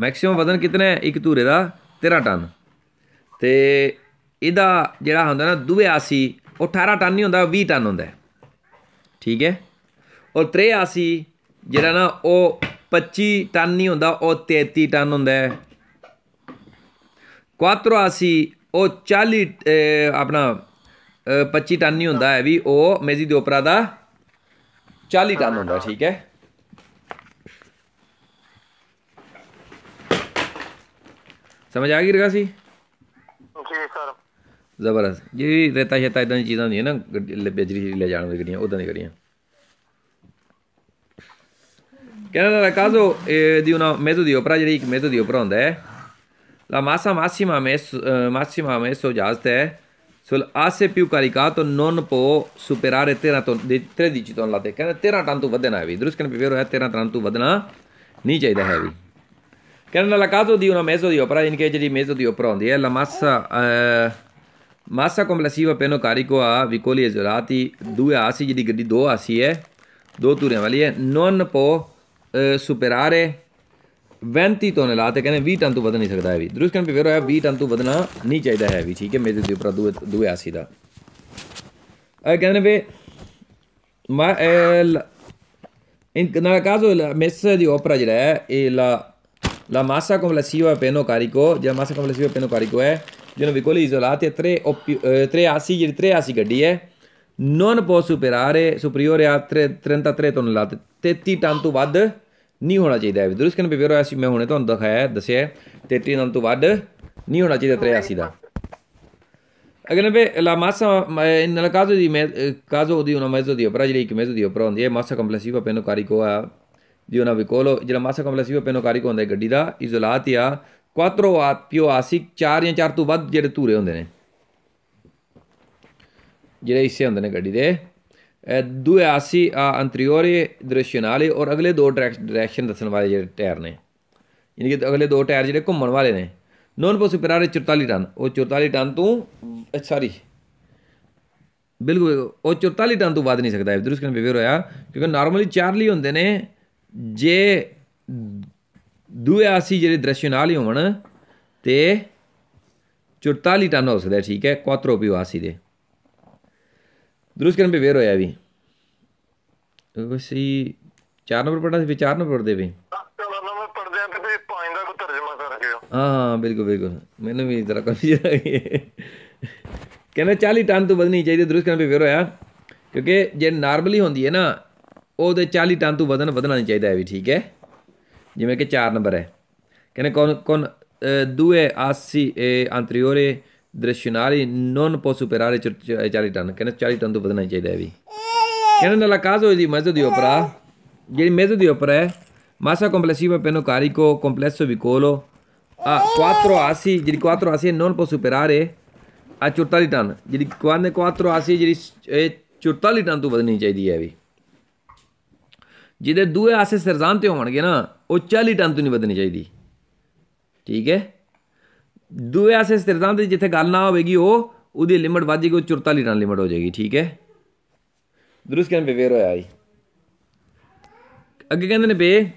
Speaker 1: ਮੈਕਸਿਮਮ ਵਜ਼ਨ ਕਿੰਨਾ ਹੈ ਇੱਕ ਧੂਰੇ ਦਾ 13 ਟਨ ਤੇ ਇਹਦਾ ਜਿਹੜਾ ਹੁੰਦਾ ਨਾ ਦੁਵੇ ਆਸੀ ਉਹ 18 ਟਨ ਨਹੀਂ ਹੁੰਦਾ 20 ਟਨ ਹੁੰਦਾ ਠੀਕ ਹੈ ਔਰ ਤ੍ਰੇ ਆਸੀ ਜਿਹੜਾ ਨਾ ਉਹ 25 ਟਨ ਨਹੀਂ ਹੁੰਦਾ ਉਹ 33 ਟਨ ਹੁੰਦਾ क्वात्रोआसी ओह् चाली अपना पच्ची टन नहीं होंदा भी बी मेजी दोपरा दा चाली टन हों हाँ। ठीक है समझ आ गई रगासी जबरदस्त जी रेता शेता इदा चीज़ां होंदियां ना बेजरी ले जाने गड्डियां उदा दी गड्डियां कहना रकाजो दी मेजो दी ओपरा जेह्ड़ी इक दी ओपरा होंदा La massa massima ha messo, eh, massima ha messo giaste eh. sul asse più caricato non può superare ton, 13 tonnellate. Terra tanto vadena heavy. Druscan Pivero è eh. terra tanto vadena nice da heavy. Che nel caso di una mezzo di opera, in case di mezzo di opera, eh. è la massa, eh, massa complessiva appena carico a vicoli isolati, due assi, di due assi è, due turni, non può eh, superare ਵੈਂਤੀ ਤੋਂ ਲਾ ਤੇ ਕਹਿੰਦੇ 20 ਟਨ ਤੋਂ ਵੱਧ ਨਹੀਂ ਸਕਦਾ ਇਹ ਵੀ ਦਰੂਸ ਕੈਨ ਬੀ ਵੇਰ ਹੋਇਆ 20 ਟਨ ਤੋਂ ਵੱਧਣਾ ਨਹੀਂ ਚਾਹੀਦਾ ਹੈ ਵੀ ਠੀਕ ਹੈ ਮੇਰੇ ਦੇ ਉੱਪਰ ਦੂਏ ਦੂਏ ਆਸੀ ਦਾ ਇਹ ਕਹਿੰਦੇ ਵੀ ਮੈਂ ਐਲ ਇਨ ਕਨਾ ਕਾਜ਼ੋ ਲਾ ਮੈਸ ਦੀ ਓਪਰਾ ਜਿਹੜਾ ਹੈ ਇਹ ਲਾ ਲਾ ਮਾਸਾ ਕੋਮ ਲਾ ਸੀਵਾ ਪੈਨੋ ਕਾਰਿਕੋ ਜੇ ਮਾਸਾ ਕੋਮ ਲਾ ਸੀਵਾ ਪੈਨੋ ਕਾਰਿਕੋ ਹੈ ਜਿਹਨੂੰ ਵੀ ਕੋਲੀ ਇਜ਼ੋਲਾ ਤੇ ਤਰੇ ਤਰੇ 83 ਜਿਹੜੀ ਆਸੀ ਗੱਡੀ ਹੈ ਨੋਨ ਪੋ ਸੁਪਰਾਰੇ ਸੁਪਰੀਅਰ ਯਾਤਰੇ 33 ਤੋਂ ਲਾ ਤੇ 33 ਟਨ ਤੋਂ ਵੱਧ ਨਹੀਂ ਹੋਣਾ ਚਾਹੀਦਾ ਹੈ ਵਿਦਰੁਸ ਕਨ ਐਸ ਐਸੀ ਮੈਂ ਹੁਣੇ ਤੁਹਾਨੂੰ ਦਿਖਾਇਆ ਦੱਸਿਆ 33 ਨੰਬਰ ਤੋਂ ਵੱਧ ਨਹੀਂ ਹੋਣਾ ਚਾਹੀਦਾ 83 ਦਾ ਅਗਰ ਬੇ ਲਾ ਮਾਸਾ ਇਨ ਲਕਾਜ਼ੋ ਦੀ ਮੈਂ ਕਾਜ਼ੋ ਦੀ ਉਹਨਾਂ ਮੈਜ਼ੋ ਦੀ ਉਪਰ ਜਿਹੜੀ ਕਿ ਮੈਜ਼ੋ ਦੀ ਉਪਰ ਹੁੰਦੀ ਹੈ ਮਾਸਾ ਕੰਪਲੈਸਿਵ ਪੈਨੋ ਕੋ ਆ ਦੀ ਉਹਨਾਂ ਵਿਕੋਲੋ ਜਿਹੜਾ ਮਾਸਾ ਕੰਪਲੈਸਿਵ ਪੈਨੋ ਕੋ ਹੁੰਦਾ ਹੈ ਗੱਡੀ ਦਾ ਇਜ਼ੋਲਾਤ ਆ ਕੁਆਟਰੋ ਆ ਪਿਓ ਆਸਿਕ 4 ਜਾਂ 4 ਤੋਂ ਵੱਧ ਜਿਹੜੇ ਧੂਰੇ ਹੁੰਦੇ ਨੇ ਜਿਹੜੇ ਇਸੇ ਹੁੰਦੇ ਨੇ ਗੱਡੀ ਦੇ ਦੋ ਆਸੀ ਅੰਤਰੀਓਰੇ ਦ੍ਰਿਸ਼ਨਾਲੇ ਔਰ ਅਗਲੇ ਦੋ ਡਾਇਰੈਕਸ਼ਨ ਦੱਸਣ ਵਾਲੇ ਜਿਹੜੇ ਟਾਇਰ ਨੇ ਯਾਨੀ ਕਿ ਅਗਲੇ ਦੋ ਟਾਇਰ ਜਿਹੜੇ ਘੁੰਮਣ ਵਾਲੇ ਨੇ ਨੋਨ ਪਰਾਰੇ 44 ਟਨ ਉਹ 44 ਟਨ ਤੋਂ ਸੌਰੀ ਬਿਲਕੁਲ ਉਹ 44 ਟਨ ਤੋਂ ਵੱਧ ਨਹੀਂ ਸਕਦਾ ਇਹ ਦਰੁਸਤ ਕਰਨ ਬਿਹੇਵੀਅਰ ਹੋਇਆ ਕਿਉਂਕਿ ਨਾਰਮਲੀ ਚਾਰਲੀ ਹੁੰਦੇ ਨੇ ਜੇ ਦੋ ਆਸੀ ਜਿਹੜੇ ਦ੍ਰਿਸ਼ਨਾਲ ਹੀ ਹੋਣ ਤੇ 44 ਟਨ ਹੋ ਸਕਦਾ ਠੀਕ ਹੈ ਵੀ ਆਸੀ ਦੇ ਦਰੂਸ ਕਰਨ ਵੀ ਵੇਰ ਹੋਇਆ ਵੀ we? ਕੋਈ 4 ਨੰਬਰ ਪੜਨਾ ਸੀ ਵੀ 4 ਨੰਬਰ ਪੜਦੇ ਵੀ ਹਾਂ ਹਾਂ ਬਿਲਕੁਲ ਬਿਲਕੁਲ ਮੈਨੂੰ ਵੀ ਜ਼ਰਾ ਕਨਫਿਊਜ਼ਨ ਆ ਗਈ ਕਹਿੰਦੇ 40 ਟਨ ਤੋਂ ਵਧਣੀ ਚਾਹੀਦੀ ਦਰੁਸਤ ਕਰਨ ਵੀ ਵੇਰ ਹੋਇਆ ਕਿਉਂਕਿ ਜੇ ਨਾਰਮਲੀ ਹੁੰਦੀ ਹੈ ਨਾ ਉਹਦੇ 40 ਟਨ ਤੋਂ ਵਧਣ ਵਧਣਾ ਨਹੀਂ ਚਾਹੀਦਾ ਇਹ ਵੀ ਠੀਕ ਹੈ ਜਿਵੇਂ ਕਿ 4 ਨੰਬਰ ਹੈ ਕਹਿੰਦੇ ਕੌਣ ਕੌਣ ਦੂਏ ਆਸੀ ਏ ਅੰਤਰੀਓਰੇ dressionare ਨੋਨ ਪੋ superare i 40 ਟਨ ਕਹਿੰਦੇ 40 ਟਨ ਤੋਂ ਵਧਣਾ ਚਾਹੀਦਾ ਵੀ ਕਹਿੰਦੇ ਨਾਲ ਕਾਜ਼ ਹੋਈ ਦੀ ਮਜ਼ਦੀ ਦੀ ਉਪਰਾ ਜਿਹੜੀ ਮਜ਼ਦੀ ਦੀ ਹੈ ਮਾਸਾ ਕੰਪਲੈਸੀਵਾ ਪੈਨੋ ਕਾਰਿਕੋ ਕੰਪਲੈਸੋ ਵਿਕੋਲੋ ਆ 480 ਜਿਹੜੀ 480 ਨੋਨ ਪੋ superare ਆ 44 ਟਨ ਜਿਹੜੀ 480 ਜਿਹੜੀ ਇਹ 44 ਟਨ ਤੋਂ ਵਧਣੀ ਚਾਹੀਦੀ ਹੈ ਵੀ ਜਿਹਦੇ ਦੂਏ ਆਸੇ ਸਰਜ਼ਾਨ ਤੇ ਹੋਣਗੇ ਨਾ ਉਹ 40 ਟਨ ਤੋਂ ਨਹੀਂ ਵਧਣੀ ਚਾਹੀਦੀ ਠੀਕ ਹੈ ਦੂਏ ਆਸੇ ਸਿਰਦਾਂ ਦੇ ਜਿੱਥੇ ਗੱਲ ਨਾ ਹੋਵੇਗੀ ਉਹ ਉਹਦੀ ਲਿਮਟ ਵੱਧ ਜੇਗੀ ਉਹ 44 ਰਨ ਲਿਮਟ ਹੋ ਜਾਏਗੀ ਠੀਕ ਹੈ ਦਰੁਸ ਕਹਿੰਦੇ ਵੇਰ ਹੋਇਆ ਆਈ ਅੱਗੇ ਕਹਿੰਦੇ ਨੇ ਬੇ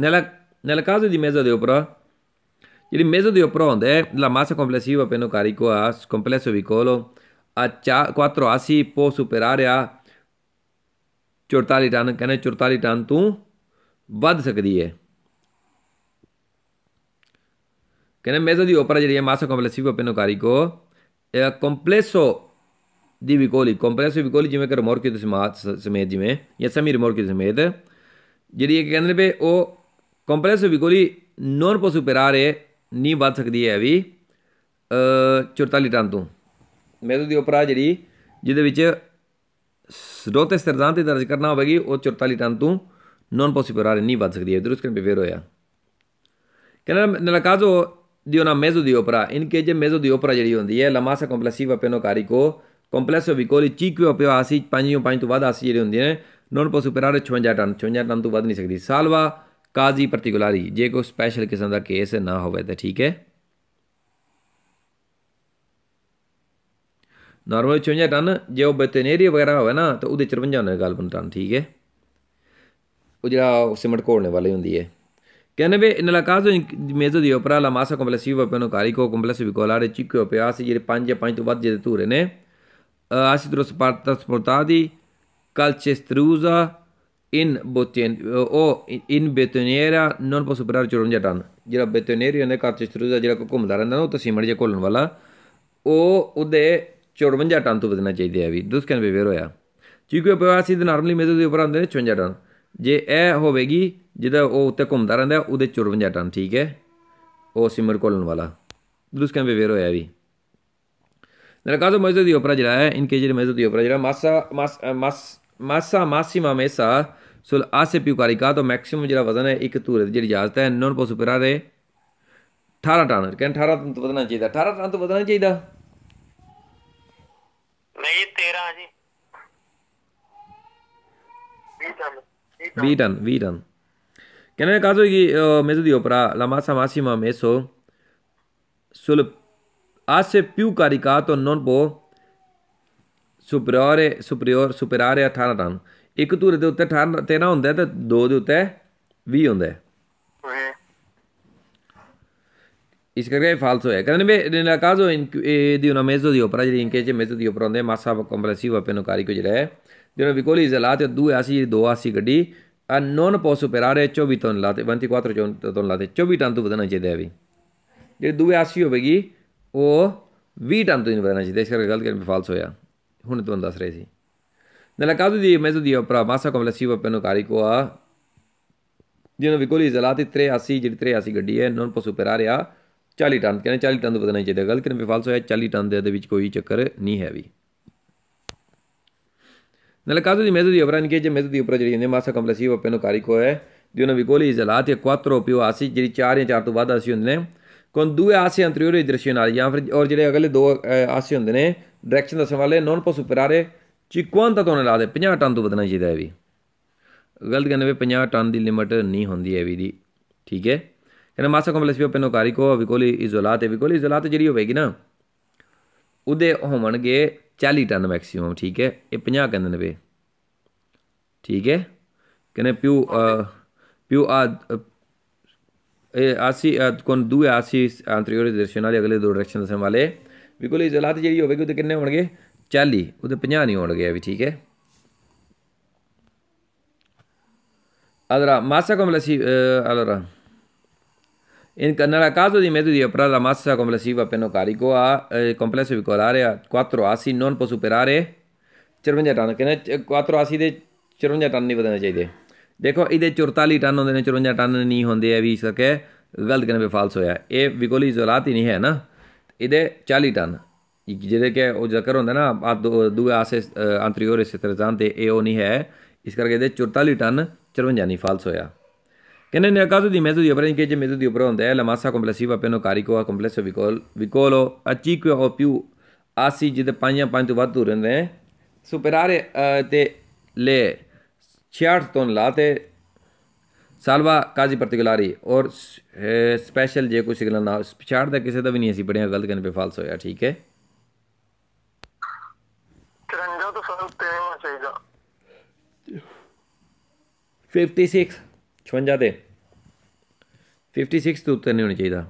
Speaker 1: ਨਲ ਨਲਕਾਜ਼ ਦੀ ਮੇਜ਼ ਦੇ ਉਪਰ ਜਿਹੜੀ ਮੇਜ਼ ਦੇ ਉਪਰ ਹੁੰਦਾ ਹੈ ਲਾ ਮਾਸਾ ਕੰਪਲੈਸਿਵ ਆਪੇ ਨੂੰ ਕਾਰੀ ਕੋ ਆਸ ਕੰਪਲੈਸੋ ਵੀ ਕੋਲੋ a 4 así puedo superar a 44 ton ਕਹਿੰਦੇ 44 ਟਨ ਤੋਂ ਵੱਧ ਸਕਦੀ ਹੈ ਕਹਿੰਦੇ ਮੇਜ਼ੋ ਦੀ ਓਪਰਾ ਜਿਹੜੀ ਹੈ ਮਾਸਾ ਕੰਪਲੈਸਿਵੋ ਪੈਨੋਕਾਰੀ ਕੋ ਕੰਪਲੈਸੋ ਦੀ ਵਿਕੋਲੀ ਕੰਪਲੈਸੋ ਵਿਕੋਲੀ ਜਿਵੇਂ ਕਿ ਰਿਮੋਰ ਕੀ ਸਮੇਤ ਜਿਵੇਂ ਜਾਂ ਸਮੀ ਰਿਮੋਰ ਕੀ ਸਮੇਤ ਜਿਹੜੀ ਇਹ ਕਹਿੰਦੇ ਵੀ ਉਹ ਕੰਪਲੈਸੋ ਵਿਕੋਲੀ ਨੋਨ ਪੋਸੂ ਪਰਾਰੇ ਨਹੀਂ ਵੱਧ ਸਕਦੀ ਹੈ ਵੀ 44 ਟਨ ਤੋਂ ਮੇਧੂ ਦੀ ਉਪਰਾ ਜਿਹੜੀ ਜਿਹਦੇ ਵਿੱਚ ਸਰੋਤੇ ਸਰਦਾਂ ਤੇ ਦਰਜ ਕਰਨਾ ਹੋਵੇਗੀ ਉਹ 44 ਟਨ ਤੋਂ ਨੋਨ ਪੋਸੀਬਲ ਆ ਨਹੀਂ ਵੱਧ ਸਕਦੀ ਇਹ ਦਰੁਸਤ ਕਰਨ ਬੇਵੇਰ ਹੋਇਆ ਕਹਿੰਦਾ ਨਲਕਾਜ਼ੋ ਦੀ ਉਹਨਾ ਮੇਜ਼ੋ ਦੀ ਉਪਰਾ ਇਨਕੇ ਜੇ ਮੇਜ਼ੋ ਦੀ ਉਪਰਾ ਜਿਹੜੀ ਹੁੰਦੀ ਹੈ ਲਮਾਸ ਕੰਪਲੈਸਿਵ ਅਪੇਨੋ ਕਾਰੀ ਕੋ ਕੰਪਲੈਸੋ ਵਿਕੋਲੀ ਚੀਕਿਓ ਅਪਿਓ ਆਸੀ 5 ਪੰਜ 5 ਤੋਂ ਵੱਧ ਆਸੀ ਜਿਹੜੀ ਹੁੰਦੀ ਹੈ ਨੋਨ ਪੋਸੀਬਲ 56 ਟਨ 56 ਟਨ ਤੋਂ ਵੱਧ ਨਹੀਂ ਸਕਦੀ ਸਾਲਵਾ ਕਾਜ਼ੀ ਪਰਟੀਕੁਲਾਰੀ ਜੇ ਕੋ ਸਪੈਸ਼ਲ ਕਿਸਮ ਦਾ ਕੇਸ ਨਾ ਹੋਵੇ ਤਾਂ ਠੀਕ ਹੈ ਨਾਰਮਲ 54 ਟਨ ਜੇ ਉਹ ਬੈਟਨੇਰੀ ਵਗੈਰਾ ਹੋਵੇ ਨਾ ਤਾਂ ਉਹਦੇ 54 ਦੇ ਗੱਲ ਬਣ ਤਾਂ ਠੀਕ ਹੈ ਉਹ ਜਿਹੜਾ ਸਿਮਟ ਕੋੜਨੇ ਵਾਲੀ ਹੁੰਦੀ ਹੈ ਕਹਿੰਦੇ ਵੀ ਇਨ ਲਕਾਜ਼ੋ ਮੇਜ਼ੋ ਦੀ ਉਪਰ ਆਲਾ ਮਾਸਾ ਕੰਪਲੈਸਿਵ ਉਪਰ ਨੂੰ ਕਾਰੀ ਕੋ ਕੰਪਲੈਸਿਵ ਕੋਲਾਰੇ ਚਿੱਕੋ ਪਿਆਸ ਜਿਹੜੇ ਪੰਜ ਪੰਜ ਤੋਂ ਵੱਧ ਜਿਹੜੇ ਧੂਰੇ ਨੇ ਆਸੀ ਦਰਸ ਪਾਰਤਾ ਸਪੋਰਤਾ ਦੀ ਕਲਚੇਸਟਰੂਜ਼ਾ ਇਨ ਬੋਟੇਨ ਉਹ ਇਨ ਬੇਟੋਨੇਰਾ ਨਨ ਪੋ ਸੁਪਰਾਰ ਚੁਰਨ ਜਟਨ ਜਿਹੜਾ ਬੇਟੋਨੇਰੀ ਨੇ ਕਲਚੇਸਟਰੂਜ਼ਾ ਜਿਹੜਾ ਕੋ ਘੁੰਮਦਾ ਰਹਿੰਦਾ ਉਹ ਤਸੀਮੜ ਜੇ ਕੋਲਣ ਵਾਲਾ ਉਹ ਉਹਦੇ 54 ਟਨ ਤੋਂ ਵਧਣਾ ਚਾਹੀਦਾ ਹੈ ਵੀ ਦਿਸ ਕੈਨ ਬੀ ਵੇਅਰ ਹੋਇਆ ਚੀਕੂ ਪਿਆਸੀ ਦੇ ਨਾਰਮਲੀ ਮੇਦੇ ਦੇ ਉੱਪਰ ਆਉਂਦੇ ਨੇ 54 ਟਨ ਜੇ ਇਹ ਹੋਵੇਗੀ ਜਿਹਦਾ ਉਹ ਉੱਤੇ ਘੁੰਮਦਾ ਰਹਿੰਦਾ ਉਹਦੇ 54 ਟਨ ਠੀਕ ਹੈ ਉਹ ਸਿਮਰ ਕੋਲਨ ਵਾਲਾ ਦਿਸ ਕੈਨ ਬੀ ਵੇਅਰ ਹੋਇਆ ਵੀ ਨਰਕਾਜ਼ੋ ਮੇਦੇ ਦੀ ਉੱਪਰ ਜਿਹੜਾ ਹੈ ਇਨਕੇ ਜਿਹੜੇ ਮੇਦੇ ਦੀ ਉੱਪਰ ਜਿਹੜਾ ਮਾਸਾ ਮਾਸ ਮਾਸ ਮਾਸਾ ਮਾਸੀਮਾ ਮੇਸਾ ਸੋ ਆਸੇ ਪਿਉਕਾਰਿਕਾ ਤੋਂ ਮੈਕਸਿਮਮ ਜਿਹੜਾ ਵਜ਼ਨ ਹੈ ਇੱਕ ਧੂਰੇ ਦੀ ਜਿਹੜੀ ਇਜਾਜ਼ਤ ਹੈ ਨੋਨ ਪੋਸੂਪਰਾ ਦੇ 18 ਟਨ ਕਹਿੰਦੇ 18 ਤੋਂ ਵਧਣਾ ਚਾਹੀਦਾ 18 ਟਨ ਤੋਂ ਵਧਣਾ ਚਾਹੀਦਾ ਨਹੀਂ 13 ਜੀ 20 ਵੀ ਡਨ ਵੀ ਡਨ ਮੇਜ਼ ਦੀ ਉਪਰਾ ਲਮਾ ਸਮਾਸੀ ਮਾ ਮੇਸੋ ਸੁਲ ਆਸੇ ਪਿਉ ਕਾਰਿਕਾ ਤੋ ਨੋਨ ਬੋ ਸੁਪਰੀਅਰੇ ਸੁਪਰੀਓਰ ਸੁਪਰਾਰੇ 18 ਰਨ ਇੱਕ ਧੁਰੇ ਦੇ ਉੱਤੇ 18 ਤੇ ਹੁੰਦਾ ਤੇ ਦੋ ਦੇ ਉੱਤੇ 20 ਹੁੰਦਾ ਹੈ ਇਸ ਕਰਕੇ ਫਾਲਸ ਹੋਇਆ ਕਹਿੰਦੇ ਵੇ ਇਨ ਦੀ ਉਹਨਾਂ ਮੇਜ਼ੋ ਦੀ ਉਪਰ ਜਿਹੜੀ ਇਨਕੇ ਚ ਮੇਜ਼ੋ ਦੀ ਉਪਰ ਹੁੰਦੇ ਮਾਸਾ ਕੰਪਲੈਸਿਵ ਨੂੰ ਕਾਰੀ ਕੋ ਜਿਹੜਾ ਜਿਹਨਾਂ ਜਿਹੜਾ ਵਿਕੋਲੀ ਜ਼ਲਾਤ ਦੂ ਆਸੀ ਦੋ ਆਸੀ ਗੱਡੀ ਆ ਨੋਨ ਪੋਸੂ ਪਰਾਰੇ 24 ਤੋਂ ਲਾਤੇ 24 ਤੋਂ ਤੋਂ ਲਾਤੇ 24 ਟਨ ਤੋਂ ਵਧਣਾ ਚਾਹੀਦਾ ਵੀ ਜਿਹੜੀ ਦੂ ਆਸੀ ਹੋਵੇਗੀ ਉਹ 20 ਟਨ ਤੋਂ ਵਧਣਾ ਚਾਹੀਦਾ ਇਸ ਕਰਕੇ ਗਲਤ ਕਰਨ ਫਾਲਸ ਹੋਇਆ ਹੁਣ ਤੁਹਾਨੂੰ ਦੱਸ ਰਹੇ ਸੀ ਨਿਰਾਕਾਜ਼ੋ ਦੀ ਮੇਜ਼ੋ ਦੀ ਉਪਰ ਮਾਸਾ ਕੰਪਲੈਸਿਵ ਨੂੰ ਕਾਰੀ ਕੋ ਆ ਜਿਹਨੂੰ ਵਿਕੋਲੀ ਜ਼ਲਾਤ 83 ਜਿਹੜੀ 83 ਗੱਡੀ ਹੈ ਨੋਨ ਪੋਸੂ ਪਰਾਰੇ ਆ 40 ਟਨ ਕਹਿੰਦੇ 40 ਟਨ ਤੋਂ ਵਧਣਾ ਚਾਹੀਦਾ ਗੱਲ ਕਿਨ ਵਿਫਲ ਹੋਇਆ 40 ਟਨ ਦੇ ਦੇ ਵਿੱਚ ਕੋਈ ਚੱਕਰ ਨਹੀਂ ਹੈ ਵੀ ਨਲ ਕਾਜ਼ੂ ਦੀ ਮੈਜ਼ੂ ਦੀ ਉਪਰਾਂ ਕਿ ਜੇ ਮੈਜ਼ੂ ਦੀ ਉਪਰ ਜਿਹੜੀ ਨੇ ਮਾਸਾ ਕੰਪਲੈਸੀ ਵਪੇ ਨੂੰ ਕਾਰੀ ਹੈ ਦੀ ਉਹਨਾਂ ਵੀ ਗੋਲੀ ਜ਼ਲਾਤ ਇਹ ਕੁਆਟਰੋ ਪਿਓ ਆਸੀ ਜਿਹੜੀ ਚਾਰ ਜਾਂ ਚਾਰ ਤੋਂ ਵੱਧ ਆਸੀ ਹੁੰਦੇ ਨੇ ਕੋਨ ਦੂਏ ਆਸੀ ਅੰਤਰੀਓਰੀ ਦ੍ਰਿਸ਼ਯ ਨਾਲ ਜਾਂ ਫਿਰ ਔਰ ਜਿਹੜੇ ਅਗਲੇ ਦੋ ਆਸੀ ਹੁੰਦੇ ਨੇ ਡਾਇਰੈਕਸ਼ਨ ਦੱਸਣ ਵਾਲੇ ਨੌਨ ਪੋਸੂਪਰਾਰੇ ਚਿਕਵਾਂ ਤਾਂ ਤੋਂ ਲਾ ਦੇ 50 ਟਨ ਤੋਂ ਵਧਣਾ ਚਾਹੀਦਾ ਹੈ ਵੀ ਗਲਤ ਕਹਿੰਦੇ ਵੀ 50 ਟਨ ਦੀ ਲਿਮਟ ਨਹੀਂ ਹੁੰਦੀ ਐ ਵੀ ਦੀ ਠੀਕ ਹੈ मासा ਕੰਪਲੈਕਸ ਵੀ ਆਪਾਂ ਨੂੰ ਕਾਰੀ ਕੋ ਵਿਕੋਲੀ ਇਜ਼ੋਲਾਟ ਹੈ ਵਿਕੋਲੀ ਇਜ਼ੋਲਾਟ ਜਿਹੜੀ ਹੋਵੇਗੀ ਨਾ ਉਹਦੇ ਹੋਣਗੇ 40 ਟਨ ਮੈਕਸਿਮਮ ਠੀਕ ਹੈ ਇਹ 50 ਕਹਿੰਦੇ ਨੇ ਵੇ ਠੀਕ ਹੈ ਕਹਿੰਦੇ ਪਿਉ ਪਿਉ ਆ ਆਸੀ ਕੋਨ ਦੂ ਆਸੀ ਅੰਤਰੀਓਰ ਡਾਇਰੈਕਸ਼ਨ ਵਾਲੇ ਅਗਲੇ ਦੋ ਡਾਇਰੈਕਸ਼ਨ ਦੱਸਣ ਵਾਲੇ ਬਿਲਕੁਲ ਇਜ਼ਲਾਤ ਜਿਹੜੀ ਹੋਵੇਗੀ ਉਹਦੇ ਕਿੰਨੇ ਹੋਣਗੇ 40 ਉਹਦੇ 50 ਨਹੀਂ ਹੋਣਗੇ ਵੀ ਠੀਕ ਹੈ ਅਦਰਾ ਮਾਸਾ ਕੋਮਲਸੀ ਅਦਰਾ En Naracaso di mezzo di operare la massa complessiva appena carico a eh, complesso veicolare a 4 assi non può superare 54 ton ਕਹਿੰਦੇ 4 80 ਦੇ 54 ਟਨ ਨਹੀਂ ਵਧਣੇ ਚਾਹੀਦੇ ਦੇਖੋ ਇਹਦੇ 44 ਟਨ ਹੁੰਦੇ ਨੇ 54 ਟਨ ਨਹੀਂ ਹੁੰਦੇ ਆ ਵੀ ਇਸ ਕਰਕੇ ਗਲਤ ਕਹਿੰਦੇ ਵੀ ਫਾਲਸ ਹੋਇਆ ਇਹ ਵਿਕੋਲੀ ਜ਼ੋਲਾਤ ਹੀ ਨਹੀਂ ਹੈ ਨਾ ਇਹਦੇ 40 ਟਨ ਜਿਹਦੇ ਕਿ ਉਹ ਜ਼ਕਰ ਹੁੰਦਾ ਨਾ ਆ ਦੂਏ ਆਸੇ ਅੰਤਰੀਓਰ ਇਸੇ ਤਰ੍ਹਾਂ ਤੇ ਇਹ ਉਹ ਨਹੀਂ ਹੈ ਇਸ ਕਰਕੇ ਇਹਦੇ 44 ਟਨ 54 ਨਹੀਂ ਫਾਲਸ ਹੋਇਆ ਕਹਿੰਦੇ ਨੇ ਕਾਜ਼ੂ ਦੀ ਮੈਜ਼ੂ ਦੀ ਉਪਰ ਨਹੀਂ ਕਿ ਜੇ ਦੀ ਉਪਰ ਹੁੰਦਾ ਹੈ ਲਮਾਸਾ ਕੰਪਲੈਸੀਵਾ ਪੈਨੋ ਆ ਕੰਪਲੈਸੋ ਵਿਕੋਲ ਵਿਕੋਲੋ ਅਚੀਕੋ ਹੋਪਿਊ ਆਸੀ ਜਿਹਦੇ ਪਾਂਜਾਂ ਪੰਜ ਤੋਂ ਵੱਧ ਹੋ ਰਹੇ ਨੇ ਸੁਪਰਾਰੇ ਤੇ ਲੈ ਛਿਆਟ ਤੋਂ ਲਾਤੇ ਸਾਲਵਾ ਕਾਜ਼ੀ ਪ੍ਰਤੀਗਲਾਰੀ ਔਰ ਸਪੈਸ਼ਲ ਜੇ ਕੋਈ ਸਿਗਨਲ ਨਾ ਛਿਆਟ ਦਾ ਕਿਸੇ ਦਾ ਵੀ ਨਹੀਂ ਅਸੀਂ ਪੜਿਆ ਗਲਤ ਕਰਨ ਪੇ ਫਾਲਸ ਹੋਇਆ ਠੀਕ ਹੈ ਤਰੰਗਾ ਤੋਂ ਫਾਲਸ ਤੇ ਹੋਣਾ ਚਾਹੀਦਾ 56 56 ਤੇ 56 ਤੋਂ ਉੱਤੇ ਨਹੀਂ ਹੋਣੀ ਚਾਹੀਦਾ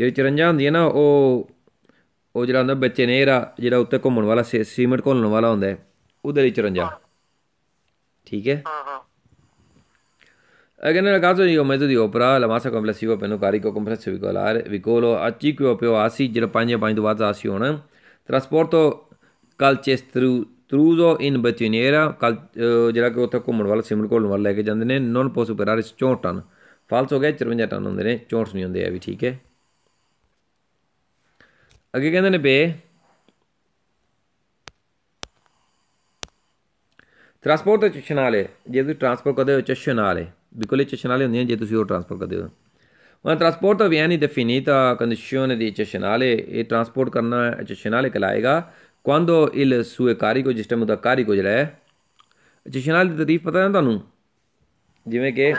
Speaker 1: ਜਿਹੜੀ 54 ਹੁੰਦੀ ਹੈ ਨਾ ਉਹ ਉਹ ਜਿਹੜਾ ਹੁੰਦਾ ਬੱਚੇ ਨੇਰਾ ਜਿਹੜਾ ਉੱਤੇ ਘੁੰਮਣ ਵਾਲਾ ਸੀਮੈਂਟ ਘੋਲਣ ਵਾਲਾ ਹੁੰਦਾ ਉਹਦੇ ਲਈ 54 ਠੀਕ ਹੈ ਹਾਂ ਹਾਂ ਅਗੇ ਨਾ ਕਾਜ਼ੋ ਜੀ ਉਮੀਦ ਦੀ ਉਪਰਾ ਲਮਾਸਾ ਕੰਪਲੈਸੀ ਉਹ ਪੈਨੂ ਕਾਰੀ ਕੋ ਕੰਪਲੈਸ ਵੀ ਕੋਲ ਆਰ ਅਚੀ ਕਿਉ ਪਿਓ ਆਸੀ ਜਿਹੜਾ ਪੰਜ ਪੰਜ ਤੋਂ ਆਸੀ ਹੋਣ ਟਰਾਂਸਪੋਰਟ ਤੋਂ ਕਲਚੇਸ ਥਰੂ ਤਰੂਜ਼ ਆਫ ਇਨ ਬਚੀਨੇਰਾ ਕਲ ਜਿਹੜਾ ਕਿ ਉੱਥੇ ਘੁੰਮਣ ਵਾਲਾ ਸਿਮਰ ਕੋਲ ਨਾਲ ਲੈ ਕੇ ਜਾਂਦੇ ਨੇ ਨਨ ਪੋਸੂ ਪਰਾਰਿਸ 64 ਟਨ ਫਾਲਸ ਹੋ ਗਿਆ 54 ਟਨ ਹੁੰਦੇ ਨੇ 64 ਨਹੀਂ ਹੁੰਦੇ ਆ ਵੀ ਠੀਕ ਹੈ ਅੱਗੇ ਕਹਿੰਦੇ ਨੇ ਬੇ ਟਰਾਂਸਪੋਰਟ ਦੇ ਚਸ਼ਨਾਲੇ ਜੇ ਤੁਸੀਂ ਟਰਾਂਸਪੋਰਟ ਕਰਦੇ ਹੋ ਚਸ਼ਨਾਲੇ ਬਿਲਕੁਲ ਇਹ ਚਸ਼ਨਾਲੇ ਹੁੰਦੀਆਂ ਜੇ ਤੁਸੀਂ ਉਹ ਟਰਾਂਸਪੋਰਟ ਕਰਦੇ ਹੋ ਉਹਨਾਂ ਟਰਾਂਸਪੋਰਟ ਵੀ ਐਨੀ ਡਿਫਿਨੀਟਾ ਕੰਡੀਸ਼ਨ ਦੇ ਚਸ਼ਨਾਲੇ ਇਹ ਟਰਾਂਸਪੋਰਟ ਕਰਨਾ ਚਸ਼ਨਾਲੇ ਕਲਾਏਗਾ Quando il ਕਾਰੀ carico ਜਿਸ ਦਾ ਕਾਰੀ ਕੋ ਜਿਹੜਾ ਹੈ ਚਸ਼ਨਾਲ ਦੀ ਤਰੀਫ ਪਤਾ ਨਾ ਤੁਹਾਨੂੰ ਜਿਵੇਂ ਕਿ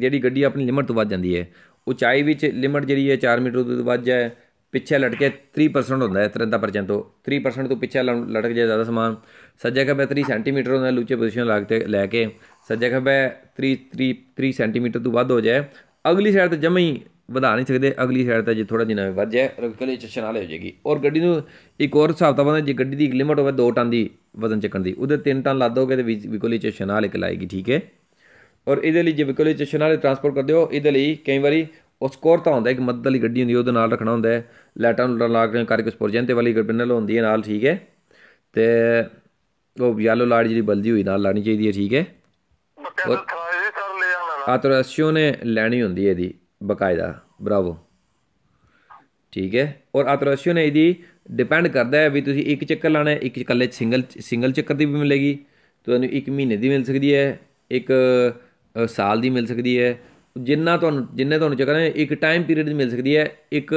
Speaker 1: ਜਿਹੜੀ ਗੱਡੀ ਆਪਣੀ ਲਿਮਟ ਤੋਂ ਵੱਧ ਜਾਂਦੀ ਹੈ ਉਚਾਈ ਵਿੱਚ ਲਿਮਟ ਜਿਹੜੀ ਹੈ 4 ਮੀਟਰ ਤੋਂ ਵੱਧ ਜਾਏ ਪਿੱਛੇ ਲਟਕੇ 30% ਹੁੰਦਾ ਹੈ 30% ਤੋਂ 30% ਤੋਂ ਪਿੱਛੇ ਲਟਕ ਜਾਏ ਜ਼ਿਆਦਾ ਸਮਾਨ ਸੱਜੇ ਖੱਬੇ 30 ਸੈਂਟੀਮੀਟਰ ਹੁੰਦਾ ਲੂਚੇ ਪੋਜੀਸ਼ਨ ਲਾ ਕੇ ਲੈ ਕੇ ਸੱਜੇ ਖੱਬੇ 30 30 30 ਸੈਂਟੀਮੀਟਰ ਤੋਂ ਵੱਧ ਹੋ ਜਾਏ ਅਗਲੀ ਸਾਈਡ ਤੇ ਜਮਈ ਵਧਾ ਨਹੀਂ ਸਕਦੇ ਅਗਲੀ ਸਾਈਡ ਤਾਂ ਜੇ ਥੋੜਾ ਜਿਹਾ ਵੱਜ ਜਾਏ ਰਕਲੇ ਚੱਛਣ ਵਾਲੇ ਹੋ ਜਾਏਗੀ ਔਰ ਗੱਡੀ ਨੂੰ ਇੱਕ ਹੋਰ ਹਿਸਾਬ ਤਾਂ ਬੰਦਾ ਜੇ ਗੱਡੀ ਦੀ ਲਿਮਟ ਹੋਵੇ 2 ਟਨ ਦੀ ਵਜ਼ਨ ਚੱਕਣ ਦੀ ਉਹਦੇ 3 ਟਨ ਲਾਦੋਗੇ ਤੇ ਵਿਕੋਲੀ ਚੱਛਣ ਵਾਲੇ ਕਲਾਏਗੀ ਠੀਕ ਹੈ ਔਰ ਇਹਦੇ ਲਈ ਜੇ ਵਿਕੋਲੀ ਚੱਛਣ ਵਾਲੇ ਟਰਾਂਸਪੋਰਟ ਕਰਦੇ ਹੋ ਇਹਦੇ ਲਈ ਕਈ ਵਾਰੀ ਉਹ ਸਕੋਰ ਤਾਂ ਹੁੰਦਾ ਇੱਕ ਮਦਦ ਵਾਲੀ ਗੱਡੀ ਹੁੰਦੀ ਉਹਦੇ ਨਾਲ ਰੱਖਣਾ ਹੁੰਦਾ ਹੈ ਲੈਟਾਂ ਲੁਟਾਂ ਲਾ ਕੇ ਕਰਕੇ ਤੇ ਵਾਲੀ ਗਰਬਨਲ ਹੁੰਦੀ ਹੈ ਨਾਲ ਠੀਕ ਹੈ ਤੇ ਉਹ ਯੈਲੋ ਲਾੜ ਜਿਹੜੀ ਬਲਦੀ ਹੋਈ ਨਾਲ ਲਾਣੀ ਚਾਹੀਦੀ ਹੈ ਠੀਕ ਹੈ ਆਤਰਾਸ਼ਿਓ ਨੇ ਲੈਣੀ ਹੁੰਦੀ ਹੈ ਇਹਦੀ बाकायदा ਬਰਾਵੋ ਠੀਕ ਹੈ ਔਰ ਅਤਰਸ਼ੀਅਨ ਇਹਦੀ ਡਿਪੈਂਡ ਕਰਦਾ ਹੈ ਵੀ ਤੁਸੀਂ ਇੱਕ ਚੱਕਰ ਲਾਣਾ ਹੈ ਇੱਕ ਇਕੱਲੇ ਸਿੰਗਲ ਸਿੰਗਲ ਚੱਕਰ ਦੀ ਵੀ ਮਿਲੇਗੀ ਤੁਹਾਨੂੰ ਇੱਕ ਮਹੀਨੇ ਦੀ ਮਿਲ ਸਕਦੀ ਹੈ ਇੱਕ ਸਾਲ ਦੀ ਮਿਲ ਸਕਦੀ ਹੈ ਜਿੰਨਾ ਤੁਹਾਨੂੰ ਜਿੰਨੇ ਤੁਹਾਨੂੰ ਚੱਕਰ ਨੇ ਇੱਕ ਟਾਈਮ ਪੀਰੀਅਡ ਦੀ ਮਿਲ ਸਕਦੀ ਹੈ ਇੱਕ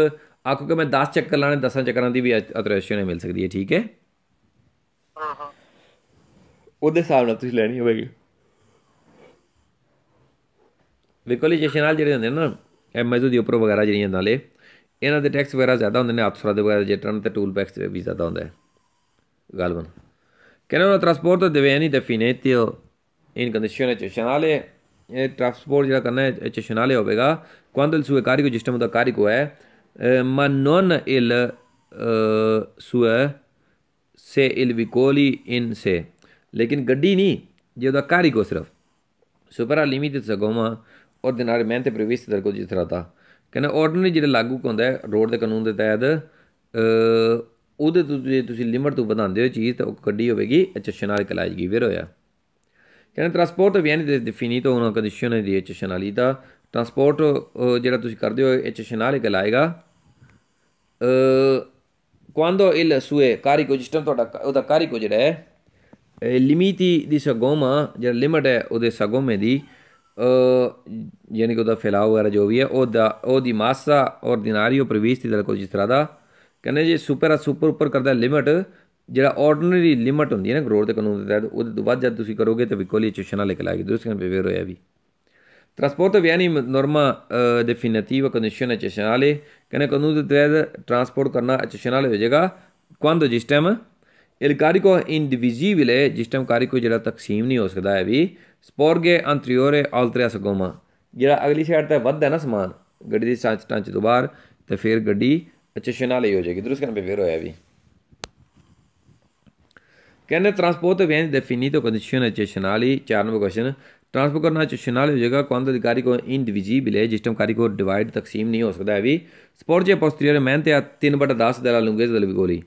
Speaker 1: ਆਖੋ ਕਿ ਮੈਂ 10 ਚੱਕਰ ਲਾਣੇ 10 ਚੱਕਰਾਂ ਦੀ ਵੀ ਅਤਰਸ਼ੀਅਨ ਮਿਲ ਸਕਦੀ ਹੈ ਠੀਕ ਹੈ ਉਹਦੇ ਹਿਸਾਬ ਨਾਲ ਤੁਸੀਂ ਲੈਣੀ ਹੋਵੇਗੀ ਵਿਕੁਅਲਾਈਜੇਸ਼ਨ ਨਾਲ ਜਿਹੜੇ ਹੁੰਦੇ ਨੇ ਨਾ ਐਮਐਸ ਦੇ ਉੱਪਰ ਵਗੈਰਾ ਜਿਹੜੀਆਂ ਨਾਲੇ ਇਹਨਾਂ ਦੇ ਟੈਕਸ ਵਗੈਰਾ ਜ਼ਿਆਦਾ ਹੁੰਦੇ ਨੇ ਆਪਸਰਾ ਦੇ ਵਗੈਰਾ ਜੇਟਰਨ ਤੇ ਟੂਲ ਪੈਕਸ ਵੀ ਜ਼ਿਆਦਾ ਹੁੰਦਾ ਹੈ galvan. Kenono trasporto deve ani definiti in condizione eccezionale e trasporto ਜਿਹੜਾ ਕਰਨਾ ਹੈ eccezionale ਹੋਵੇਗਾ quando il suo carico ਜਿਸ ਟਾਈਮ ਦਾ ਕਾਰਿਕੋ ਹੈ ma non il suo se il vicoli in se ਲੇਕਿਨ ਗੱਡੀ ਨਹੀਂ ਜੇ ਉਹਦਾ ਕਾਰਿਕੋ ਸਿਰਫ ਸੁਪਰਾ ਲਿਮਿਟਡ ਸਗੋਮਾ ਔਰਡੀਨਰੀ man ਤੇ ਪ੍ਰੀਵਿਸ ਦਰ ਕੋ ਜਿਸ ਤਰ੍ਹਾਂ ਦਾ ਕਹਿੰਦਾ ਆਰਡੀਨਰੀ ਜਿਹੜਾ ਲਾਗੂ ਹੁੰਦਾ ਹੈ ਰੋਡ ਦੇ ਕਾਨੂੰਨ ਦੇ ਤਹਿਤ ਉਹਦੇ ਤੋਂ ਜੇ ਤੁਸੀਂ ਲਿਮਟ ਤੋਂ ਵਧਾਉਂਦੇ ਹੋ ਚੀਜ਼ ਤਾਂ ਉਹ ਕੱਢੀ ਹੋਵੇਗੀ ਅਚਸ਼ਨਾਲ ਕਲਾਈਗੀ ਵੀਰ ਹੋਇਆ ਕਹਿੰਦਾ ਟਰਾਂਸਪੋਰਟ ਵਿਆਨੀ ਦੇ ਡਿਫਿਨੀਟੋ ਉਹਨਾਂ ਕੰਡੀਸ਼ਨ ਦੀ ਵਾਲੀ ਦਾ ਟਰਾਂਸਪੋਰਟ ਜਿਹੜਾ ਤੁਸੀਂ ਕਰਦੇ ਹੋ ਅਚਸ਼ਨਾਲ ਕਲਾਏਗਾ ਇਲ ਸੂਏ ਕਾਰੀ ਕੋ ਜਿਸਟਮ ਤੁਹਾਡਾ ਉਹਦਾ ਕਾਰੀ ਕੋ ਜਿਹੜਾ ਹੈ ਲਿਮਿਟੀ ਦੀ ਸਗੋਮਾ ਜਿਹੜਾ ਲਿਮਟ ਹੈ ਉਹਦੇ ਸਗੋਮੇ ਦੀ ਯਾਨੀ ਕਿ ਉਹਦਾ ਫੈਲਾਅ ਵਗੈਰਾ ਜੋ ਵੀ ਹੈ ਉਹ ਉਹ ਦੀ ਮਾਸਾ ਔਰ ਦਿਨਾਰੀਓ ਪ੍ਰਵੇਸ਼ਤੀ ਦਾ ਕੋ ਜਿਸ ਦਾ ਕਹਿੰਦੇ ਜੀ ਸੁਪਰ ਸੁਪਰ ਉੱਪਰ ਕਰਦਾ ਲਿਮਟ ਜਿਹੜਾ ਆਰਡੀਨਰੀ ਲਿਮਟ ਹੁੰਦੀ ਹੈ ਨਾ ਗਰੋਥ ਦੇ ਕਾਨੂੰਨ ਦੇ ਤਹਿਤ ਉਹਦੇ ਤੋਂ ਬਾਅਦ ਜਦ ਤੁਸੀਂ ਕਰੋਗੇ ਤਾਂ ਵਿਕੋਲੀ ਚੁਸ਼ਨਾ ਲਿਖ ਲਾਗੇ ਦੂਸਰੇ ਬਿਵੇਰ ਹੋਇਆ ਵੀ ਟਰਾਂਸਪੋਰਟ ਵਿਆਨੀ ਨਰਮਾ ਡਿਫੀਨਿਟਿਵ ਕੰਡੀਸ਼ਨ ਚੁਸ਼ਨਾ ਲੇ ਕਹਿੰਦੇ ਕਾਨੂੰਨ ਦੇ ਤਹਿਤ ਟ੍ਰਾਂਸਪੋਰਟ ਕਰਨਾ ਚੁਸ਼ਨਾ ਹੋ ਜਾਏਗਾ ਕੁੰਦ ਜਿਸ ਟਾਈਮ ਇਲਕਾਰੀ ਕੋ ਇਨਡਿਵਿਜੀਬਲ ਹੈ ਜਿਸ ਟਾਈਮ ਕਾਰੀ ਕੋ ਜਿਹੜਾ ਤਕਸੀਮ ਨਹੀਂ ਹੋ ਸਕਦਾ ਹੈ ਵੀ ਸਪੋਰਗੇ ਅੰਤਰੀਓਰੇ ਆਲਤਰਿਆ ਸਗੋਮਾ ਜਿਹੜਾ ਅਗਲੀ ਸਾਈਡ ਤੇ ਵੱਧਦਾ ਨਾ ਸਮਾਨ ਗੱਡੀ ਦੀ ਸਾਂਚ ਟਾਂਚ ਤੋਂ ਬਾਹਰ ਤੇ ਫਿਰ ਗੱਡੀ ਚਸ਼ਨਾ ਲਈ ਹੋ ਜਾਏਗੀ ਦਰੁਸਤ ਕਰਨ ਪੇ ਹੋਇਆ ਵੀ ਕਹਿੰਦੇ ਟਰਾਂਸਪੋਰਟ ਵੇਂਜ ਡੈਫੀਨੀਟੋ ਕੰਡੀਸ਼ਨ ਚਸ਼ਨਾਲੀ 94 ਟਰਾਂਸਪੋਰਟ ਕਰਨਾ करना चुनाव ਹੋ ਜਾਏਗਾ कौन ਦਾ ਅਧਿਕਾਰੀ ਕੋ इंडिविजिबल ਹੈ जिस अधिकारी ਕੋ ਡਿਵਾਈਡ ਤਕਸੀਮ ਨਹੀਂ ਹੋ ਸਕਦਾ ਹੈ ਵੀ ਸਪੋਰਟ ਜੇ ਪੋਸਟਰੀਅਰ ਮੈਂ ਤੇ 3 ਬਟਾ 10 ਦਾ ਲੂੰਗੇ ਇਸ ਗੋਲੀ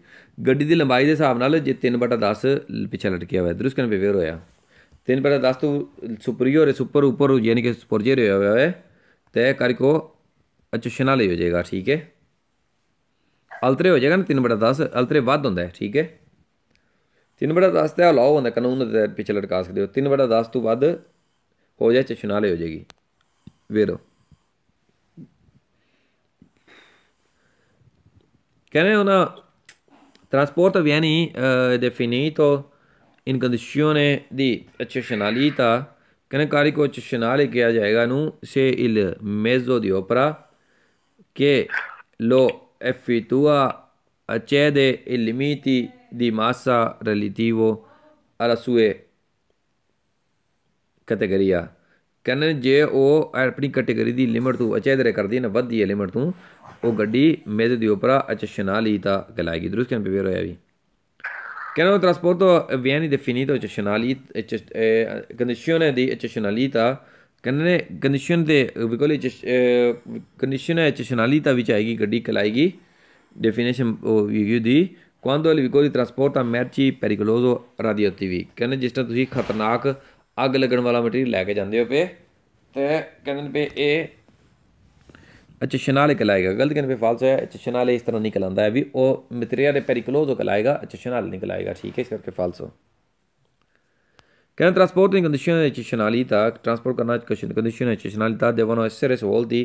Speaker 1: ਗੱਡੀ ਦੀ ਲੰਬਾਈ ਦੇ ਹਿਸਾਬ ਨਾਲ ਜੇ 3 ਬਟਾ 10 ਪਿੱਛੇ ਲਟਕਿਆ ਹੋਇਆ ਦਰੁਸਤ ਕਰਨ ਪੇ ਹੋਇਆ ਤਿੰਨ ਬੜਾ ਦੱਸ ਤੂੰ ਸੁਪਰੀਅਰ ਹੈ ਸੁਪਰ ਉੱਪਰ ਯਾਨੀ ਕਿ ਸੁਪਰਜੇ ਰਿਹਾ ਹੋਇਆ ਹੈ ਤੈ ਕਰਕੋ ਅਚੁਸ਼ਨਾ ਲਈ ਹੋ ਜਾਏਗਾ ਠੀਕ ਹੈ ਅਲਤਰੇ ਹੋ ਜਾਏਗਾ ਨਾ ਤਿੰਨ ਬੜਾ ਦੱਸ ਅਲਤਰੇ ਵੱਧ ਹੁੰਦਾ ਹੈ ਠੀਕ ਹੈ ਤਿੰਨ ਬੜਾ ਦੱਸ ਤੇ ਲਾਓ ਹੁੰਦਾ ਕਾਨੂੰਨ ਦੇ ਪਿੱਛੇ ਲਟਕਾ ਸਕਦੇ ਹੋ ਤਿੰਨ ਬੜਾ ਦੱਸ ਤੂੰ ਵੱਧ ਹੋ ਜਾਏ ਚੁਸ਼ਨਾ ਲਈ ਹੋ ਜਾਏਗੀ ਵੇਰੋ ਕਹਿੰਦੇ ਹੋ ਨਾ ਟਰਾਂਸਪੋਰਟ ਵੀ ਨਹੀਂ ਡੈਫੀਨੀਟੋ in condizione di eccezionalità che nel carico eccezionale che aggiunga nu se il mezzo di opera che lo effettua accede ai limiti di massa relativo alla sua categoria ਕਹਿੰਦੇ ਜੇ ਉਹ ਆਪਣੀ ਕੈਟਾਗਰੀ ਦੀ ਲਿਮਟ ਤੋਂ ਅਚੇਦ ਰੇ ਕਰਦੀ ਨਾ ਵੱਧਦੀ ਹੈ ਲਿਮਟ ਤੋਂ ਉਹ ਗੱਡੀ ਮੇਜ਼ ਦੇ ਉਪਰ ਅਚਸ਼ਨਾ ਲਈ ਤਾਂ ਗਲਾਏਗੀ ਦਰੁਸਤ ਕਹਿੰਦੇ ਪੇਰ ਹੋਇਆ Canale di trasporto eh, viene definito eh, eccezionalità, condizione di ਨੇ ਕੰਡੀਸ਼ਨ ਦੇ ਵਿਕੋਲੇ ਕੰਡੀਸ਼ਨ ਹੈ ਚਸ਼ਨਾਲੀਤਾ ਵਿੱਚ ਆਏਗੀ ਗੱਡੀ ਕਲਾਏਗੀ ਡੈਫੀਨੇਸ਼ਨ ਉਹ ਯੂ ਦੀ ਕੁਆਂਦੋ ਅਲ ਵਿਕੋਲੀ ਟਰਾਂਸਪੋਰਟਾ ਮੈਰਚੀ ਪੈਰੀਗਲੋਜ਼ੋ ਰਾਦੀਓਤੀਵੀ ਕਹਿੰਦੇ ਜਿਸ ਤਰ੍ਹਾਂ ਤੁਸੀਂ ਖਤਰਨਾਕ ਅੱਗ ਲੱਗਣ ਵਾਲਾ ਮਟੀਰੀਅਲ ਲੈ ਕੇ ਜਾਂਦੇ ਹੋ ਪੇ ਤੇ ਕਹਿੰਦੇ ਪੇ ਇਹ ਅਚ ਸ਼ਨਾਲੇ ਕਲਾਏਗਾ ਗਲਤ ਕਹਿੰਦੇ ਫਾਲਸ ਹੋਇਆ ਅਚ ਸ਼ਨਾਲੇ ਇਸ ਤਰ੍ਹਾਂ ਨਹੀਂ ਕਲਾਂਦਾ ਵੀ ਉਹ ਮਿਤਰੀਆ ਦੇ ਪੈਰੀ ਕਲੋਜ਼ ਹੋ ਕਲਾਏਗਾ ਅਚ ਸ਼ਨਾਲੇ ਨਹੀਂ ਕਲਾਏਗਾ ਠੀਕ ਹੈ ਇਸ ਕਰਕੇ ਫਾਲਸ ਹੋ ਕਹਿੰਦੇ ਟ੍ਰਾਂਸਪੋਰਟਿੰਗ ਕੰਡੀਸ਼ਨ ਅਚ ਸ਼ਨਾਲੀ ਦਾ ਟ੍ਰਾਂਸਪੋਰਟ ਕਰਨਾ ਅਚ ਕੰਡੀਸ਼ਨ ਅਚ ਸ਼ਨਾਲੀ ਦਾ ਦੇ ਵਨ ਐਸਰ ਇਸ ਹੋਲ ਦੀ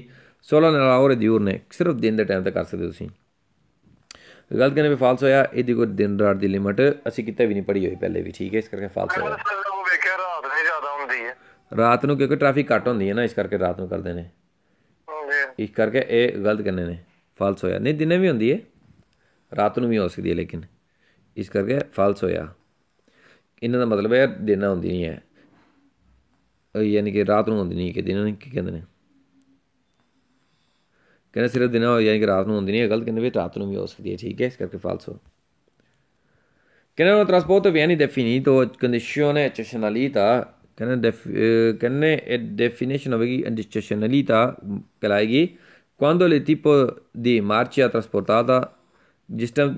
Speaker 1: 16 ਨਾਲ ਹੋਰ ਦਿਉਰ ਨੇ ਸਿਰਫ ਦਿਨ ਦੇ ਟਾਈਮ ਤੇ ਕਰ ਸਕਦੇ ਤੁਸੀਂ ਗਲਤ ਕਹਿੰਦੇ ਫਾਲਸ ਹੋਇਆ ਇਹਦੀ ਕੋਈ ਦਿਨ ਰਾਤ ਦੀ ਲਿਮਟ ਅਸੀਂ ਕਿਤੇ ਵੀ ਨਹੀਂ ਪੜੀ ਹੋਈ ਪਹਿਲੇ ਵੀ ਠੀਕ ਹੈ ਇਸ ਕਰਕੇ ਫਾਲਸ ਹੋਇਆ ਰਾਤ ਨੂੰ ਕਿਉਂਕਿ ਟ੍ਰੈਫਿਕ ਘੱਟ ਹੁੰਦੀ ਹੈ ਨਾ ਇਸ ਕਰਕੇ ਰਾਤ ਨੂੰ ਕਰਦੇ ਨੇ ਇਸ ਕਰਕੇ ਇਹ ਗਲਤ ਕਰਨੇ ਨੇ ਫਾਲਸ ਹੋਇਆ ਨਹੀਂ ਦਿਨੇ ਵੀ ਹੁੰਦੀ ਹੈ ਰਾਤ ਨੂੰ ਵੀ ਹੋ ਸਕਦੀ ਹੈ ਲੇਕਿਨ ਇਸ ਕਰਕੇ ਫਾਲਸ ਹੋਇਆ ਇਹਨਾਂ ਦਾ ਮਤਲਬ ਹੈ ਦਿਨਾ ਹੁੰਦੀ ਨਹੀਂ ਹੈ ਯਾਨੀ ਕਿ ਰਾਤ ਨੂੰ ਹੁੰਦੀ ਨਹੀਂ ਕਿ ਦਿਨਾਂ ਨੂੰ ਕੀ ਕਹਿੰਦੇ ਨੇ ਕਹਿੰਦੇ ਸਿਰਫ ਦਿਨਾਂ ਹੋ ਯਾਨੀ ਕਿ ਰਾਤ ਨੂੰ ਹੁੰਦੀ ਨਹੀਂ ਹੈ ਗਲਤ ਕਹਿੰਦੇ ਵੀ ਰਾਤ ਨੂੰ ਵੀ ਹੋ ਸਕਦੀ ਹੈ ਠੀਕ ਹੈ ਇਸ ਕਰਕੇ ਫਾਲਸ ਹੋ ਫਾਲਸੋ ਟ੍ਰਾਂਸਪੋਰਟ ਵੀ ਨਹੀਂ viene definito condizione eccezionalità ਕਹਿੰਦਾ ਕਹਿੰਨੇ ਇਹ ਡੈਫੀਨੇਸ਼ਨ ਹੋਵੇਗੀ indiscretionalita ਕਹਲਾਏਗੀ quando le tipo di marcia ਦਾ ਜਿਸ ਟਾਈਮ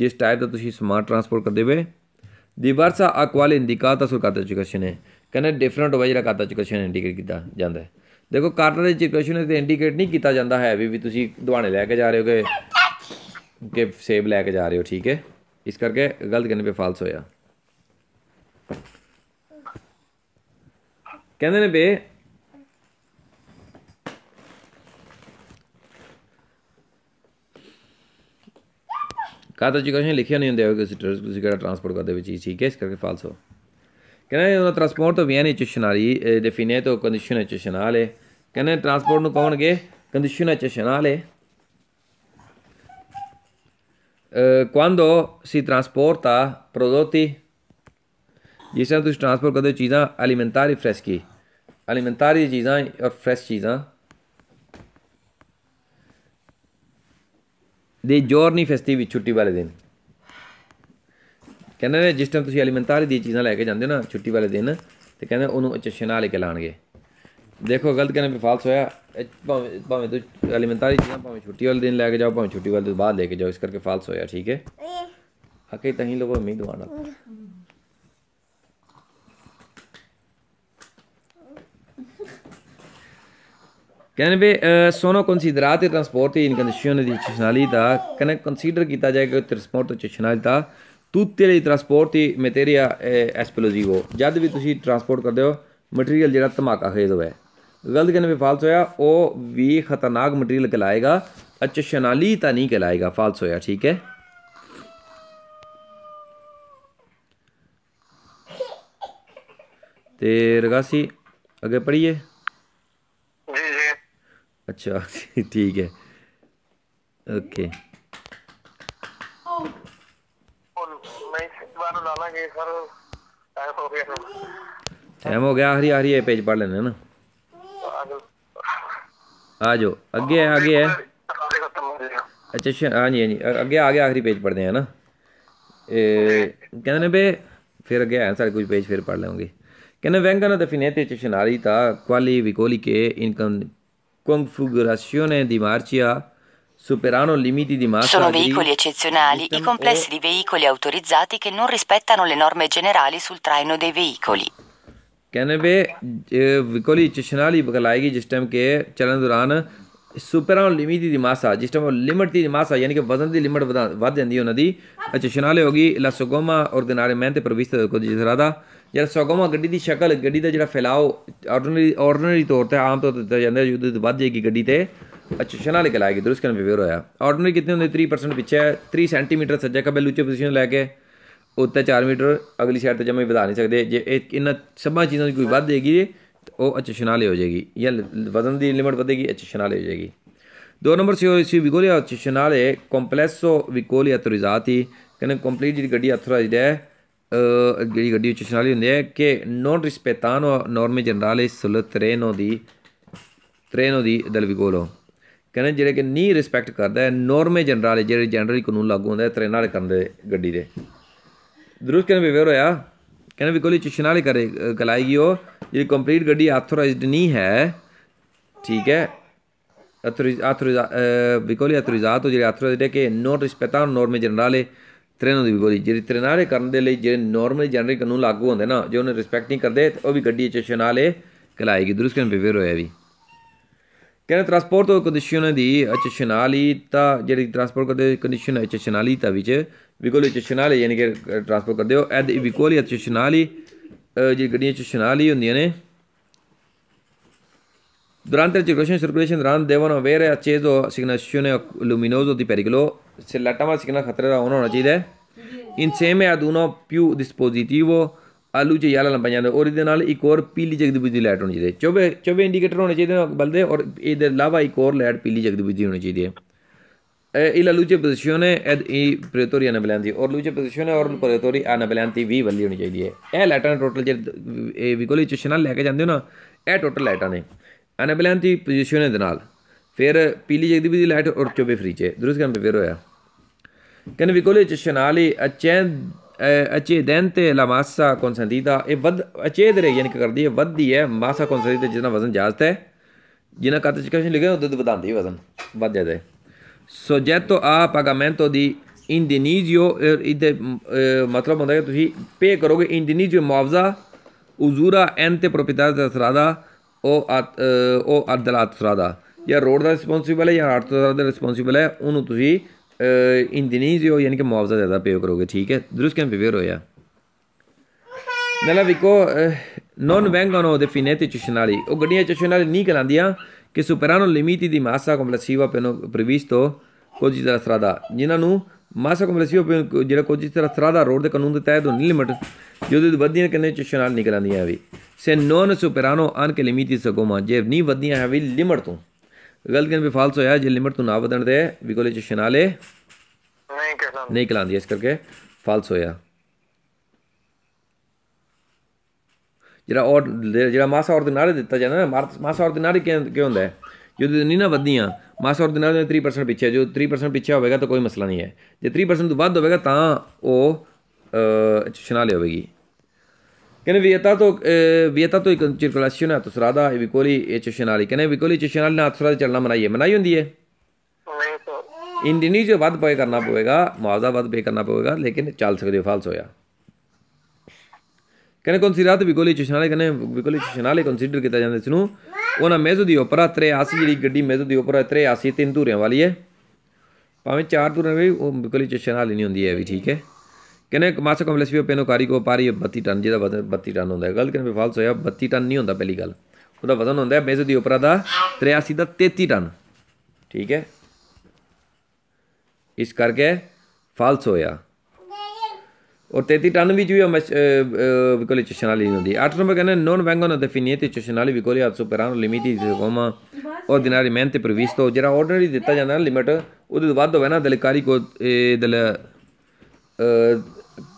Speaker 1: ਜਿਸ ਟਾਈਪ ਦਾ ਤੁਸੀਂ ਸਮਾਰਟ ਟਰਾਂਸਪੋਰਟ ਕਰਦੇ ਹੋਏ ਵਰਸਾ ਅਕਵਾਲ ਇੰਡਿਕਾਤਾ ਸੁਰ ਕਰਤਾ ਚੁਕਸ਼ਨ ਹੈ ਕਹਿੰਦੇ ਡਿਫਰੈਂਟ ਹੋਵੇ ਜਿਹੜਾ ਕਰਤਾ ਚੁਕਸ਼ਨ ਇੰਡੀਕੇਟ ਕੀਤਾ ਜਾਂਦਾ ਹੈ ਦੇਖੋ ਕਾਰਟਰ ਦੇ ਚੁਕਸ਼ਨ ਤੇ ਇੰਡੀਕੇਟ ਨਹੀਂ ਕੀਤਾ ਜਾਂਦਾ ਹੈ ਵੀ ਵੀ ਤੁਸੀਂ ਦੁਆਣੇ ਲੈ ਕੇ ਜਾ ਰਹੇ ਹੋਗੇ ਕਿ ਸੇਬ ਲੈ ਕੇ ਜਾ ਰਹੇ ਹੋ ਠੀਕ ਹੈ ਇਸ ਕਰਕੇ ਗਲਤ ਕਹਿੰਦੇ ਪੇ ਫਾਲਸ ਹੋਇਆ ਕਹਿੰਦੇ ਨੇ ਬੇ ਕਾਤਾ ਜੀ ਕੁਝ ਲਿਖਿਆ ਨਹੀਂ ਹੁੰਦਾ ਕਿ ਤੁਸੀਂ ਕਿਹੜਾ ਟਰਾਂਸਪੋਰਟ ਕਰਦੇ ਵਿੱਚ ਇਹ ਠੀਕ ਹੈ ਇਸ ਕਰਕੇ ਫਾਲਸ ਹੋ ਕਹਿੰਦੇ ਉਹਨਾਂ ਟਰਾਂਸਪੋਰਟ ਤੋਂ ਵੀਐਨ ਚ ਸ਼ਨਾਲੀ ਡੈਫੀਨੇ ਤੋਂ ਕੰਡੀਸ਼ਨ ਚ ਸ਼ਨਾਲੇ ਕਹਿੰਦੇ ਟਰਾਂਸਪੋਰਟ ਨੂੰ ਕਹਣਗੇ ਕੰਡੀਸ਼ਨ ਚ ਸ਼ਨਾਲੇ quando si trasporta prodotti जिस तरह तुस ट्रांसफर करते हो चीज़ां एलीमेंटारी फ्रैश की एलीमेंटारी चीज़ां और फ्रैश चीज़ां दे जोरनी फेस्टिव छुट्टी वाले दिन ਕਹਿੰਦੇ ਨੇ ਜਿਸ ਟਾਈਮ ਤੁਸੀਂ ਐਲੀਮੈਂਟਰੀ ਦੀ ਚੀਜ਼ਾਂ ਲੈ ਕੇ ਜਾਂਦੇ ਹੋ ਨਾ ਛੁੱਟੀ ਵਾਲੇ ਦਿਨ ਤੇ ਕਹਿੰਦੇ ਉਹਨੂੰ ਅਚਸ਼ਨਾ ਲੈ ਕੇ ਲਾਣਗੇ ਦੇਖੋ ਗਲਤ ਕਹਿੰਦੇ ਵੀ ਫਾਲਸ ਹੋਇਆ ਭਾਵੇਂ ਭਾਵੇਂ ਤੁਸੀਂ ਐਲੀਮੈਂਟਰੀ ਚੀਜ਼ਾਂ ਭਾਵੇਂ ਛੁੱਟੀ ਵਾਲੇ ਦਿਨ ਲੈ ਕੇ ਜਾਓ ਭਾਵੇਂ ਛੁੱਟੀ ਵਾਲੇ ਤੋਂ ਬਾਅਦ ਲੈ ਕੇ ਜਾਓ ਇਸ ਕਰਕੇ ਫਾਲਸ ਹੋਇਆ ਠੀਕ ਹੈ ਅਕੇ ਤਹੀਂ ਲੋਗੋ ਉਮੀਦ ਵਾਣਾ ਕਹਿੰਦੇ ਵੀ ਸੋਨੋ ਤੇ ਟਰਾਂਸਪੋਰਟ ਇਨ ਕੰਡੀਸ਼ਨ ਦੀ ਚਸ਼ਨਾਲੀ ਦਾ ਕਨ ਕੰਸੀਡਰ ਕੀਤਾ ਜਾਏਗਾ ਟਰਾਂਸਪੋਰਟ ਚਸ਼ਨਾਲੀ ਦਾ ਤੂਤੇ ਲਈ ਟਰਾਂਸਪੋਰਟ ਦੀ ਮਟੀਰੀਆ ਐਸਪਲੋਜੀਵੋ ਜਦ ਵੀ ਤੁਸੀਂ ਟਰਾਂਸਪੋਰਟ ਕਰਦੇ ਹੋ ਮਟੀਰੀਅਲ ਜਿਹੜਾ ਧਮਾਕਾ ਖੇਦ ਹੋਇਆ ਗਲਤ ਕਹਿੰਦੇ ਵੀ ਫਾਲਸ ਹੋਇਆ ਉਹ ਵੀ ਖਤਰਨਾਕ ਮਟੀਰੀਅਲ ਕਲਾਏਗਾ ਅੱਛਾ ਸ਼ਨਾਲੀ ਤਾਂ ਨਹੀਂ ਕਲਾਏਗਾ ਫਾਲਸ ਹੋਇਆ ਠੀਕ ਹੈ ਤੇ ਰਗਾਸੀ ਅੱਗੇ ਪੜੀਏ अच्छा ठीक है ओके टाइम हो गया हरी हरी पेज पढ़ लेना ना आ जाओ अगे है आगे है अच्छा, अच्छा हाँ जी हाँ जी अगे आगे आखिरी पेज पढ़ते हैं ना कहने पे फिर अगे है सारे कुछ पेज फिर पढ़ लेंगे कहने वेंगन दफिनेते च शनारी ता क्वाली विकोली के इनकम configurazione di marcia superano limiti di massa. Sono veicoli eccezionali i complessi di veicoli autorizzati che non rispettano le norme generali sul traino dei veicoli. कहने विकोली इचनाली बकलाएगी जिस टाइम के चलन दौरान सुपराउन लिमिट दी मासा limiti di massa, दी मासा यानी कि वजन दी लिमिट वध जाती उन्होंने इचनाली होगी ला सुगोमा और दिनारे मेहनत प्रविष्ट को जिस राधा ਯਾਰ ਸਗੋਂ ਗੱਡੀ ਦੀ ਸ਼ਕਲ ਗੱਡੀ ਦਾ ਜਿਹੜਾ ਫੈਲਾਓ ਆਰਡੀਨਰੀ ਆਰਡੀਨਰੀ ਤੌਰ ਤੇ ਆਮ ਤੌਰ ਤੇ ਦਿੱਤਾ ਜਾਂਦਾ ਜਦੋਂ ਵੱਧ ਜਾਏਗੀ ਗੱਡੀ ਤੇ ਅੱਛਾ ਨਾਲ ਨਿਕਲ ਆਏਗੀ ਦੁਰਸਕਨ ਵਿਵੇਰ ਹੋਇਆ ਆਰਡੀਨਰੀ ਕਿੰਨੇ ਹੁੰਦੇ 3% ਪਿੱਛੇ 3 ਸੈਂਟੀਮੀਟਰ ਸੱਜਾ ਕਬੇ ਲੂਚੇ ਪੋਜੀਸ਼ਨ ਲੈ ਕੇ ਉੱਤੇ 4 ਮੀਟਰ ਅਗਲੀ ਸਾਈਡ ਤੇ ਜਮੇ ਵਧਾ ਨਹੀਂ ਸਕਦੇ ਜੇ ਇਹਨਾਂ ਸਭਾਂ ਚੀਜ਼ਾਂ ਦੀ ਕੋਈ ਵੱਧ ਜਾਏਗੀ ਉਹ ਅੱਛਾ ਨਾਲ ਹੋ ਜਾਏਗੀ ਜਾਂ ਵਜ਼ਨ ਦੀ ਲਿਮਟ ਵਧੇਗੀ ਅੱਛਾ ਨਾਲ ਹੋ ਜਾਏਗੀ दो नंबर सी सी विगोलिया चिशनाले कॉम्प्लेक्सो विकोलिया तुरिजाती कने कंप्लीट जी गड्डी अथराइड है ਜਿਹੜੀ ਗੱਡੀ ਵਿੱਚ ਸ਼ਾਮਲ ਹੁੰਦੀ ਹੈ ਕਿ ਨੋਨ ਰਿਸਪੇਤਾਨੋ ਨੋਰਮੇ ਜਨਰਲੇ ਸੁਲ ਤਰੇਨੋ ਦੀ ਤਰੇਨੋ ਦੀ ਦਲਵਿਗੋਲੋ ਕਹਿੰਦੇ ਜਿਹੜੇ ਕਿ ਨਹੀਂ ਰਿਸਪੈਕਟ ਕਰਦਾ ਹੈ ਨੋਰਮੇ ਜਨਰਲੇ ਜਿਹੜੇ ਜਨਰਲੀ ਕਾਨੂੰਨ ਲਾਗੂ ਹੁੰਦਾ ਹੈ ਤਰੇ ਨਾਲ ਕਰਦੇ ਗੱਡੀ ਦੇ ਦਰੁਸਤ ਕਹਿੰਦੇ ਵਿਵੇਰ ਹੋਇਆ ਕਹਿੰਦੇ ਵੀ ਕੋਲੀ ਚਿਸ਼ਨ ਵਾਲੀ ਕਰੇ ਕਲਾਈਗੀ ਉਹ ਜਿਹੜੀ ਕੰਪਲੀਟ ਗੱਡੀ ਆਥੋਰਾਈਜ਼ਡ ਨਹੀਂ ਹੈ ਠੀਕ ਹੈ ਅਥੋਰਾਈਜ਼ ਆਥੋਰਾਈਜ਼ ਵਿਕੋਲੀ ਅਥੋਰਾਈਜ਼ਾਤ ਜਿਹੜੇ ਆਥੋਰਾਈਜ਼ਡ ਹੈ ਕਿ ਨੋਟ ਰਿਸਪੈਕਟਾਂ ਨੋਰਮੇ ਜਨਰਲੇ ਟ੍ਰੇਨਾਂ ਦੀ ਵੀ ਗੋਲੀ ਜਿਹੜੀ ਟ੍ਰੇਨਾਰੇ ਕਰਨ ਦੇ ਲਈ ਜਿਹੜੇ ਨਾਰਮਲ ਜਨਰਲ ਕਾਨੂੰਨ ਲਾਗੂ ਹੁੰਦੇ ਨਾ ਜੇ ਉਹਨੇ ਰਿਸਪੈਕਟ ਨਹੀਂ ਕਰਦੇ ਉਹ ਵੀ ਗੱਡੀ ਚ ਸ਼ਨਾਲੇ ਕਲਾਏਗੀ ਦਰੁਸਤ ਕਰਨ ਬਿਵੇਰ ਹੋਇਆ ਵੀ ਕਹਿੰਦੇ ਟਰਾਂਸਪੋਰਟ ਤੋਂ ਕੰਡੀਸ਼ਨ ਦੀ ਅਚ ਸ਼ਨਾਲੀ ਤਾਂ ਜਿਹੜੀ ਟਰਾਂਸਪੋਰਟ ਕਰਦੇ ਕੰਡੀਸ਼ਨ ਅਚ ਸ਼ਨਾਲੀ ਤਾਂ ਵਿੱਚ ਵਿਗੋਲੀ ਚ ਸ਼ਨਾਲੇ ਯਾਨੀ ਕਿ ਟਰਾਂਸਪੋਰਟ ਕਰਦੇ ਹੋ ਐਦ ਵਿਕੋਲੀ ਅਚ ਸ਼ਨਾਲੀ ਜਿਹੜੀ ਗੱਡੀਆਂ ਚ ਸ਼ਨਾਲੀ ਹੁੰਦੀਆਂ ਨੇ Durante la circulación y circulation dovranno, devono avere acceso segnalazione luminoso di pericolo. Se la tama segnala khatre da hono चाहिए insieme ad uno più dispositivo ਆ ਲੂਚੇ ਯਾਲਾ ਲੰਬਾਈਆਂ ਦੇ ਔਰ ਇਹਦੇ ਨਾਲ ਇੱਕ ਹੋਰ ਪੀਲੀ ਜਗਦੀਪ ਦੀ ਲਾਈਟ ਹੋਣੀ ਚਾਹੀਦੀ ਚੌਵੇ ਚੌਵੇ ਇੰਡੀਕੇਟਰ ਹੋਣੇ ਚਾਹੀਦੇ ਨੇ ਬਲਦੇ ਔਰ ਇਹਦੇ ਇਲਾਵਾ ਇੱਕ ਹੋਰ ਲਾਈਟ ਪੀਲੀ ਜਗਦੀਪ ਦੀ ਹੋਣੀ ਚਾਹੀਦੀ ਹੈ ਇਹ ਲਾ ਲੂਚੇ ਪੋਜੀਸ਼ਨ ਹੈ ਇਹ ਪ੍ਰੇਤੋਰੀ ਆਣਾ ਬਲੈਂਦੀ ਔਰ ਲੂਚੇ ਪੋਜੀਸ਼ਨ ਹੈ ਔਰ ਪ੍ਰੇਤੋਰੀ ਆਣਾ ਬਲੈਂਦੀ 20 ਵਾਲੀ ਹੋਣੀ ਚਾਹੀਦੀ ਹੈ ਇਹ ਲਾਈਟਾਂ ਟੋਟਲ ਜੇ ਇਹ ਵਿਗੋਲੀ ਚਸ਼ਨਾ ਲੈ ਕੇ ਜਾਂਦੇ ਹੋ ਨਾ ਇਹ ਟੋਟਲ ਲਾਈਟਾਂ ਨੇ ਅਨਬਲੈਨ ਦੀ ਪੋਜੀਸ਼ਨ ਇਹਦੇ ਨਾਲ ਫਿਰ ਪੀਲੀ ਜਗਦੀਪ ਦੀ ਲਾਈਟ ਔਰ ਚੋਬੇ ਫਰੀਚੇ ਦਰੁਸਤ ਕੰਮ ਫਿਰ ਹੋਇਆ ਕਨ ਵਿਕੋਲੇ ਸ਼ਨਾਲੀ ਅਚੈ ਅਚੇ ਦੈਨ ਤੇ ਲਮਾਸਾ ਕਨਸੰਦੀਦਾ ਇਹ ਵਧ ਅਚੇ ਦੇ ਯਾਨੀ ਕਿ ਕਰਦੀ ਹੈ ਵੱਧਦੀ ਹੈ ਮਾਸਾ ਕਨਸੰਦੀਦਾ ਜਿਹਦਾ ਵਜ਼ਨ ਜਾਜ਼ਤ ਹੈ ਜਿਹਨਾਂ ਕਤ ਚਕਸ਼ਨ ਲਿਖਿਆ ਉਹ ਦੁੱਧ ਵਧਾਉਂਦੀ ਵਜ਼ਨ ਵੱਧ ਜਾਂਦਾ ਹੈ ਸੋ ਜੈਤੋ ਆ ਪਾਗਾਮੈਂਟੋ ਦੀ ਇੰਡੀਨੀਜ਼ੀਓ ਇਹਦੇ ਮਤਲਬ ਹੁੰਦਾ ਹੈ ਕਿ ਤੁਸੀਂ ਪੇ ਕਰੋਗੇ ਇੰਡੀਨੀਜ਼ੀਓ ਮੁਆਵਜ਼ਾ ਉਜ਼ੂਰਾ ਐਨ ਤੇ ਪ੍ਰੋਪਰਟੀ ਦਾ ਸਰਾਦਾ ਉਹ ਉਹ ਅਦਾਲਤ ਸਰਾਦਾ ਜਾਂ ਰੋਡ ਦਾ ਰਿਸਪੌਂਸੀਬਲ ਹੈ ਜਾਂ ਅਰਥ ਦਾ ਰਿਸਪੌਂਸੀਬਲ ਹੈ ਉਹਨੂੰ ਤੁਸੀਂ ਇੰਦਨੀਜ਼ ਹੋ ਯਾਨੀ ਕਿ ਮੁਆਵਜ਼ਾ ਜ਼ਿਆਦਾ ਪੇ ਕਰੋਗੇ ਠੀਕ ਹੈ ਦਰੁਸਤ ਕੈਂ ਬਿਵੇਅਰ ਹੋਇਆ ਨਾਲਾ ਵਿਕੋ ਨੋਨ ਵੈਂਗਨੋ ਦੇ ਫਿਨੇਤੀ ਚੁਸ਼ਨਾਲੀ ਉਹ ਗੱਡੀਆਂ ਚੁਸ਼ਨਾਲੀ ਨਹੀਂ ਕਰਾਂਦੀਆਂ che superano i limiti di massa complessiva previsto così dalla strada. Ginanu ਮਾਸਕ ਮਲਸੀਓ ਜਿਹੜਾ ਕੁਝ ਇਸ ਤਰ੍ਹਾਂ ਸਰਾਦਾ ਰੋਡ ਦੇ ਕਾਨੂੰਨ ਦੇ ਤਹਿਤ 9 ਲਿਮਟ ਜਦੋਂ ਵਧੀਆਂ ਕਨੇ ਚਸ਼ਨਾਲ ਨਿਕਲ ਆਂਦੀਆਂ ਵੀ ਸੇ ਨੋਨ ਸੁਪਰਾਨੋ ਆਨ ਕੇ ਲਿਮਿਤੀ ਸਕੋਮਾ ਜੇ ਨਹੀਂ ਵਧੀਆਂ ਹੈ ਵੀ ਲਿਮਟ ਤੋਂ ਗਲਤ ਕਨ ਵੀ ਫਾਲਸ ਹੋਇਆ ਜੇ ਲਿਮਟ ਤੋਂ ਨਾ ਵਧਣ ਦੇ ਵੀ ਕੋਲੇ ਚਸ਼ਨਾਲੇ ਨਹੀਂ ਕਹਲਾਂਦੀ ਨਹੀਂ ਕਹਲਾਂਦੀ ਇਸ ਕਰਕੇ ਫਾਲਸ ਹੋਇਆ ਜਿਹੜਾ ਔਰ ਜਿਹੜਾ ਮਾਸਾ ਔਰ ਦੇ ਨਾਰੇ ਦਿੱਤਾ ਜਾਂਦਾ ਨਾ ਮਾਸਾ ਔਰ ਦੇ ਨਾਰੇ ਕਿਉਂ ਹੁੰਦਾ ਹੈ ਜਦੋਂ ਨਹੀਂ ਨਾ ਵਧੀਆਂ ਮਾਸ ਔਰ ਦਿਨਾਂ ਦੇ 3% ਪਿੱਛੇ ਜੋ 3% ਪਿੱਛੇ ਹੋਵੇਗਾ ਤਾਂ ਕੋਈ ਮਸਲਾ ਨਹੀਂ ਹੈ ਜੇ 3% ਤੋਂ ਵੱਧ ਹੋਵੇਗਾ ਤਾਂ ਉਹ ਸ਼ਨਾਲੇ ਹੋਵੇਗੀ ਕਹਿੰਦੇ ਵਿਯਤਾ ਤੋਂ ਵਿਯਤਾ ਤੋਂ ਇੱਕ ਸਰਕੂਲੇਸ਼ਨ ਹੈ ਤਸਰਾਦਾ ਇਹ ਵਿਕੋਲੀ ਇਹ ਚਸ਼ਨਾਲੀ ਕਹਿੰਦੇ ਵਿਕੋਲੀ ਚਸ਼ਨਾਲੀ ਨਾਲ ਦੇ ਚੱਲਣਾ ਮਨਾਈਏ ਮਨਾਈ ਹੁੰਦੀ ਹੈ ਨਹੀਂ ਸਰ ਇੰਡੀਨੀਜ ਵੱਧ ਪਏ ਕਰਨਾ ਪਵੇਗਾ ਮੁਆਵਜ਼ਾ ਵੱਧ ਪੇ ਕਰਨਾ ਪਵੇਗਾ ਲੇਕਿਨ ਚੱਲ ਸਕਦੇ ਫਾਲਸ ਹੋਇਆ ਕਹਿੰਦੇ ਕੌਨਸੀਡਰ ਵਿਕੋਲੀ ਚਸ਼ਨਾਲੇ ਕਹਿੰਦੇ ਵਿਕੋਲੀ ਚਸ਼ਨਾਲੇ ਕਨਸੀਡਰ ਕੀਤਾ ਜਾਂਦਾ ਇਸ ਨੂੰ ਉਹਨਾਂ ਮੇਜ਼ੋ ਦੀ ਉਪਰਾ 83 ਜਿਹੜੀ ਗੱਡੀ ਮੇਜ਼ੋ ਦੀ ਉਪਰਾ 83 ਤਿੰਨ ਧੂਰੀਆਂ ਵਾਲੀ ਹੈ ਭਾਵੇਂ ਚਾਰ ਧੂਰੀਆਂ ਵੀ ਉਹ ਬਿਲਕੁਲ ਚਸ਼ਨ ਵਾਲੀ ਨਹੀਂ ਹੁੰਦੀ ਹੈ ਵੀ ਠੀਕ ਹੈ ਕਿਨੇ ਮਾਸ ਕੰਪਲੈਕਸ ਵੀ ਪੈਨੋ ਕਾਰੀ ਕੋ ਪਾਰੀ 32 ਟਨ ਜਿਹਦਾ ਵਜ਼ਨ 32 ਟਨ ਹੁੰਦਾ ਹੈ ਗਲਤ ਵੀ ਫਾਲਸ ਹੋਇਆ 32 ਟਨ ਨਹੀਂ ਹੁੰਦਾ ਪਹਿਲੀ ਗੱਲ ਉਹਦਾ ਵਜ਼ਨ ਹੁੰਦਾ ਹੈ ਮੇਜ਼ੋ ਦੀ ਉਪਰਾ ਦਾ 83 ਦਾ 33 ਟਨ ਠੀਕ ਹੈ ਇਸ ਕਰਕੇ ਫਾਲਸ ਹੋਇਆ ਔਰ 33 ਟਨ ਵੀ ਉਹ ਵਿਕੋਲੀ ਚਸ਼ਨਾਲੀ ਹੁੰਦੀ 8 ਨੰਬਰ ਕਹਿੰਦੇ ਨੋਨ ਵੈਂਗੋ ਨਾ ਦੇਫੀਨੀਏ ਤੇ ਚਸ਼ਨਾਲੀ ਵਿਕੋਲੀ ਆਪ ਸੁਪਰਾਨ ਲਿਮਿਟ ਇਸ ਕੋਮਾ ਦਿਨਾਰੀ ਮੈਂ ਤੇ ਪ੍ਰਵੀਸ ਤੋਂ ਜਿਹੜਾ ਆਰਡੀਨਰੀ ਦਿੱਤਾ ਜਾਂਦਾ ਹੈ ਲਿਮਟ ਉਹਦੇ ਤੋਂ ਵੱਧ ਹੋਵੇ ਨਾ ਦਲਕਾਰੀ ਕੋ ਦਲ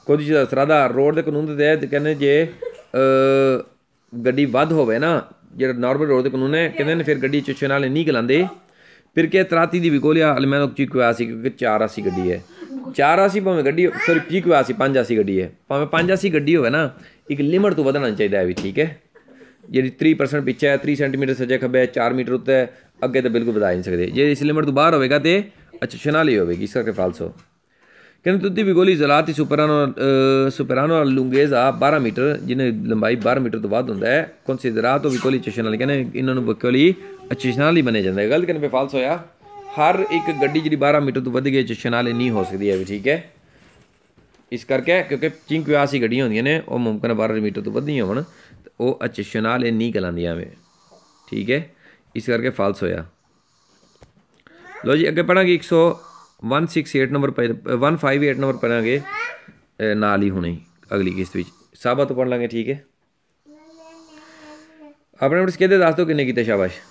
Speaker 1: ਕੋਈ ਜਿਹੜਾ ਸਰਾਦਾ ਰੋਡ ਦੇ ਕਾਨੂੰਨ ਦੇ ਤਹਿਤ ਕਹਿੰਦੇ ਜੇ ਗੱਡੀ ਵੱਧ ਹੋਵੇ ਨਾ ਜਿਹੜਾ ਨਾਰਮਲ ਰੋਡ ਦੇ ਕਾਨੂੰਨ ਹੈ ਕਹਿੰਦੇ ਨੇ ਫਿਰ ਗੱਡੀ ਚਸ਼ਨਾਲੀ ਨਹੀਂ ਗਲਾਂਦੇ ਫਿਰ ਕਿ ਤਰਾਤੀ ਦੀ ਵਿਕੋਲੀਆ ਅਲਮੈਨੋਕ ਚੀਕ ਹੋਇਆ ਸੀ ਕਿਉਂਕਿ 4 ਆਸੀ ਗੱਡੀ ਹੈ 4 ਆਸੀ ਭਾਵੇਂ ਗੱਡੀ ਸੌਰੀ ਪੀਕ ਆਸੀ 5 ਆਸੀ ਗੱਡੀ ਹੈ ਭਾਵੇਂ 5 ਆਸੀ ਗੱਡੀ ਹੋਵੇ ਨਾ ਇੱਕ ਲਿਮਟ ਤੋਂ ਵਧਣਾ ਚਾਹੀਦਾ ਹੈ ਵੀ ਠੀਕ ਹੈ ਜਿਹੜੀ 3% ਪਿੱਛੇ ਹੈ 3 ਸੈਂਟੀਮੀਟਰ ਸੱਜੇ ਖੱਬੇ 4 ਮੀਟਰ ਉੱਤੇ ਹੈ ਅੱਗੇ ਤਾਂ ਬਿਲਕੁਲ ਵਧਾ ਨਹੀਂ ਸਕਦੇ ਜੇ ਇਸ ਲਿਮਟ ਤੋਂ ਬਾਹਰ ਹੋਵੇਗਾ ਤੇ ਅੱਛਾ ਅਚਛਨਾਲੀ ਹੋਵੇਗੀ ਇਸ ਕਰਕੇ ਫਾਲਸੋ ਕਹਿੰਦੇ ਤੁੱਦੀ ਗੋਲੀ ਜ਼ਲਾਤੀ ਸੁਪਰਾਨੋ ਸੁਪਰਾਨੋ ਲੁੰਗੇਜ਼ ਆ 12 ਮੀਟਰ ਜਿਹਨੇ ਲੰਬਾਈ 12 ਮੀਟਰ ਤੋਂ ਵੱਧ ਹੁੰਦਾ ਹੈ ਉਹ ਵੀ ਗੋਲੀ ਚਸ਼ਨ ਵਾਲੀ ਕਹਿੰਦੇ ਇਹਨਾਂ ਨੂੰ ਅੱਛਾ ਅਚਛਨਾਲੀ ਬਣੇ ਜਾਂਦਾ ਹੈ ਗਲਤ ਕਹਿੰਦੇ ਫਾਲਸ ਹੋਇਆ ਹਰ ਇੱਕ ਗੱਡੀ ਜਿਹੜੀ 12 ਮੀਟਰ ਤੋਂ ਵੱਧ ਗਈ ਚ ਵਾਲੇ ਨਹੀਂ ਹੋ ਸਕਦੀ ਹੈ ਵੀ ਠੀਕ ਹੈ ਇਸ ਕਰਕੇ ਕਿਉਂਕਿ ਚਿੰਕ ਵਿਆਸ ਹੀ ਗੱਡੀਆਂ ਹੁੰਦੀਆਂ ਨੇ ਉਹ ਮੁਮਕਨ 12 ਮੀਟਰ ਤੋਂ ਵੱਧ ਹੀ ਹੋਣ ਉਹ ਅਚ ਵਾਲੇ ਨਹੀਂ ਕਲਾਂਦੀਆਂ ਵੇ ਠੀਕ ਹੈ ਇਸ ਕਰਕੇ ਫਾਲਸ ਹੋਇਆ ਲੋ ਜੀ ਅੱਗੇ ਪੜਾਂਗੇ 168 ਨੰਬਰ 158 ਨੰਬਰ ਪੜਾਂਗੇ ਨਾਲ ਹੀ ਹੁਣੇ ਅਗਲੀ ਕਿਸ਼ਤ ਵਿੱਚ ਸਾਬਾ ਤੋਂ ਪੜ ਲਾਂਗੇ ਠੀਕ ਹੈ ਆਪਣੇ ਵਿੱਚ ਕਿਹਦੇ ਦੱਸ ਦਿਓ ਕਿੰਨੇ ਕੀਤੇ ਸ਼ਾਬਾਸ਼